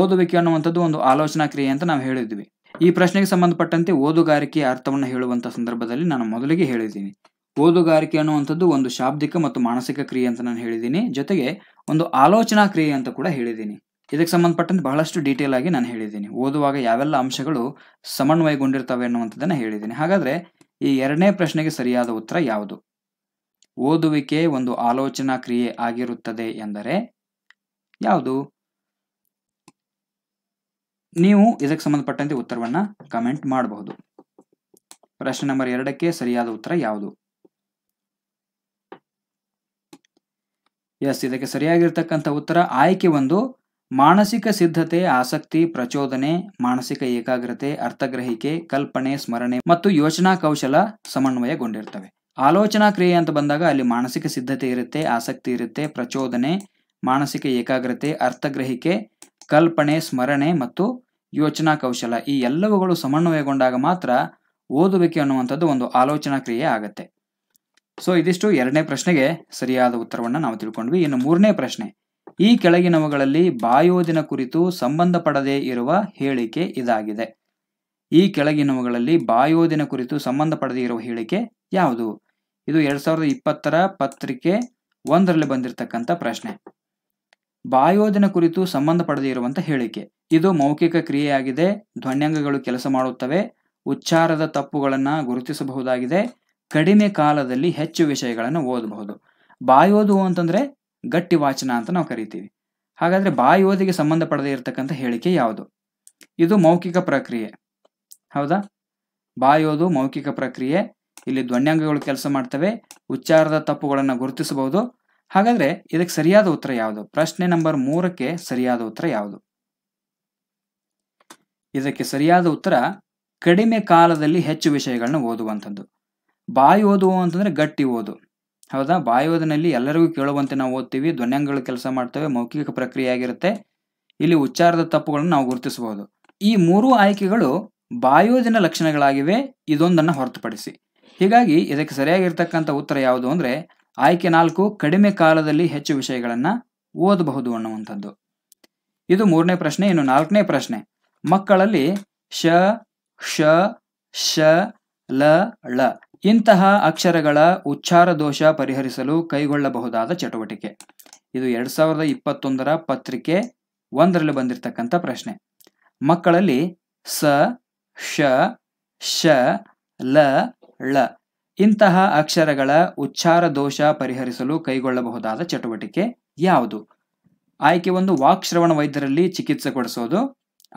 ಓದುವಿಕೆ ಅನ್ನುವಂಥದ್ದು ಒಂದು ಆಲೋಚನಾ ಕ್ರಿಯೆ ಅಂತ ನಾವು ಹೇಳಿದ್ವಿ ಈ ಪ್ರಶ್ನೆಗೆ ಸಂಬಂಧಪಟ್ಟಂತೆ ಓದುಗಾರಿಕೆಯ ಅರ್ಥವನ್ನು ಹೇಳುವಂತಹ ಸಂದರ್ಭದಲ್ಲಿ ನಾನು ಮೊದಲಿಗೆ ಹೇಳಿದ್ದೀನಿ ಓದುಗಾರಿಕೆ ಅನ್ನುವಂಥದ್ದು ಒಂದು ಶಾಬ್ದಿಕ ಮತ್ತು ಮಾನಸಿಕ ಕ್ರಿಯೆ ಅಂತ ನಾನು ಹೇಳಿದ್ದೀನಿ ಜೊತೆಗೆ ಒಂದು ಆಲೋಚನಾ ಕ್ರಿಯೆ ಅಂತ ಕೂಡ ಹೇಳಿದ್ದೀನಿ ಇದಕ್ಕೆ ಸಂಬಂಧಪಟ್ಟಂತೆ ಬಹಳಷ್ಟು ಡೀಟೇಲ್ ಆಗಿ ನಾನು ಹೇಳಿದ್ದೀನಿ ಓದುವಾಗ ಯಾವೆಲ್ಲ ಅಂಶಗಳು ಸಮನ್ವಯಗೊಂಡಿರ್ತವೆ ಅನ್ನುವಂಥದ್ದನ್ನು ಹೇಳಿದ್ದೀನಿ ಹಾಗಾದರೆ ಈ ಎರಡನೇ ಪ್ರಶ್ನೆಗೆ ಸರಿಯಾದ ಉತ್ತರ ಯಾವುದು ಓದುವಿಕೆ ಒಂದು ಆಲೋಚನಾ ಕ್ರಿಯೆ ಆಗಿರುತ್ತದೆ ಎಂದರೆ ಯಾವುದು ನೀವು ಇದಕ್ಕೆ ಸಂಬಂಧಪಟ್ಟಂತೆ ಉತ್ತರವನ್ನು ಕಮೆಂಟ್ ಮಾಡಬಹುದು ಪ್ರಶ್ನೆ ನಂಬರ್ ಎರಡಕ್ಕೆ ಸರಿಯಾದ ಉತ್ತರ ಯಾವುದು ಎಸ್ ಇದಕ್ಕೆ ಸರಿಯಾಗಿರ್ತಕ್ಕಂಥ ಉತ್ತರ ಆಯ್ಕೆ ಒಂದು ಮಾನಸಿಕ ಸಿದ್ಧತೆ ಆಸಕ್ತಿ ಪ್ರಚೋದನೆ ಮಾನಸಿಕ ಏಕಾಗ್ರತೆ ಅರ್ಥಗ್ರಹಿಕೆ ಕಲ್ಪನೆ ಸ್ಮರಣೆ ಮತ್ತು ಯೋಚನಾ ಕೌಶಲ ಸಮನ್ವಯಗೊಂಡಿರ್ತವೆ ಆಲೋಚನಾ ಕ್ರಿಯೆ ಅಂತ ಬಂದಾಗ ಅಲ್ಲಿ ಮಾನಸಿಕ ಸಿದ್ಧತೆ ಇರುತ್ತೆ ಆಸಕ್ತಿ ಇರುತ್ತೆ ಪ್ರಚೋದನೆ ಮಾನಸಿಕ ಏಕಾಗ್ರತೆ ಅರ್ಥಗ್ರಹಿಕೆ ಕಲ್ಪನೆ ಸ್ಮರಣೆ ಮತ್ತು ಯೋಚನಾ ಕೌಶಲ ಈ ಎಲ್ಲವುಗಳು ಸಮನ್ವಯಗೊಂಡಾಗ ಮಾತ್ರ ಓದುವಿಕೆ ಅನ್ನುವಂಥದ್ದು ಒಂದು ಆಲೋಚನಾ ಕ್ರಿಯೆ ಆಗುತ್ತೆ ಸೊ ಇದಿಷ್ಟು ಎರಡನೇ ಪ್ರಶ್ನೆಗೆ ಸರಿಯಾದ ಉತ್ತರವನ್ನು ನಾವು ತಿಳ್ಕೊಂಡ್ವಿ ಇನ್ನು ಮೂರನೇ ಪ್ರಶ್ನೆ ಈ ಕೆಳಗಿನವುಗಳಲ್ಲಿ ಬಾಯೋದಿನ ಕುರಿತು ಸಂಬಂಧಪಡದೇ ಇರುವ ಹೇಳಿಕೆ ಇದಾಗಿದೆ ಈ ಕೆಳಗಿನವುಗಳಲ್ಲಿ ಬಾಯೋದಿನ ಕುರಿತು ಸಂಬಂಧಪಡದೇ ಇರುವ ಹೇಳಿಕೆ ಯಾವುದು ಇದು ಎರಡ್ ಸಾವಿರದ ಇಪ್ಪತ್ತರ ಪತ್ರಿಕೆ ಒಂದರಲ್ಲಿ ಬಂದಿರತಕ್ಕಂಥ ಪ್ರಶ್ನೆ ಬಾಯೋದಿನ ಕುರಿತು ಸಂಬಂಧ ಪಡೆದೇ ಇರುವಂಥ ಹೇಳಿಕೆ ಇದು ಮೌಖಿಕ ಕ್ರಿಯೆಯಾಗಿದೆ ಧ್ವನ್ಯಂಗಗಳು ಕೆಲಸ ಮಾಡುತ್ತವೆ ಉಚ್ಚಾರದ ತಪ್ಪುಗಳನ್ನು ಗುರುತಿಸಬಹುದಾಗಿದೆ ಕಡಿಮೆ ಕಾಲದಲ್ಲಿ ಹೆಚ್ಚು ವಿಷಯಗಳನ್ನು ಓದಬಹುದು ಬಾಯೋದು ಅಂತಂದ್ರೆ ಗಟ್ಟಿ ವಾಚನ ಅಂತ ನಾವು ಕರಿತೀವಿ ಹಾಗಾದ್ರೆ ಬಾಯೋದಿಗೆ ಸಂಬಂಧಪಡದೆ ಇರತಕ್ಕಂಥ ಹೇಳಿಕೆ ಯಾವುದು ಇದು ಮೌಖಿಕ ಪ್ರಕ್ರಿಯೆ ಹೌದಾ ಬಾಯೋದು ಮೌಖಿಕ ಪ್ರಕ್ರಿಯೆ ಇಲ್ಲಿ ಧ್ವನ್ಯಾಂಗಗಳು ಕೆಲಸ ಮಾಡ್ತವೆ ಉಚ್ಚಾರದ ತಪ್ಪುಗಳನ್ನು ಗುರುತಿಸಬಹುದು ಹಾಗಾದ್ರೆ ಇದಕ್ಕೆ ಸರಿಯಾದ ಉತ್ತರ ಯಾವುದು ಪ್ರಶ್ನೆ ನಂಬರ್ ಮೂರಕ್ಕೆ ಸರಿಯಾದ ಉತ್ತರ ಯಾವುದು ಇದಕ್ಕೆ ಸರಿಯಾದ ಉತ್ತರ ಕಡಿಮೆ ಕಾಲದಲ್ಲಿ ಹೆಚ್ಚು ವಿಷಯಗಳನ್ನು ಓದುವಂಥದ್ದು ಬಾಯೋದು ಓದು ಅಂತಂದರೆ ಗಟ್ಟಿ ಓದು ಹೌದಾ ಬಾಯೋದಿನಲ್ಲಿ ಓದಿನಲ್ಲಿ ಎಲ್ಲರಿಗೂ ಕೇಳುವಂತೆ ನಾವು ಓದ್ತೀವಿ ಧ್ವನ್ಯಂಗಗಳು ಕೆಲಸ ಮಾಡ್ತವೆ ಮೌಖಿಕ ಪ್ರಕ್ರಿಯೆ ಆಗಿರುತ್ತೆ ಇಲ್ಲಿ ಉಚ್ಚಾರದ ತಪ್ಪುಗಳನ್ನು ನಾವು ಗುರುತಿಸಬಹುದು ಈ ಮೂರು ಆಯ್ಕೆಗಳು ಬಾಯೋದಿನ ಲಕ್ಷಣಗಳಾಗಿವೆ ಇದೊಂದನ್ನು ಹೊರತುಪಡಿಸಿ ಹೀಗಾಗಿ ಇದಕ್ಕೆ ಸರಿಯಾಗಿರ್ತಕ್ಕಂಥ ಉತ್ತರ ಯಾವುದು ಅಂದರೆ ಆಯ್ಕೆ ನಾಲ್ಕು ಕಡಿಮೆ ಕಾಲದಲ್ಲಿ ಹೆಚ್ಚು ವಿಷಯಗಳನ್ನು ಓದಬಹುದು ಅನ್ನುವಂಥದ್ದು ಇದು ಮೂರನೇ ಪ್ರಶ್ನೆ ಇನ್ನು ನಾಲ್ಕನೇ ಪ್ರಶ್ನೆ ಮಕ್ಕಳಲ್ಲಿ ಶ ಶ ಶ ಲ ಳ ಇಂತಹ ಅಕ್ಷರಗಳ ಉಚ್ಚಾರ ದೋಷ ಪರಿಹರಿಸಲು ಕೈಗೊಳ್ಳಬಹುದಾದ ಚಟುವಟಿಕೆ ಇದು ಎರಡ್ ಸಾವಿರದ ಇಪ್ಪತ್ತೊಂದರ ಪತ್ರಿಕೆ ಒಂದರಲ್ಲಿ ಬಂದಿರತಕ್ಕಂಥ ಪ್ರಶ್ನೆ ಮಕ್ಕಳಲ್ಲಿ ಸ ಶ ಶ ಲ ಳ ಇಂತಹ ಅಕ್ಷರಗಳ ಉಚ್ಚಾರ ದೋಷ ಪರಿಹರಿಸಲು ಕೈಗೊಳ್ಳಬಹುದಾದ ಚಟುವಟಿಕೆ ಯಾವುದು ಆಯ್ಕೆ ಒಂದು ವಾಕ್ಶ್ರವಣ ವೈದ್ಯರಲ್ಲಿ ಚಿಕಿತ್ಸೆ ಕೊಡಿಸೋದು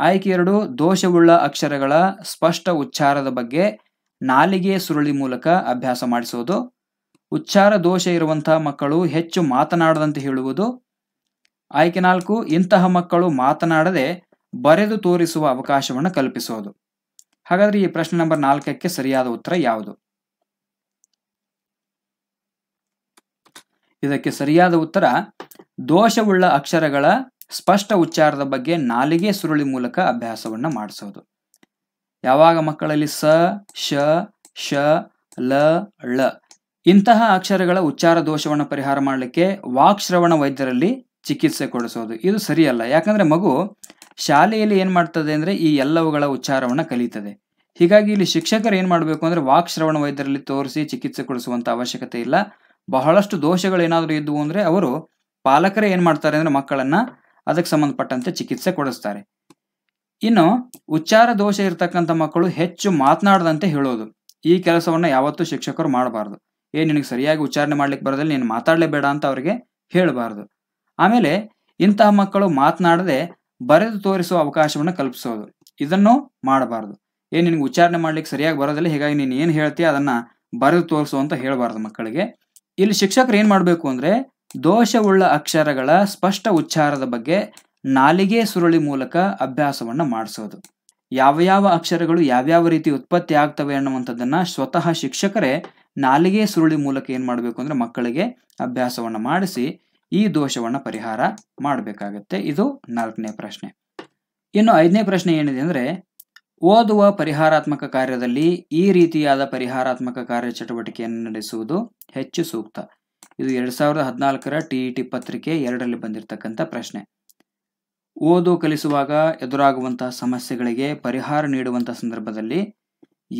ಆಯ್ಕೆ ಎರಡು ದೋಷವುಳ್ಳ ಅಕ್ಷರಗಳ ಸ್ಪಷ್ಟ ಉಚ್ಚಾರದ ಬಗ್ಗೆ ನಾಲಿಗೆ ಸುರುಳಿ ಮೂಲಕ ಅಭ್ಯಾಸ ಮಾಡಿಸೋದು ಉಚ್ಚಾರ ದೋಷ ಇರುವಂತಹ ಮಕ್ಕಳು ಹೆಚ್ಚು ಮಾತನಾಡದಂತೆ ಹೇಳುವುದು ಆಯ್ಕೆ ನಾಲ್ಕು ಇಂತಹ ಮಕ್ಕಳು ಮಾತನಾಡದೆ ಬರೆದು ತೋರಿಸುವ ಅವಕಾಶವನ್ನು ಕಲ್ಪಿಸೋದು ಹಾಗಾದ್ರೆ ಈ ಪ್ರಶ್ನೆ ನಂಬರ್ ನಾಲ್ಕಕ್ಕೆ ಸರಿಯಾದ ಉತ್ತರ ಯಾವುದು ಇದಕ್ಕೆ ಸರಿಯಾದ ಉತ್ತರ ದೋಷವುಳ್ಳ ಅಕ್ಷರಗಳ ಸ್ಪಷ್ಟ ಉಚ್ಚಾರದ ಬಗ್ಗೆ ನಾಲಿಗೆ ಸುರುಳಿ ಮೂಲಕ ಅಭ್ಯಾಸವನ್ನು ಮಾಡಿಸೋದು ಯಾವಾಗ ಮಕ್ಕಳಲ್ಲಿ ಸ ಶ ಶ ಲ ಳ ಇಂತಹ ಅಕ್ಷರಗಳ ಉಚ್ಚಾರ ದೋಷವನ್ನು ಪರಿಹಾರ ಮಾಡಲಿಕ್ಕೆ ವಾಕ್ಶ್ರವಣ ವೈದ್ಯರಲ್ಲಿ ಚಿಕಿತ್ಸೆ ಕೊಡಿಸೋದು ಇದು ಸರಿಯಲ್ಲ ಯಾಕಂದ್ರೆ ಮಗು ಶಾಲೆಯಲ್ಲಿ ಏನು ಮಾಡ್ತದೆ ಅಂದ್ರೆ ಈ ಎಲ್ಲವುಗಳ ಉಚ್ಚಾರವನ್ನು ಕಲಿತದೆ ಹೀಗಾಗಿ ಇಲ್ಲಿ ಶಿಕ್ಷಕರು ಏನು ಮಾಡಬೇಕು ವಾಕ್ ವಾಕ್ಶ್ರವಣ ವೈದ್ಯರಲ್ಲಿ ತೋರಿಸಿ ಚಿಕಿತ್ಸೆ ಕೊಡಿಸುವಂತ ಅವಶ್ಯಕತೆ ಇಲ್ಲ ಬಹಳಷ್ಟು ದೋಷಗಳು ಏನಾದರೂ ಇದ್ದವು ಅಂದರೆ ಅವರು ಪಾಲಕರೇ ಏನು ಮಾಡ್ತಾರೆ ಅಂದರೆ ಮಕ್ಕಳನ್ನು ಅದಕ್ಕೆ ಸಂಬಂಧಪಟ್ಟಂತೆ ಚಿಕಿತ್ಸೆ ಕೊಡಿಸ್ತಾರೆ ಇನ್ನು ಉಚ್ಚಾರ ದೋಷ ಇರತಕ್ಕಂಥ ಮಕ್ಕಳು ಹೆಚ್ಚು ಮಾತನಾಡದಂತೆ ಹೇಳೋದು ಈ ಕೆಲಸವನ್ನ ಯಾವತ್ತೂ ಶಿಕ್ಷಕರು ಮಾಡಬಾರ್ದು ಏ ನಿನಗೆ ಸರಿಯಾಗಿ ಉಚ್ಚಾರಣೆ ಮಾಡ್ಲಿಕ್ಕೆ ಬರೋದಿಲ್ಲ ನೀನು ಬೇಡ ಅಂತ ಅವರಿಗೆ ಹೇಳಬಾರ್ದು ಆಮೇಲೆ ಇಂತಹ ಮಕ್ಕಳು ಮಾತನಾಡದೆ ಬರೆದು ತೋರಿಸುವ ಅವಕಾಶವನ್ನು ಕಲ್ಪಿಸೋದು ಇದನ್ನು ಮಾಡಬಾರ್ದು ಏನ್ ನಿನಗೆ ಉಚ್ಚಾರಣೆ ಮಾಡ್ಲಿಕ್ಕೆ ಸರಿಯಾಗಿ ಬರೋದಿಲ್ಲ ಹೀಗಾಗಿ ನೀನು ಏನು ಹೇಳ್ತೀಯ ಅದನ್ನ ಬರೆದು ತೋರಿಸು ಅಂತ ಹೇಳಬಾರ್ದು ಮಕ್ಕಳಿಗೆ ಇಲ್ಲಿ ಶಿಕ್ಷಕರು ಏನು ಮಾಡಬೇಕು ಅಂದ್ರೆ ದೋಷವುಳ್ಳ ಅಕ್ಷರಗಳ ಸ್ಪಷ್ಟ ಉಚ್ಚಾರದ ಬಗ್ಗೆ ನಾಲಿಗೆ ಸುರುಳಿ ಮೂಲಕ ಅಭ್ಯಾಸವನ್ನು ಮಾಡಿಸೋದು ಯಾವ ಯಾವ ಅಕ್ಷರಗಳು ಯಾವ್ಯಾವ ರೀತಿ ಉತ್ಪತ್ತಿ ಆಗ್ತವೆ ಅನ್ನುವಂಥದ್ದನ್ನು ಸ್ವತಃ ಶಿಕ್ಷಕರೇ ನಾಲಿಗೆ ಸುರುಳಿ ಮೂಲಕ ಏನು ಮಾಡಬೇಕು ಅಂದರೆ ಮಕ್ಕಳಿಗೆ ಅಭ್ಯಾಸವನ್ನು ಮಾಡಿಸಿ ಈ ದೋಷವನ್ನು ಪರಿಹಾರ ಮಾಡಬೇಕಾಗತ್ತೆ ಇದು ನಾಲ್ಕನೇ ಪ್ರಶ್ನೆ ಇನ್ನು ಐದನೇ ಪ್ರಶ್ನೆ ಏನಿದೆ ಅಂದರೆ ಓದುವ ಪರಿಹಾರಾತ್ಮಕ ಕಾರ್ಯದಲ್ಲಿ ಈ ರೀತಿಯಾದ ಪರಿಹಾರಾತ್ಮಕ ಕಾರ್ಯ ಚಟುವಟಿಕೆಯನ್ನು ನಡೆಸುವುದು ಹೆಚ್ಚು ಸೂಕ್ತ ಇದು ಎರಡ್ ಸಾವಿರದ ಹದಿನಾಲ್ಕರ ಟಿ ಇ ಟಿ ಪತ್ರಿಕೆ ಎರಡರಲ್ಲಿ ಬಂದಿರತಕ್ಕಂಥ ಪ್ರಶ್ನೆ ಓದು ಕಲಿಸುವಾಗ ಎದುರಾಗುವಂತಹ ಸಮಸ್ಯೆಗಳಿಗೆ ಪರಿಹಾರ ನೀಡುವಂತಹ ಸಂದರ್ಭದಲ್ಲಿ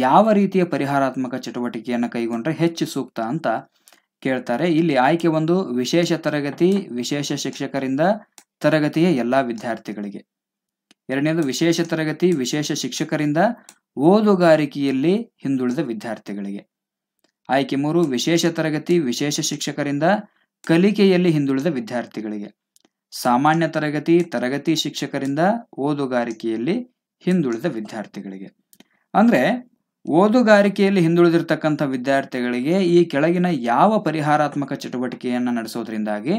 ಯಾವ ರೀತಿಯ ಪರಿಹಾರಾತ್ಮಕ ಚಟುವಟಿಕೆಯನ್ನು ಕೈಗೊಂಡ್ರೆ ಹೆಚ್ಚು ಸೂಕ್ತ ಅಂತ ಕೇಳ್ತಾರೆ ಇಲ್ಲಿ ಆಯ್ಕೆ ಒಂದು ವಿಶೇಷ ತರಗತಿ ವಿಶೇಷ ಶಿಕ್ಷಕರಿಂದ ತರಗತಿಯ ಎಲ್ಲಾ ವಿದ್ಯಾರ್ಥಿಗಳಿಗೆ ಎರಡನೇದು ವಿಶೇಷ ತರಗತಿ ವಿಶೇಷ ಶಿಕ್ಷಕರಿಂದ ಓದುಗಾರಿಕೆಯಲ್ಲಿ ಹಿಂದುಳಿದ ವಿದ್ಯಾರ್ಥಿಗಳಿಗೆ ಆಯ್ಕೆ ಮೂರು ವಿಶೇಷ ತರಗತಿ ವಿಶೇಷ ಶಿಕ್ಷಕರಿಂದ ಕಲಿಕೆಯಲ್ಲಿ ಹಿಂದುಳಿದ ವಿದ್ಯಾರ್ಥಿಗಳಿಗೆ ಸಾಮಾನ್ಯ ತರಗತಿ ತರಗತಿ ಶಿಕ್ಷಕರಿಂದ ಓದುಗಾರಿಕೆಯಲ್ಲಿ ಹಿಂದುಳಿದ ವಿದ್ಯಾರ್ಥಿಗಳಿಗೆ ಅಂದರೆ ಓದುಗಾರಿಕೆಯಲ್ಲಿ ಹಿಂದುಳಿದಿರ್ತಕ್ಕಂಥ ವಿದ್ಯಾರ್ಥಿಗಳಿಗೆ ಈ ಕೆಳಗಿನ ಯಾವ ಪರಿಹಾರಾತ್ಮಕ ಚಟುವಟಿಕೆಯನ್ನು ನಡೆಸೋದ್ರಿಂದಾಗಿ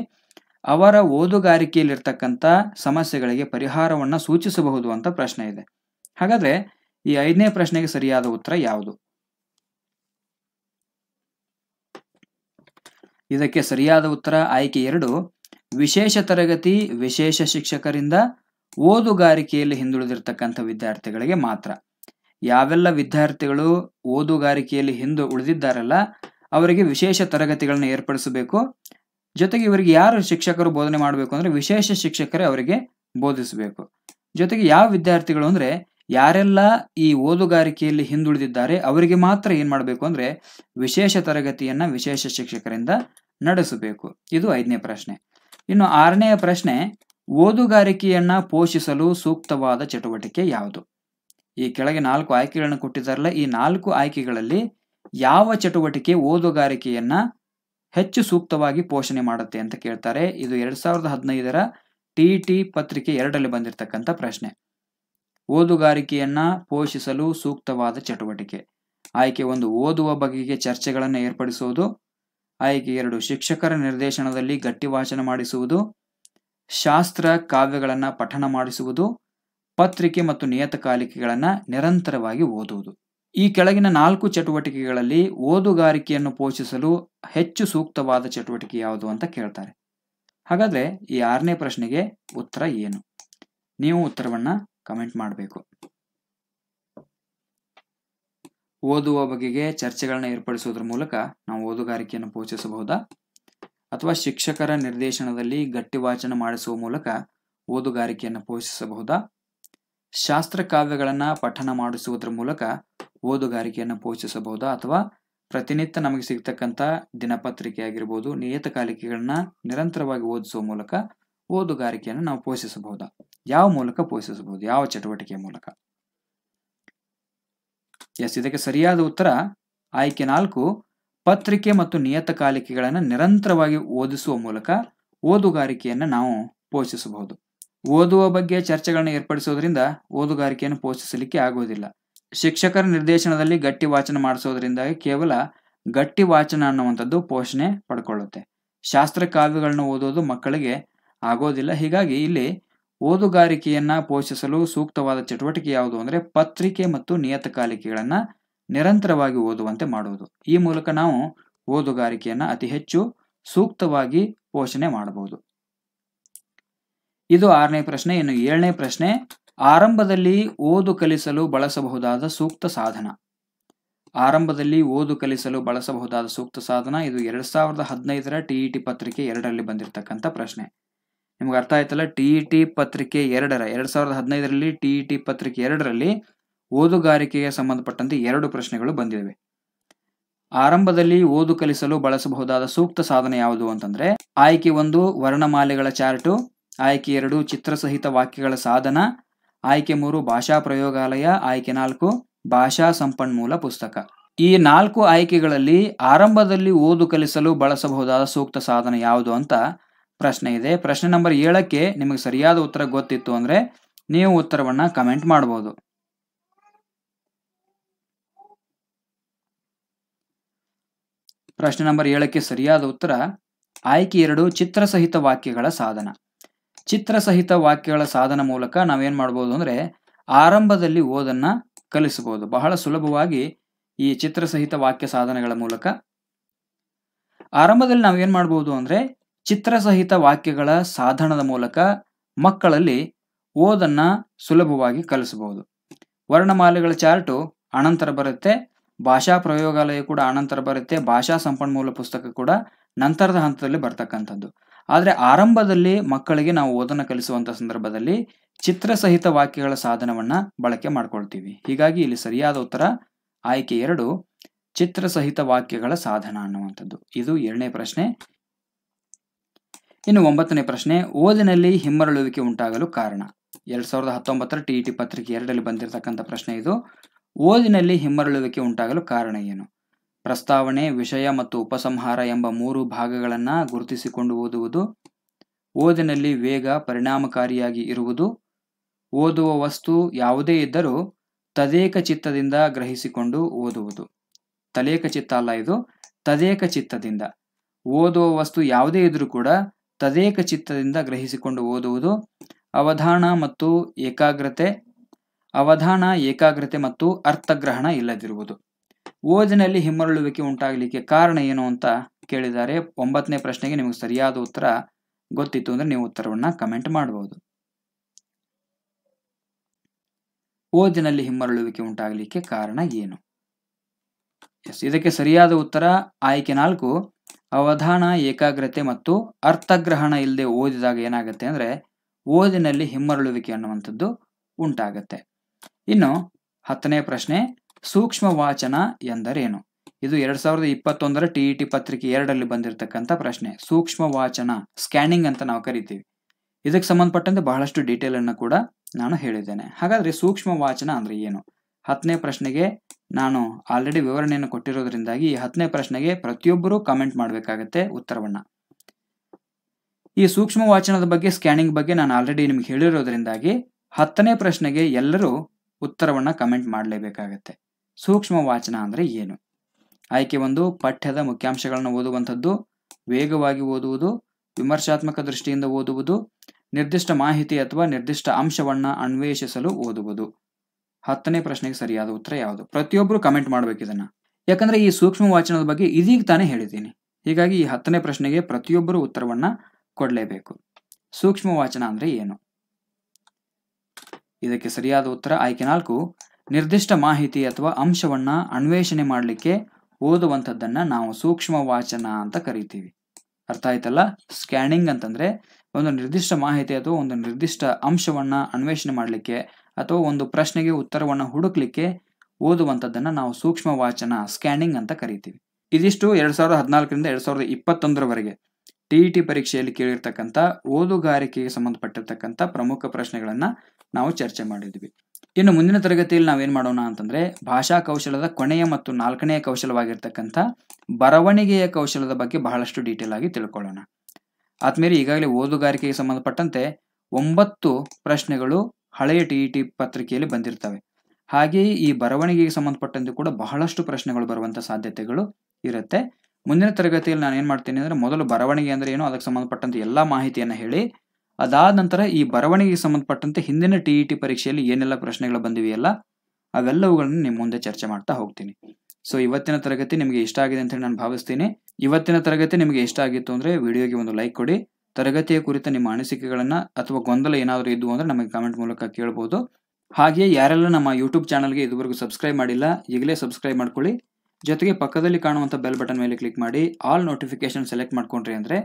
ಅವರ ಓದುಗಾರಿಕೆಯಲ್ಲಿರ್ತಕ್ಕಂಥ ಸಮಸ್ಯೆಗಳಿಗೆ ಪರಿಹಾರವನ್ನು ಸೂಚಿಸಬಹುದು ಅಂತ ಪ್ರಶ್ನೆ ಇದೆ ಹಾಗಾದರೆ ಈ ಐದನೇ ಪ್ರಶ್ನೆಗೆ ಸರಿಯಾದ ಉತ್ತರ ಯಾವುದು ಇದಕ್ಕೆ ಸರಿಯಾದ ಉತ್ತರ ಆಯ್ಕೆ ಎರಡು ವಿಶೇಷ ತರಗತಿ ವಿಶೇಷ ಶಿಕ್ಷಕರಿಂದ ಓದುಗಾರಿಕೆಯಲ್ಲಿ ಹಿಂದುಳಿದಿರ್ತಕ್ಕಂಥ ವಿದ್ಯಾರ್ಥಿಗಳಿಗೆ ಮಾತ್ರ ಯಾವೆಲ್ಲ ವಿದ್ಯಾರ್ಥಿಗಳು ಓದುಗಾರಿಕೆಯಲ್ಲಿ ಹಿಂದು ಉಳಿದಿದ್ದಾರಲ್ಲ ಅವರಿಗೆ ವಿಶೇಷ ತರಗತಿಗಳನ್ನ ಏರ್ಪಡಿಸಬೇಕು ಜೊತೆಗೆ ಇವರಿಗೆ ಯಾರು ಶಿಕ್ಷಕರು ಬೋಧನೆ ಮಾಡಬೇಕು ಅಂದ್ರೆ ವಿಶೇಷ ಶಿಕ್ಷಕರೇ ಅವರಿಗೆ ಬೋಧಿಸಬೇಕು ಜೊತೆಗೆ ಯಾವ ವಿದ್ಯಾರ್ಥಿಗಳು ಅಂದ್ರೆ ಯಾರೆಲ್ಲ ಈ ಓದುಗಾರಿಕೆಯಲ್ಲಿ ಹಿಂದುಳಿದಿದ್ದಾರೆ ಅವರಿಗೆ ಮಾತ್ರ ಏನು ಮಾಡಬೇಕು ಅಂದ್ರೆ ವಿಶೇಷ ತರಗತಿಯನ್ನ ವಿಶೇಷ ಶಿಕ್ಷಕರಿಂದ ನಡೆಸಬೇಕು ಇದು ಐದನೇ ಪ್ರಶ್ನೆ ಇನ್ನು ಆರನೆಯ ಪ್ರಶ್ನೆ ಓದುಗಾರಿಕೆಯನ್ನ ಪೋಷಿಸಲು ಸೂಕ್ತವಾದ ಚಟುವಟಿಕೆ ಯಾವುದು ಈ ಕೆಳಗೆ ನಾಲ್ಕು ಆಯ್ಕೆಗಳನ್ನು ಕೊಟ್ಟಿದ್ದಾರಲ್ಲ ಈ ನಾಲ್ಕು ಆಯ್ಕೆಗಳಲ್ಲಿ ಯಾವ ಚಟುವಟಿಕೆ ಓದುಗಾರಿಕೆಯನ್ನ ಹೆಚ್ಚು ಸೂಕ್ತವಾಗಿ ಪೋಷಣೆ ಮಾಡುತ್ತೆ ಅಂತ ಕೇಳ್ತಾರೆ ಇದು ಎರಡ್ ಸಾವಿರದ ಹದಿನೈದರ ಟಿ ಟಿ ಪತ್ರಿಕೆ ಎರಡರಲ್ಲಿ ಬಂದಿರತಕ್ಕಂಥ ಪ್ರಶ್ನೆ ಓದುಗಾರಿಕೆಯನ್ನ ಪೋಷಿಸಲು ಸೂಕ್ತವಾದ ಚಟುವಟಿಕೆ ಆಯ್ಕೆ ಒಂದು ಓದುವ ಬಗೆಗೆ ಚರ್ಚೆಗಳನ್ನು ಏರ್ಪಡಿಸುವುದು ಆಯ್ಕೆ ಎರಡು ಶಿಕ್ಷಕರ ನಿರ್ದೇಶನದಲ್ಲಿ ಗಟ್ಟಿ ವಾಚನ ಮಾಡಿಸುವುದು ಶಾಸ್ತ್ರ ಕಾವ್ಯಗಳನ್ನು ಪಠಣ ಮಾಡಿಸುವುದು ಪತ್ರಿಕೆ ಮತ್ತು ನಿಯತಕಾಲಿಕೆಗಳನ್ನು ನಿರಂತರವಾಗಿ ಓದುವುದು ಈ ಕೆಳಗಿನ ನಾಲ್ಕು ಚಟುವಟಿಕೆಗಳಲ್ಲಿ ಓದುಗಾರಿಕೆಯನ್ನು ಪೋಷಿಸಲು ಹೆಚ್ಚು ಸೂಕ್ತವಾದ ಚಟುವಟಿಕೆ ಯಾವುದು ಅಂತ ಕೇಳ್ತಾರೆ ಹಾಗಾದರೆ ಈ ಆರನೇ ಪ್ರಶ್ನೆಗೆ ಉತ್ತರ ಏನು ನೀವು ಉತ್ತರವನ್ನು ಕಮೆಂಟ್ ಮಾಡಬೇಕು ಓದುವ ಬಗೆಗೆ ಚರ್ಚೆಗಳನ್ನ ಏರ್ಪಡಿಸುವುದರ ಮೂಲಕ ನಾವು ಓದುಗಾರಿಕೆಯನ್ನು ಪೋಷಿಸಬಹುದಾ ಅಥವಾ ಶಿಕ್ಷಕರ ನಿರ್ದೇಶನದಲ್ಲಿ ಗಟ್ಟಿ ವಾಚನ ಮಾಡಿಸುವ ಮೂಲಕ ಓದುಗಾರಿಕೆಯನ್ನು ಪೋಷಿಸಬಹುದಾ ಶಾಸ್ತ್ರ ಕಾವ್ಯಗಳನ್ನ ಪಠನ ಮಾಡಿಸುವುದರ ಮೂಲಕ ಓದುಗಾರಿಕೆಯನ್ನು ಪೋಷಿಸಬಹುದಾ ಅಥವಾ ಪ್ರತಿನಿತ್ಯ ನಮಗೆ ಸಿಗ್ತಕ್ಕಂಥ ದಿನಪತ್ರಿಕೆ ಆಗಿರ್ಬೋದು ನಿಯತಕಾಲಿಕೆಗಳನ್ನ ನಿರಂತರವಾಗಿ ಓದಿಸುವ ಮೂಲಕ ಓದುಗಾರಿಕೆಯನ್ನು ನಾವು ಪೋಷಿಸಬಹುದಾ ಯಾವ ಮೂಲಕ ಪೋಷಿಸಬಹುದು ಯಾವ ಚಟುವಟಿಕೆಯ ಮೂಲಕ ಎಸ್ ಇದಕ್ಕೆ ಸರಿಯಾದ ಉತ್ತರ ಆಯ್ಕೆ ನಾಲ್ಕು ಪತ್ರಿಕೆ ಮತ್ತು ನಿಯತಕಾಲಿಕೆಗಳನ್ನು ನಿರಂತರವಾಗಿ ಓದಿಸುವ ಮೂಲಕ ಓದುಗಾರಿಕೆಯನ್ನು ನಾವು ಪೋಷಿಸಬಹುದು ಓದುವ ಬಗ್ಗೆ ಚರ್ಚೆಗಳನ್ನು ಏರ್ಪಡಿಸೋದ್ರಿಂದ ಓದುಗಾರಿಕೆಯನ್ನು ಪೋಷಿಸಲಿಕ್ಕೆ ಆಗುವುದಿಲ್ಲ ಶಿಕ್ಷಕರ ನಿರ್ದೇಶನದಲ್ಲಿ ಗಟ್ಟಿ ವಾಚನ ಮಾಡಿಸೋದ್ರಿಂದ ಕೇವಲ ಗಟ್ಟಿ ವಾಚನ ಅನ್ನುವಂಥದ್ದು ಪೋಷಣೆ ಪಡ್ಕೊಳ್ಳುತ್ತೆ ಶಾಸ್ತ್ರ ಕಾವ್ಯಗಳನ್ನು ಓದೋದು ಮಕ್ಕಳಿಗೆ ಆಗೋದಿಲ್ಲ ಹೀಗಾಗಿ ಇಲ್ಲಿ ಓದುಗಾರಿಕೆಯನ್ನ ಪೋಷಿಸಲು ಸೂಕ್ತವಾದ ಚಟುವಟಿಕೆ ಯಾವುದು ಅಂದ್ರೆ ಪತ್ರಿಕೆ ಮತ್ತು ನಿಯತಕಾಲಿಕೆಗಳನ್ನ ನಿರಂತರವಾಗಿ ಓದುವಂತೆ ಮಾಡುವುದು ಈ ಮೂಲಕ ನಾವು ಓದುಗಾರಿಕೆಯನ್ನ ಅತಿ ಹೆಚ್ಚು ಸೂಕ್ತವಾಗಿ ಪೋಷಣೆ ಮಾಡಬಹುದು ಇದು ಆರನೇ ಪ್ರಶ್ನೆ ಇನ್ನು ಏಳನೇ ಪ್ರಶ್ನೆ ಆರಂಭದಲ್ಲಿ ಓದು ಕಲಿಸಲು ಬಳಸಬಹುದಾದ ಸೂಕ್ತ ಸಾಧನ ಆರಂಭದಲ್ಲಿ ಓದು ಕಲಿಸಲು ಬಳಸಬಹುದಾದ ಸೂಕ್ತ ಸಾಧನ ಇದು ಎರಡ್ ಸಾವಿರದ ಹದಿನೈದರ ಟಿಇಟಿ ಪತ್ರಿಕೆ ಎರಡರಲ್ಲಿ ಬಂದಿರತಕ್ಕಂಥ ಪ್ರಶ್ನೆ ನಿಮ್ಗೆ ಅರ್ಥ ಆಯ್ತಲ್ಲ ಟಿ ಟಿ e ಪತ್ರಿಕೆ ಎರಡರ ಎರಡ್ ಸಾವಿರದ ಹದಿನೈದರಲ್ಲಿ ಟಿ ಇ ಟಿ ಪತ್ರಿಕೆ ಎರಡರಲ್ಲಿ ಓದುಗಾರಿಕೆಗೆ ಸಂಬಂಧಪಟ್ಟಂತೆ ಎರಡು ಪ್ರಶ್ನೆಗಳು ಬಂದಿವೆ ಆರಂಭದಲ್ಲಿ ಓದು ಕಲಿಸಲು ಬಳಸಬಹುದಾದ ಸೂಕ್ತ ಸಾಧನ ಯಾವುದು ಅಂತಂದ್ರೆ ಆಯ್ಕೆ ಒಂದು ವರ್ಣಮಾಲೆಗಳ ಚಾರ್ಟು ಆಯ್ಕೆ ಎರಡು ಚಿತ್ರಸಹಿತ ವಾಕ್ಯಗಳ ಸಾಧನ ಆಯ್ಕೆ ಮೂರು ಭಾಷಾ ಪ್ರಯೋಗಾಲಯ ಆಯ್ಕೆ ನಾಲ್ಕು ಭಾಷಾ ಸಂಪನ್ಮೂಲ ಪುಸ್ತಕ ಈ ನಾಲ್ಕು ಆಯ್ಕೆಗಳಲ್ಲಿ ಆರಂಭದಲ್ಲಿ ಓದು ಕಲಿಸಲು ಬಳಸಬಹುದಾದ ಸೂಕ್ತ ಸಾಧನ ಯಾವುದು ಅಂತ ಪ್ರಶ್ನೆ ಇದೆ ಪ್ರಶ್ನೆ ನಂಬರ್ ಏಳಕ್ಕೆ ನಿಮಗೆ ಸರಿಯಾದ ಉತ್ತರ ಗೊತ್ತಿತ್ತು ಅಂದ್ರೆ ನೀವು ಉತ್ತರವನ್ನ ಕಮೆಂಟ್ ಮಾಡಬಹುದು ಪ್ರಶ್ನೆ ನಂಬರ್ ಏಳಕ್ಕೆ ಸರಿಯಾದ ಉತ್ತರ ಆಯ್ಕೆ ಎರಡು ಚಿತ್ರಸಹಿತ ವಾಕ್ಯಗಳ ಸಾಧನ ಚಿತ್ರಸಹಿತ ವಾಕ್ಯಗಳ ಸಾಧನ ಮೂಲಕ ನಾವೇನ್ ಮಾಡ್ಬೋದು ಅಂದ್ರೆ ಆರಂಭದಲ್ಲಿ ಓದನ್ನ ಕಲಿಸಬಹುದು ಬಹಳ ಸುಲಭವಾಗಿ ಈ ಚಿತ್ರಸಹಿತ ವಾಕ್ಯ ಸಾಧನಗಳ ಮೂಲಕ ಆರಂಭದಲ್ಲಿ ನಾವೇನ್ ಮಾಡ್ಬೋದು ಅಂದ್ರೆ ಚಿತ್ರಸಹಿತ ವಾಕ್ಯಗಳ ಸಾಧನದ ಮೂಲಕ ಮಕ್ಕಳಲ್ಲಿ ಓದನ್ನ ಸುಲಭವಾಗಿ ಕಲಿಸಬಹುದು ವರ್ಣಮಾಲೆಗಳ ಚಾರ್ಟು ಅನಂತರ ಬರುತ್ತೆ ಭಾಷಾ ಪ್ರಯೋಗಾಲಯ ಕೂಡ ಅನಂತರ ಬರುತ್ತೆ ಭಾಷಾ ಸಂಪನ್ಮೂಲ ಪುಸ್ತಕ ಕೂಡ ನಂತರದ ಹಂತದಲ್ಲಿ ಬರ್ತಕ್ಕಂಥದ್ದು ಆದರೆ ಆರಂಭದಲ್ಲಿ ಮಕ್ಕಳಿಗೆ ನಾವು ಓದನ್ನು ಕಲಿಸುವಂಥ ಸಂದರ್ಭದಲ್ಲಿ ಚಿತ್ರಸಹಿತ ವಾಕ್ಯಗಳ ಸಾಧನವನ್ನು ಬಳಕೆ ಮಾಡ್ಕೊಳ್ತೀವಿ ಹೀಗಾಗಿ ಇಲ್ಲಿ ಸರಿಯಾದ ಉತ್ತರ ಆಯ್ಕೆ ಎರಡು ಚಿತ್ರಸಹಿತ ವಾಕ್ಯಗಳ ಸಾಧನ ಅನ್ನುವಂಥದ್ದು ಇದು ಎರಡನೇ ಪ್ರಶ್ನೆ ಇನ್ನು ಒಂಬತ್ತನೇ ಪ್ರಶ್ನೆ ಓದಿನಲ್ಲಿ ಹಿಮ್ಮರಳುವಿಕೆ ಉಂಟಾಗಲು ಕಾರಣ ಎರಡ್ ಸಾವಿರದ ಹತ್ತೊಂಬತ್ತರ ಟಿ ಟಿ ಪತ್ರಿಕೆ ಎರಡರಲ್ಲಿ ಬಂದಿರತಕ್ಕಂಥ ಪ್ರಶ್ನೆ ಇದು ಓದಿನಲ್ಲಿ ಹಿಮ್ಮರಳುವಿಕೆ ಉಂಟಾಗಲು ಕಾರಣ ಏನು ಪ್ರಸ್ತಾವನೆ ವಿಷಯ ಮತ್ತು ಉಪಸಂಹಾರ ಎಂಬ ಮೂರು ಭಾಗಗಳನ್ನು ಗುರುತಿಸಿಕೊಂಡು ಓದುವುದು ಓದಿನಲ್ಲಿ ವೇಗ ಪರಿಣಾಮಕಾರಿಯಾಗಿ ಇರುವುದು ಓದುವ ವಸ್ತು ಯಾವುದೇ ಇದ್ದರೂ ತದೇಕ ಚಿತ್ತದಿಂದ ಗ್ರಹಿಸಿಕೊಂಡು ಓದುವುದು ತಲೇಕ ಚಿತ್ತ ಅಲ್ಲ ಇದು ತದೇಕ ಚಿತ್ತದಿಂದ ಓದುವ ವಸ್ತು ಯಾವುದೇ ಇದ್ರೂ ಕೂಡ ತದೇಕ ಚಿತ್ತದಿಂದ ಗ್ರಹಿಸಿಕೊಂಡು ಓದುವುದು ಅವಧಾನ ಮತ್ತು ಏಕಾಗ್ರತೆ ಅವಧಾನ ಏಕಾಗ್ರತೆ ಮತ್ತು ಅರ್ಥಗ್ರಹಣ ಇಲ್ಲದಿರುವುದು ಓದಿನಲ್ಲಿ ಹಿಮ್ಮರಳುವಿಕೆ ಉಂಟಾಗಲಿಕ್ಕೆ ಕಾರಣ ಏನು ಅಂತ ಕೇಳಿದ್ದಾರೆ ಒಂಬತ್ತನೇ ಪ್ರಶ್ನೆಗೆ ನಿಮಗೆ ಸರಿಯಾದ ಉತ್ತರ ಗೊತ್ತಿತ್ತು ಅಂದ್ರೆ ನೀವು ಉತ್ತರವನ್ನು ಕಮೆಂಟ್ ಮಾಡಬಹುದು ಓದಿನಲ್ಲಿ ಹಿಮ್ಮರಳುವಿಕೆ ಉಂಟಾಗಲಿಕ್ಕೆ ಕಾರಣ ಏನು ಎಸ್ ಇದಕ್ಕೆ ಸರಿಯಾದ ಉತ್ತರ ಆಯ್ಕೆ ನಾಲ್ಕು ಅವಧಾನ ಏಕಾಗ್ರತೆ ಮತ್ತು ಅರ್ಥಗ್ರಹಣ ಇಲ್ಲದೆ ಓದಿದಾಗ ಏನಾಗುತ್ತೆ ಅಂದರೆ ಓದಿನಲ್ಲಿ ಹಿಮ್ಮರಳುವಿಕೆ ಅನ್ನುವಂಥದ್ದು ಉಂಟಾಗತ್ತೆ ಇನ್ನು ಹತ್ತನೇ ಪ್ರಶ್ನೆ ಸೂಕ್ಷ್ಮ ವಾಚನ ಎಂದರೇನು ಇದು ಎರಡ್ ಸಾವಿರದ ಇಪ್ಪತ್ತೊಂದರ ಟಿ ಇ ಟಿ ಪತ್ರಿಕೆ ಎರಡರಲ್ಲಿ ಬಂದಿರತಕ್ಕಂಥ ಪ್ರಶ್ನೆ ಸೂಕ್ಷ್ಮ ವಾಚನ ಸ್ಕ್ಯಾನಿಂಗ್ ಅಂತ ನಾವು ಕರಿತೀವಿ ಇದಕ್ಕೆ ಸಂಬಂಧಪಟ್ಟಂತೆ ಬಹಳಷ್ಟು ಡೀಟೇಲ್ ಅನ್ನು ಕೂಡ ನಾನು ಹೇಳಿದ್ದೇನೆ ಹಾಗಾದ್ರೆ ಸೂಕ್ಷ್ಮ ವಾಚನ ಅಂದ್ರೆ ಏನು ಹತ್ತನೇ ಪ್ರಶ್ನೆಗೆ ನಾನು ಆಲ್ರೆಡಿ ವಿವರಣೆಯನ್ನು ಕೊಟ್ಟಿರೋದ್ರಿಂದಾಗಿ ಈ ಹತ್ತನೇ ಪ್ರಶ್ನೆಗೆ ಪ್ರತಿಯೊಬ್ಬರೂ ಕಮೆಂಟ್ ಮಾಡಬೇಕಾಗತ್ತೆ ಉತ್ತರವನ್ನು ಈ ಸೂಕ್ಷ್ಮ ವಾಚನದ ಬಗ್ಗೆ ಸ್ಕ್ಯಾನಿಂಗ್ ಬಗ್ಗೆ ನಾನು ಆಲ್ರೆಡಿ ನಿಮ್ಗೆ ಹೇಳಿರೋದ್ರಿಂದಾಗಿ ಹತ್ತನೇ ಪ್ರಶ್ನೆಗೆ ಎಲ್ಲರೂ ಉತ್ತರವನ್ನು ಕಮೆಂಟ್ ಮಾಡಲೇಬೇಕಾಗತ್ತೆ ಸೂಕ್ಷ್ಮ ವಾಚನ ಅಂದರೆ ಏನು ಆಯ್ಕೆ ಒಂದು ಪಠ್ಯದ ಮುಖ್ಯಾಂಶಗಳನ್ನು ಓದುವಂಥದ್ದು ವೇಗವಾಗಿ ಓದುವುದು ವಿಮರ್ಶಾತ್ಮಕ ದೃಷ್ಟಿಯಿಂದ ಓದುವುದು ನಿರ್ದಿಷ್ಟ ಮಾಹಿತಿ ಅಥವಾ ನಿರ್ದಿಷ್ಟ ಅಂಶವನ್ನು ಅನ್ವೇಷಿಸಲು ಓದುವುದು ಹತ್ತನೇ ಪ್ರಶ್ನೆಗೆ ಸರಿಯಾದ ಉತ್ತರ ಯಾವುದು ಪ್ರತಿಯೊಬ್ಬರು ಕಮೆಂಟ್ ಮಾಡಬೇಕು ಇದನ್ನ ಯಾಕಂದ್ರೆ ಈ ಸೂಕ್ಷ್ಮ ವಾಚನದ ಬಗ್ಗೆ ಇದೀಗ ತಾನೇ ಹೇಳಿದ್ದೀನಿ ಹೀಗಾಗಿ ಈ ಹತ್ತನೇ ಪ್ರಶ್ನೆಗೆ ಪ್ರತಿಯೊಬ್ಬರು ಉತ್ತರವನ್ನ ಕೊಡಲೇಬೇಕು ಸೂಕ್ಷ್ಮ ವಾಚನ ಅಂದ್ರೆ ಏನು ಇದಕ್ಕೆ ಸರಿಯಾದ ಉತ್ತರ ಆಯ್ಕೆ ನಾಲ್ಕು ನಿರ್ದಿಷ್ಟ ಮಾಹಿತಿ ಅಥವಾ ಅಂಶವನ್ನ ಅನ್ವೇಷಣೆ ಮಾಡಲಿಕ್ಕೆ ಓದುವಂತದ್ದನ್ನ ನಾವು ಸೂಕ್ಷ್ಮ ವಾಚನ ಅಂತ ಕರಿತೀವಿ ಅರ್ಥ ಆಯ್ತಲ್ಲ ಸ್ಕ್ಯಾನಿಂಗ್ ಅಂತಂದ್ರೆ ಒಂದು ನಿರ್ದಿಷ್ಟ ಮಾಹಿತಿ ಅಥವಾ ಒಂದು ನಿರ್ದಿಷ್ಟ ಅಂಶವನ್ನ ಅನ್ವೇಷಣೆ ಮಾಡಲಿಕ್ಕೆ ಅಥವಾ ಒಂದು ಪ್ರಶ್ನೆಗೆ ಉತ್ತರವನ್ನು ಹುಡುಕ್ಲಿಕ್ಕೆ ಓದುವಂಥದ್ದನ್ನು ನಾವು ಸೂಕ್ಷ್ಮ ವಾಚನ ಸ್ಕ್ಯಾನಿಂಗ್ ಅಂತ ಕರಿತೀವಿ ಇದಿಷ್ಟು ಎರಡು ಸಾವಿರದ ಹದಿನಾಲ್ಕರಿಂದ ಎರಡು ಸಾವಿರದ ಇಪ್ಪತ್ತೊಂದರವರೆಗೆ ಟಿ ಇ ಟಿ ಪರೀಕ್ಷೆಯಲ್ಲಿ ಕೇಳಿರ್ತಕ್ಕಂಥ ಓದುಗಾರಿಕೆಗೆ ಸಂಬಂಧಪಟ್ಟಿರ್ತಕ್ಕಂಥ ಪ್ರಮುಖ ಪ್ರಶ್ನೆಗಳನ್ನು ನಾವು ಚರ್ಚೆ ಮಾಡಿದ್ವಿ ಇನ್ನು ಮುಂದಿನ ತರಗತಿಯಲ್ಲಿ ನಾವೇನು ಮಾಡೋಣ ಅಂತಂದರೆ ಭಾಷಾ ಕೌಶಲದ ಕೊನೆಯ ಮತ್ತು ನಾಲ್ಕನೆಯ ಕೌಶಲವಾಗಿರ್ತಕ್ಕಂಥ ಬರವಣಿಗೆಯ ಕೌಶಲದ ಬಗ್ಗೆ ಬಹಳಷ್ಟು ಡೀಟೇಲ್ ಆಗಿ ತಿಳ್ಕೊಳ್ಳೋಣ ಆದ್ಮೇಲೆ ಈಗಾಗಲೇ ಓದುಗಾರಿಕೆಗೆ ಸಂಬಂಧಪಟ್ಟಂತೆ ಒಂಬತ್ತು ಪ್ರಶ್ನೆಗಳು ಹಳೆಯ ಟಿ ಇ ಟಿ ಪತ್ರಿಕೆಯಲ್ಲಿ ಬಂದಿರ್ತವೆ ಹಾಗೆಯೇ ಈ ಬರವಣಿಗೆಗೆ ಸಂಬಂಧಪಟ್ಟಂತೆ ಕೂಡ ಬಹಳಷ್ಟು ಪ್ರಶ್ನೆಗಳು ಬರುವಂಥ ಸಾಧ್ಯತೆಗಳು ಇರುತ್ತೆ ಮುಂದಿನ ತರಗತಿಯಲ್ಲಿ ನಾನು ಏನು ಮಾಡ್ತೀನಿ ಅಂದರೆ ಮೊದಲು ಬರವಣಿಗೆ ಅಂದರೆ ಏನು ಅದಕ್ಕೆ ಸಂಬಂಧಪಟ್ಟಂತೆ ಎಲ್ಲ ಮಾಹಿತಿಯನ್ನು ಹೇಳಿ ಅದಾದ ನಂತರ ಈ ಬರವಣಿಗೆಗೆ ಸಂಬಂಧಪಟ್ಟಂತೆ ಹಿಂದಿನ ಟಿ ಇ ಟಿ ಪರೀಕ್ಷೆಯಲ್ಲಿ ಏನೆಲ್ಲ ಪ್ರಶ್ನೆಗಳು ಬಂದಿವೆಯಲ್ಲ ಅವೆಲ್ಲವುಗಳನ್ನು ನಿಮ್ಮ ಮುಂದೆ ಚರ್ಚೆ ಮಾಡ್ತಾ ಹೋಗ್ತೀನಿ ಸೊ ಇವತ್ತಿನ ತರಗತಿ ನಿಮಗೆ ಇಷ್ಟ ಆಗಿದೆ ಅಂತ ಹೇಳಿ ನಾನು ಭಾವಿಸ್ತೀನಿ ಇವತ್ತಿನ ತರಗತಿ ನಿಮಗೆ ಇಷ್ಟ ಆಗಿತ್ತು ಅಂದರೆ ವಿಡಿಯೋಗೆ ಒಂದು ಲೈಕ್ ಕೊಡಿ ತರಗತಿಯ ಕುರಿತ ನಿಮ್ಮ ಅನಿಸಿಕೆಗಳನ್ನು ಅಥವಾ ಗೊಂದಲ ಏನಾದರೂ ಇದ್ದು ಅಂದರೆ ನಮಗೆ ಕಾಮೆಂಟ್ ಮೂಲಕ ಕೇಳ್ಬೋದು ಹಾಗೆಯೇ ಯಾರೆಲ್ಲ ನಮ್ಮ ಯೂಟ್ಯೂಬ್ ಚಾನಲ್ಗೆ ಇದುವರೆಗೂ ಸಬ್ಸ್ಕ್ರೈಬ್ ಮಾಡಿಲ್ಲ ಈಗಲೇ ಸಬ್ಸ್ಕ್ರೈಬ್ ಮಾಡ್ಕೊಳ್ಳಿ ಜೊತೆಗೆ ಪಕ್ಕದಲ್ಲಿ ಕಾಣುವಂಥ ಬೆಲ್ ಬಟನ್ ಮೇಲೆ ಕ್ಲಿಕ್ ಮಾಡಿ ಆಲ್ ನೋಟಿಫಿಕೇಶನ್ ಸೆಲೆಕ್ಟ್ ಮಾಡ್ಕೊಂಡ್ರಿ ಅಂದರೆ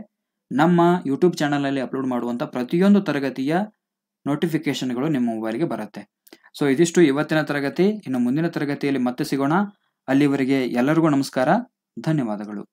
ನಮ್ಮ ಯೂಟ್ಯೂಬ್ ಚಾನಲಲ್ಲಿ ಅಪ್ಲೋಡ್ ಮಾಡುವಂಥ ಪ್ರತಿಯೊಂದು ತರಗತಿಯ ನೋಟಿಫಿಕೇಶನ್ಗಳು ನಿಮ್ಮ ಮೊಬೈಲ್ಗೆ ಬರುತ್ತೆ ಸೊ ಇದಿಷ್ಟು ಇವತ್ತಿನ ತರಗತಿ ಇನ್ನು ಮುಂದಿನ ತರಗತಿಯಲ್ಲಿ ಮತ್ತೆ ಸಿಗೋಣ ಅಲ್ಲಿವರೆಗೆ ಎಲ್ಲರಿಗೂ ನಮಸ್ಕಾರ ಧನ್ಯವಾದಗಳು